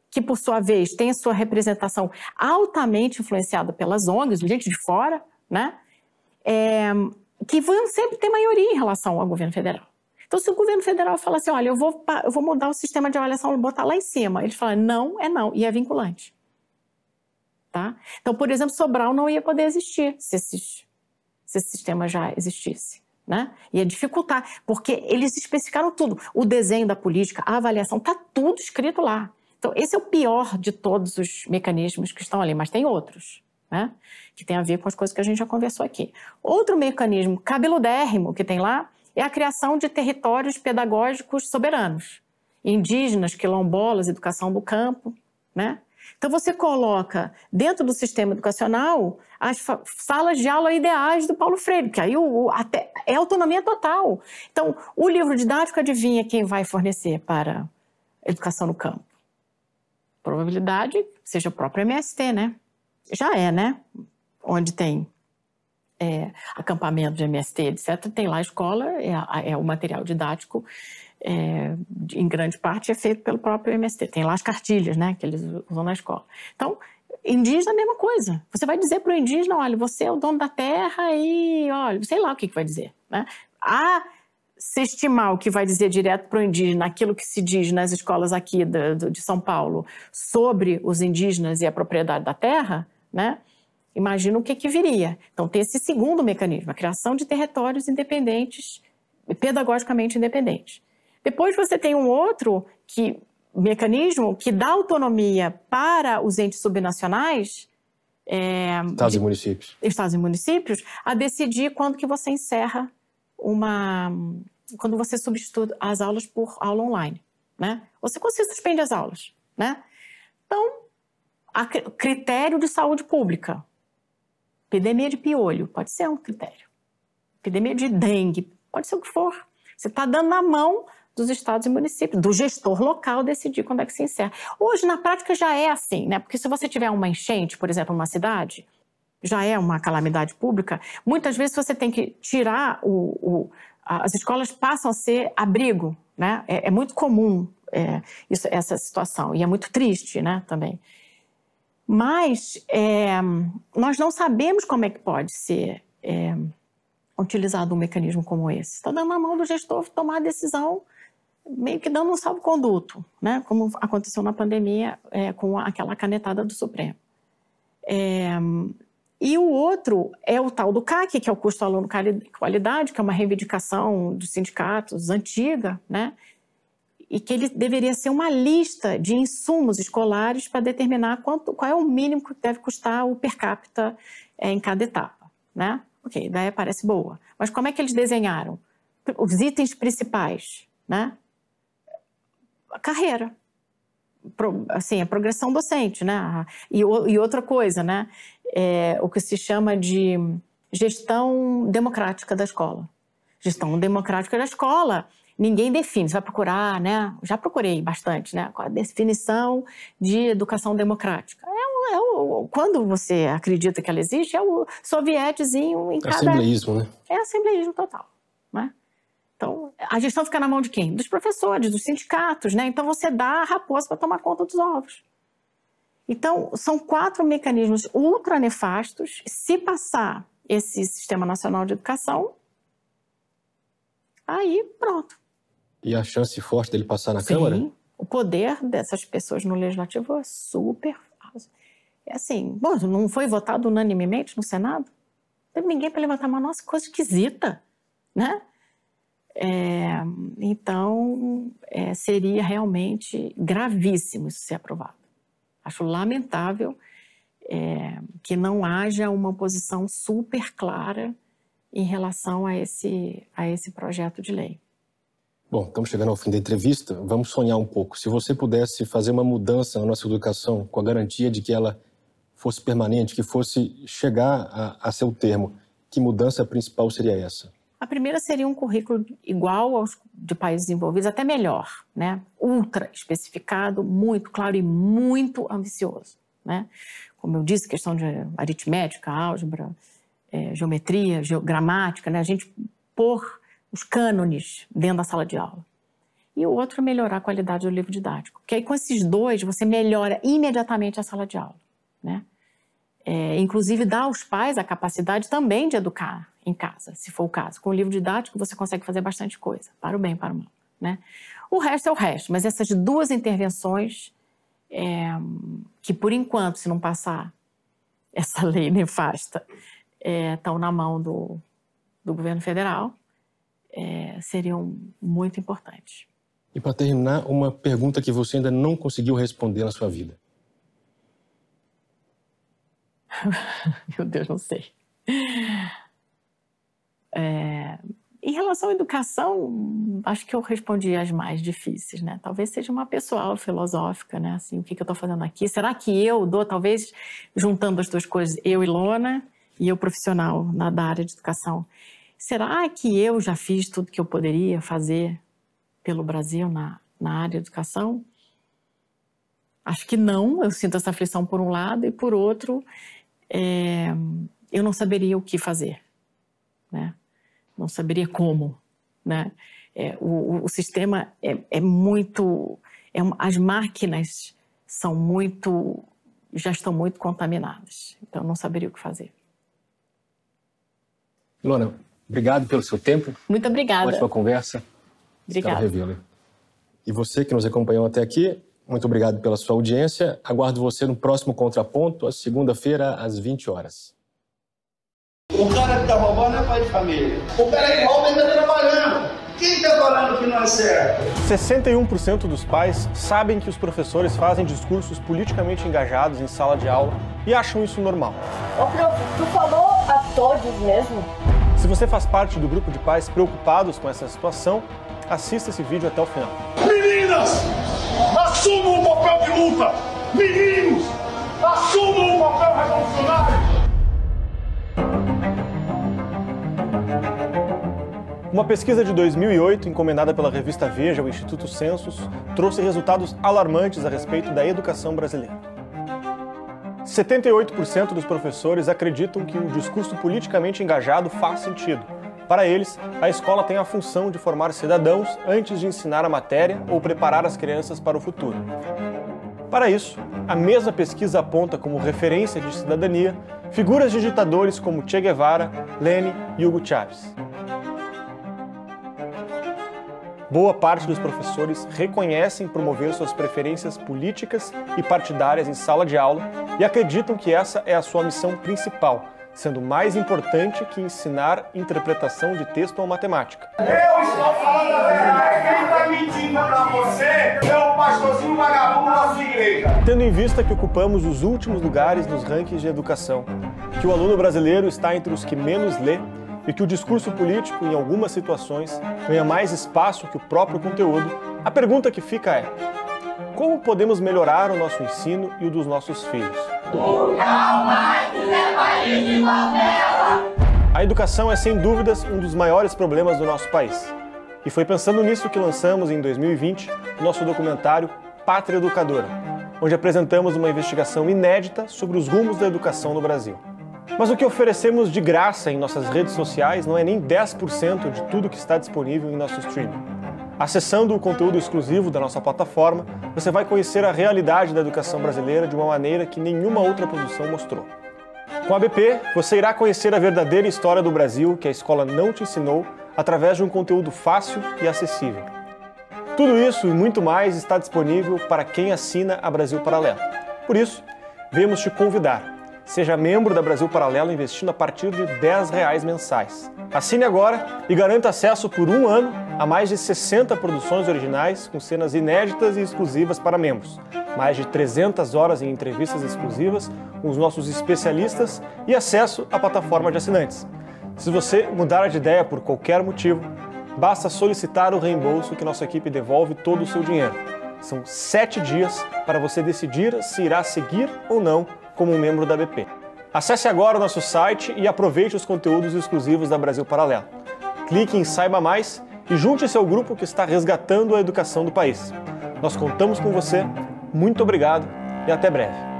que por sua vez tem a sua representação altamente influenciada pelas ONGs, gente de fora, né? é, que vão sempre ter maioria em relação ao governo federal. Então, se o governo federal fala assim, olha, eu vou, eu vou mudar o sistema de avaliação, vou botar lá em cima, eles falam, não, é não, e é vinculante. Tá? Então, por exemplo, Sobral não ia poder existir se, se esse sistema já existisse. Né? Ia dificultar, porque eles especificaram tudo. O desenho da política, a avaliação, está tudo escrito lá. Então, esse é o pior de todos os mecanismos que estão ali, mas tem outros né? que tem a ver com as coisas que a gente já conversou aqui. Outro mecanismo cabeludérrimo que tem lá é a criação de territórios pedagógicos soberanos, indígenas, quilombolas, educação do campo, né? Então você coloca dentro do sistema educacional as salas de aula ideais do Paulo Freire, que aí o, o, até, é autonomia total. Então o livro didático adivinha quem vai fornecer para educação no campo? Probabilidade seja o próprio MST, né? já é, né? Onde tem é, acampamento de MST, etc., tem lá a escola, é, é o material didático, é, em grande parte, é feito pelo próprio MST. Tem lá as cartilhas, né, que eles usam na escola. Então, indígena é a mesma coisa. Você vai dizer para o indígena, olha, você é o dono da terra e, olha, sei lá o que, que vai dizer, né? A se estimar o que vai dizer direto para o indígena, aquilo que se diz nas escolas aqui de, de São Paulo sobre os indígenas e a propriedade da terra, né? Imagina o que, que viria. Então, tem esse segundo mecanismo, a criação de territórios independentes, pedagogicamente independentes. Depois você tem um outro que, mecanismo que dá autonomia para os entes subnacionais, é, estados de, e municípios. Estados e municípios, a decidir quando que você encerra uma, quando você substitui as aulas por aula online, né? Ou se você suspende as aulas, né? Então a critério de saúde pública. Epidemia de piolho, pode ser um critério. Epidemia de dengue, pode ser o que for. Você está dando na mão dos estados e municípios, do gestor local decidir quando é que se encerra. Hoje, na prática, já é assim, né? Porque se você tiver uma enchente, por exemplo, numa cidade, já é uma calamidade pública, muitas vezes você tem que tirar o. o as escolas passam a ser abrigo, né? É, é muito comum é, isso, essa situação e é muito triste, né? Também. Mas é, nós não sabemos como é que pode ser é, utilizado um mecanismo como esse. Está dando na mão do gestor tomar a decisão, meio que dando um salvo-conduto, né? como aconteceu na pandemia é, com aquela canetada do Supremo. É, e o outro é o tal do CAC, que é o custo aluno qualidade, que é uma reivindicação dos sindicatos antiga, né? e que ele deveria ser uma lista de insumos escolares para determinar quanto, qual é o mínimo que deve custar o per capita é, em cada etapa, né? Ok, daí parece boa. Mas como é que eles desenharam? Os itens principais, né? A carreira, Pro, assim, a progressão docente, né? E, e outra coisa, né? É, o que se chama de gestão democrática da escola. Gestão democrática da escola ninguém define. Você vai procurar, né? Já procurei bastante, né? Qual a definição de educação democrática? É, o, é quando você acredita que ela existe, é o sovietezinho em é cada... Assembleísmo, né? É assembleísmo total, né? Então, a gestão fica na mão de quem? Dos professores, dos sindicatos, né? Então você dá a raposa para tomar conta dos ovos. Então, são quatro mecanismos ultra nefastos. Se passar esse Sistema Nacional de Educação, aí pronto. E a chance forte dele passar na Sim. Câmara? O poder dessas pessoas no legislativo é super. É assim, bom, não foi votado unanimemente no Senado? Não teve ninguém para levantar uma mão. Nossa, coisa esquisita, né? É, então, é, seria realmente gravíssimo isso ser aprovado. Acho lamentável é, que não haja uma posição super clara em relação a esse, a esse projeto de lei. Bom, estamos chegando ao fim da entrevista. Vamos sonhar um pouco. Se você pudesse fazer uma mudança na nossa educação com a garantia de que ela fosse permanente, que fosse chegar a, a seu termo, que mudança principal seria essa? A primeira seria um currículo igual aos de países desenvolvidos, até melhor, né? Ultra especificado, muito claro e muito ambicioso, né? Como eu disse, questão de aritmética, álgebra, é, geometria, gramática. né? A gente por os cânones dentro da sala de aula. E o outro é melhorar a qualidade do livro didático. Porque aí com esses dois você melhora imediatamente a sala de aula. Né? É, inclusive dá aos pais a capacidade também de educar em casa, se for o caso. Com o livro didático você consegue fazer bastante coisa, para o bem, para o mal. Né? O resto é o resto, mas essas duas intervenções é, que por enquanto, se não passar essa lei nefasta, estão é, na mão do, do governo federal, é, seriam muito importantes. E para terminar, uma pergunta que você ainda não conseguiu responder na sua vida. Meu Deus, não sei. É, em relação à educação, acho que eu respondi as mais difíceis, né? Talvez seja uma pessoal, filosófica, né? Assim, o que, que eu estou fazendo aqui? Será que eu dou, talvez, juntando as duas coisas, eu e Lona e eu profissional na, da área de educação? Será que eu já fiz tudo que eu poderia fazer pelo Brasil na, na área de educação? Acho que não, eu sinto essa aflição por um lado, e por outro, é, eu não saberia o que fazer, né? não saberia como. Né? É, o, o, sistema é, é muito. É as máquinas são muito. já estão muito contaminadas, então eu não saberia o que fazer. Lona, Obrigado pelo seu tempo. Muito obrigada. Ótima conversa. Obrigada. E você que nos acompanhou até aqui, muito obrigado pela sua audiência. Aguardo você no próximo Contraponto, às segunda-feira, às 20 horas. O cara que tá roubando é pai de família. O cara que rouba ainda tá trabalhando. Quem está falando que não é certo? 61% dos pais sabem que os professores fazem discursos politicamente engajados em sala de aula e acham isso normal. Ô, prof, tu falou a todos mesmo? Se você faz parte do grupo de pais preocupados com essa situação, assista esse vídeo até o final. Meninas, assumam o papel de luta! Meninos, assumam o papel revolucionário! Uma pesquisa de 2008, encomendada pela revista Veja ao Instituto Census, trouxe resultados alarmantes a respeito da educação brasileira. 78% dos professores acreditam que o discurso politicamente engajado faz sentido. Para eles, a escola tem a função de formar cidadãos antes de ensinar a matéria ou preparar as crianças para o futuro. Para isso, a mesma pesquisa aponta como referência de cidadania figuras de ditadores como Che Guevara, Lenin e Hugo Chávez. Boa parte dos professores reconhecem promover suas preferências políticas e partidárias em sala de aula e acreditam que essa é a sua missão principal, sendo mais importante que ensinar interpretação de texto ou matemática. Eu estou falando a verdade, quem está mentindo para você é o pastorzinho vagabundo da sua igreja. Tendo em vista que ocupamos os últimos lugares nos rankings de educação, que o aluno brasileiro está entre os que menos lê e que o discurso político, em algumas situações, ganha mais espaço que o próprio conteúdo, a pergunta que fica é: como podemos melhorar o nosso ensino e o dos nossos filhos? A educação é, sem dúvidas, um dos maiores problemas do nosso país. E foi pensando nisso que lançamos, em 2020, nosso documentário Pátria Educadora, onde apresentamos uma investigação inédita sobre os rumos da educação no Brasil. Mas o que oferecemos de graça em nossas redes sociais não é nem 10% de tudo que está disponível em nosso streaming. Acessando o conteúdo exclusivo da nossa plataforma, você vai conhecer a realidade da educação brasileira de uma maneira que nenhuma outra produção mostrou. Com a BP, você irá conhecer a verdadeira história do Brasil que a escola não te ensinou através de um conteúdo fácil e acessível. Tudo isso e muito mais está disponível para quem assina a Brasil Paralelo. Por isso, vemos te convidar Seja membro da Brasil Paralelo investindo a partir de R$ reais mensais. Assine agora e garanta acesso por um ano a mais de 60 produções originais com cenas inéditas e exclusivas para membros, mais de 300 horas em entrevistas exclusivas com os nossos especialistas e acesso à plataforma de assinantes. Se você mudar de ideia por qualquer motivo, basta solicitar o reembolso que nossa equipe devolve todo o seu dinheiro. São sete dias para você decidir se irá seguir ou não como membro da BP. Acesse agora o nosso site e aproveite os conteúdos exclusivos da Brasil Paralelo. Clique em Saiba Mais e junte seu grupo que está resgatando a educação do país. Nós contamos com você, muito obrigado e até breve.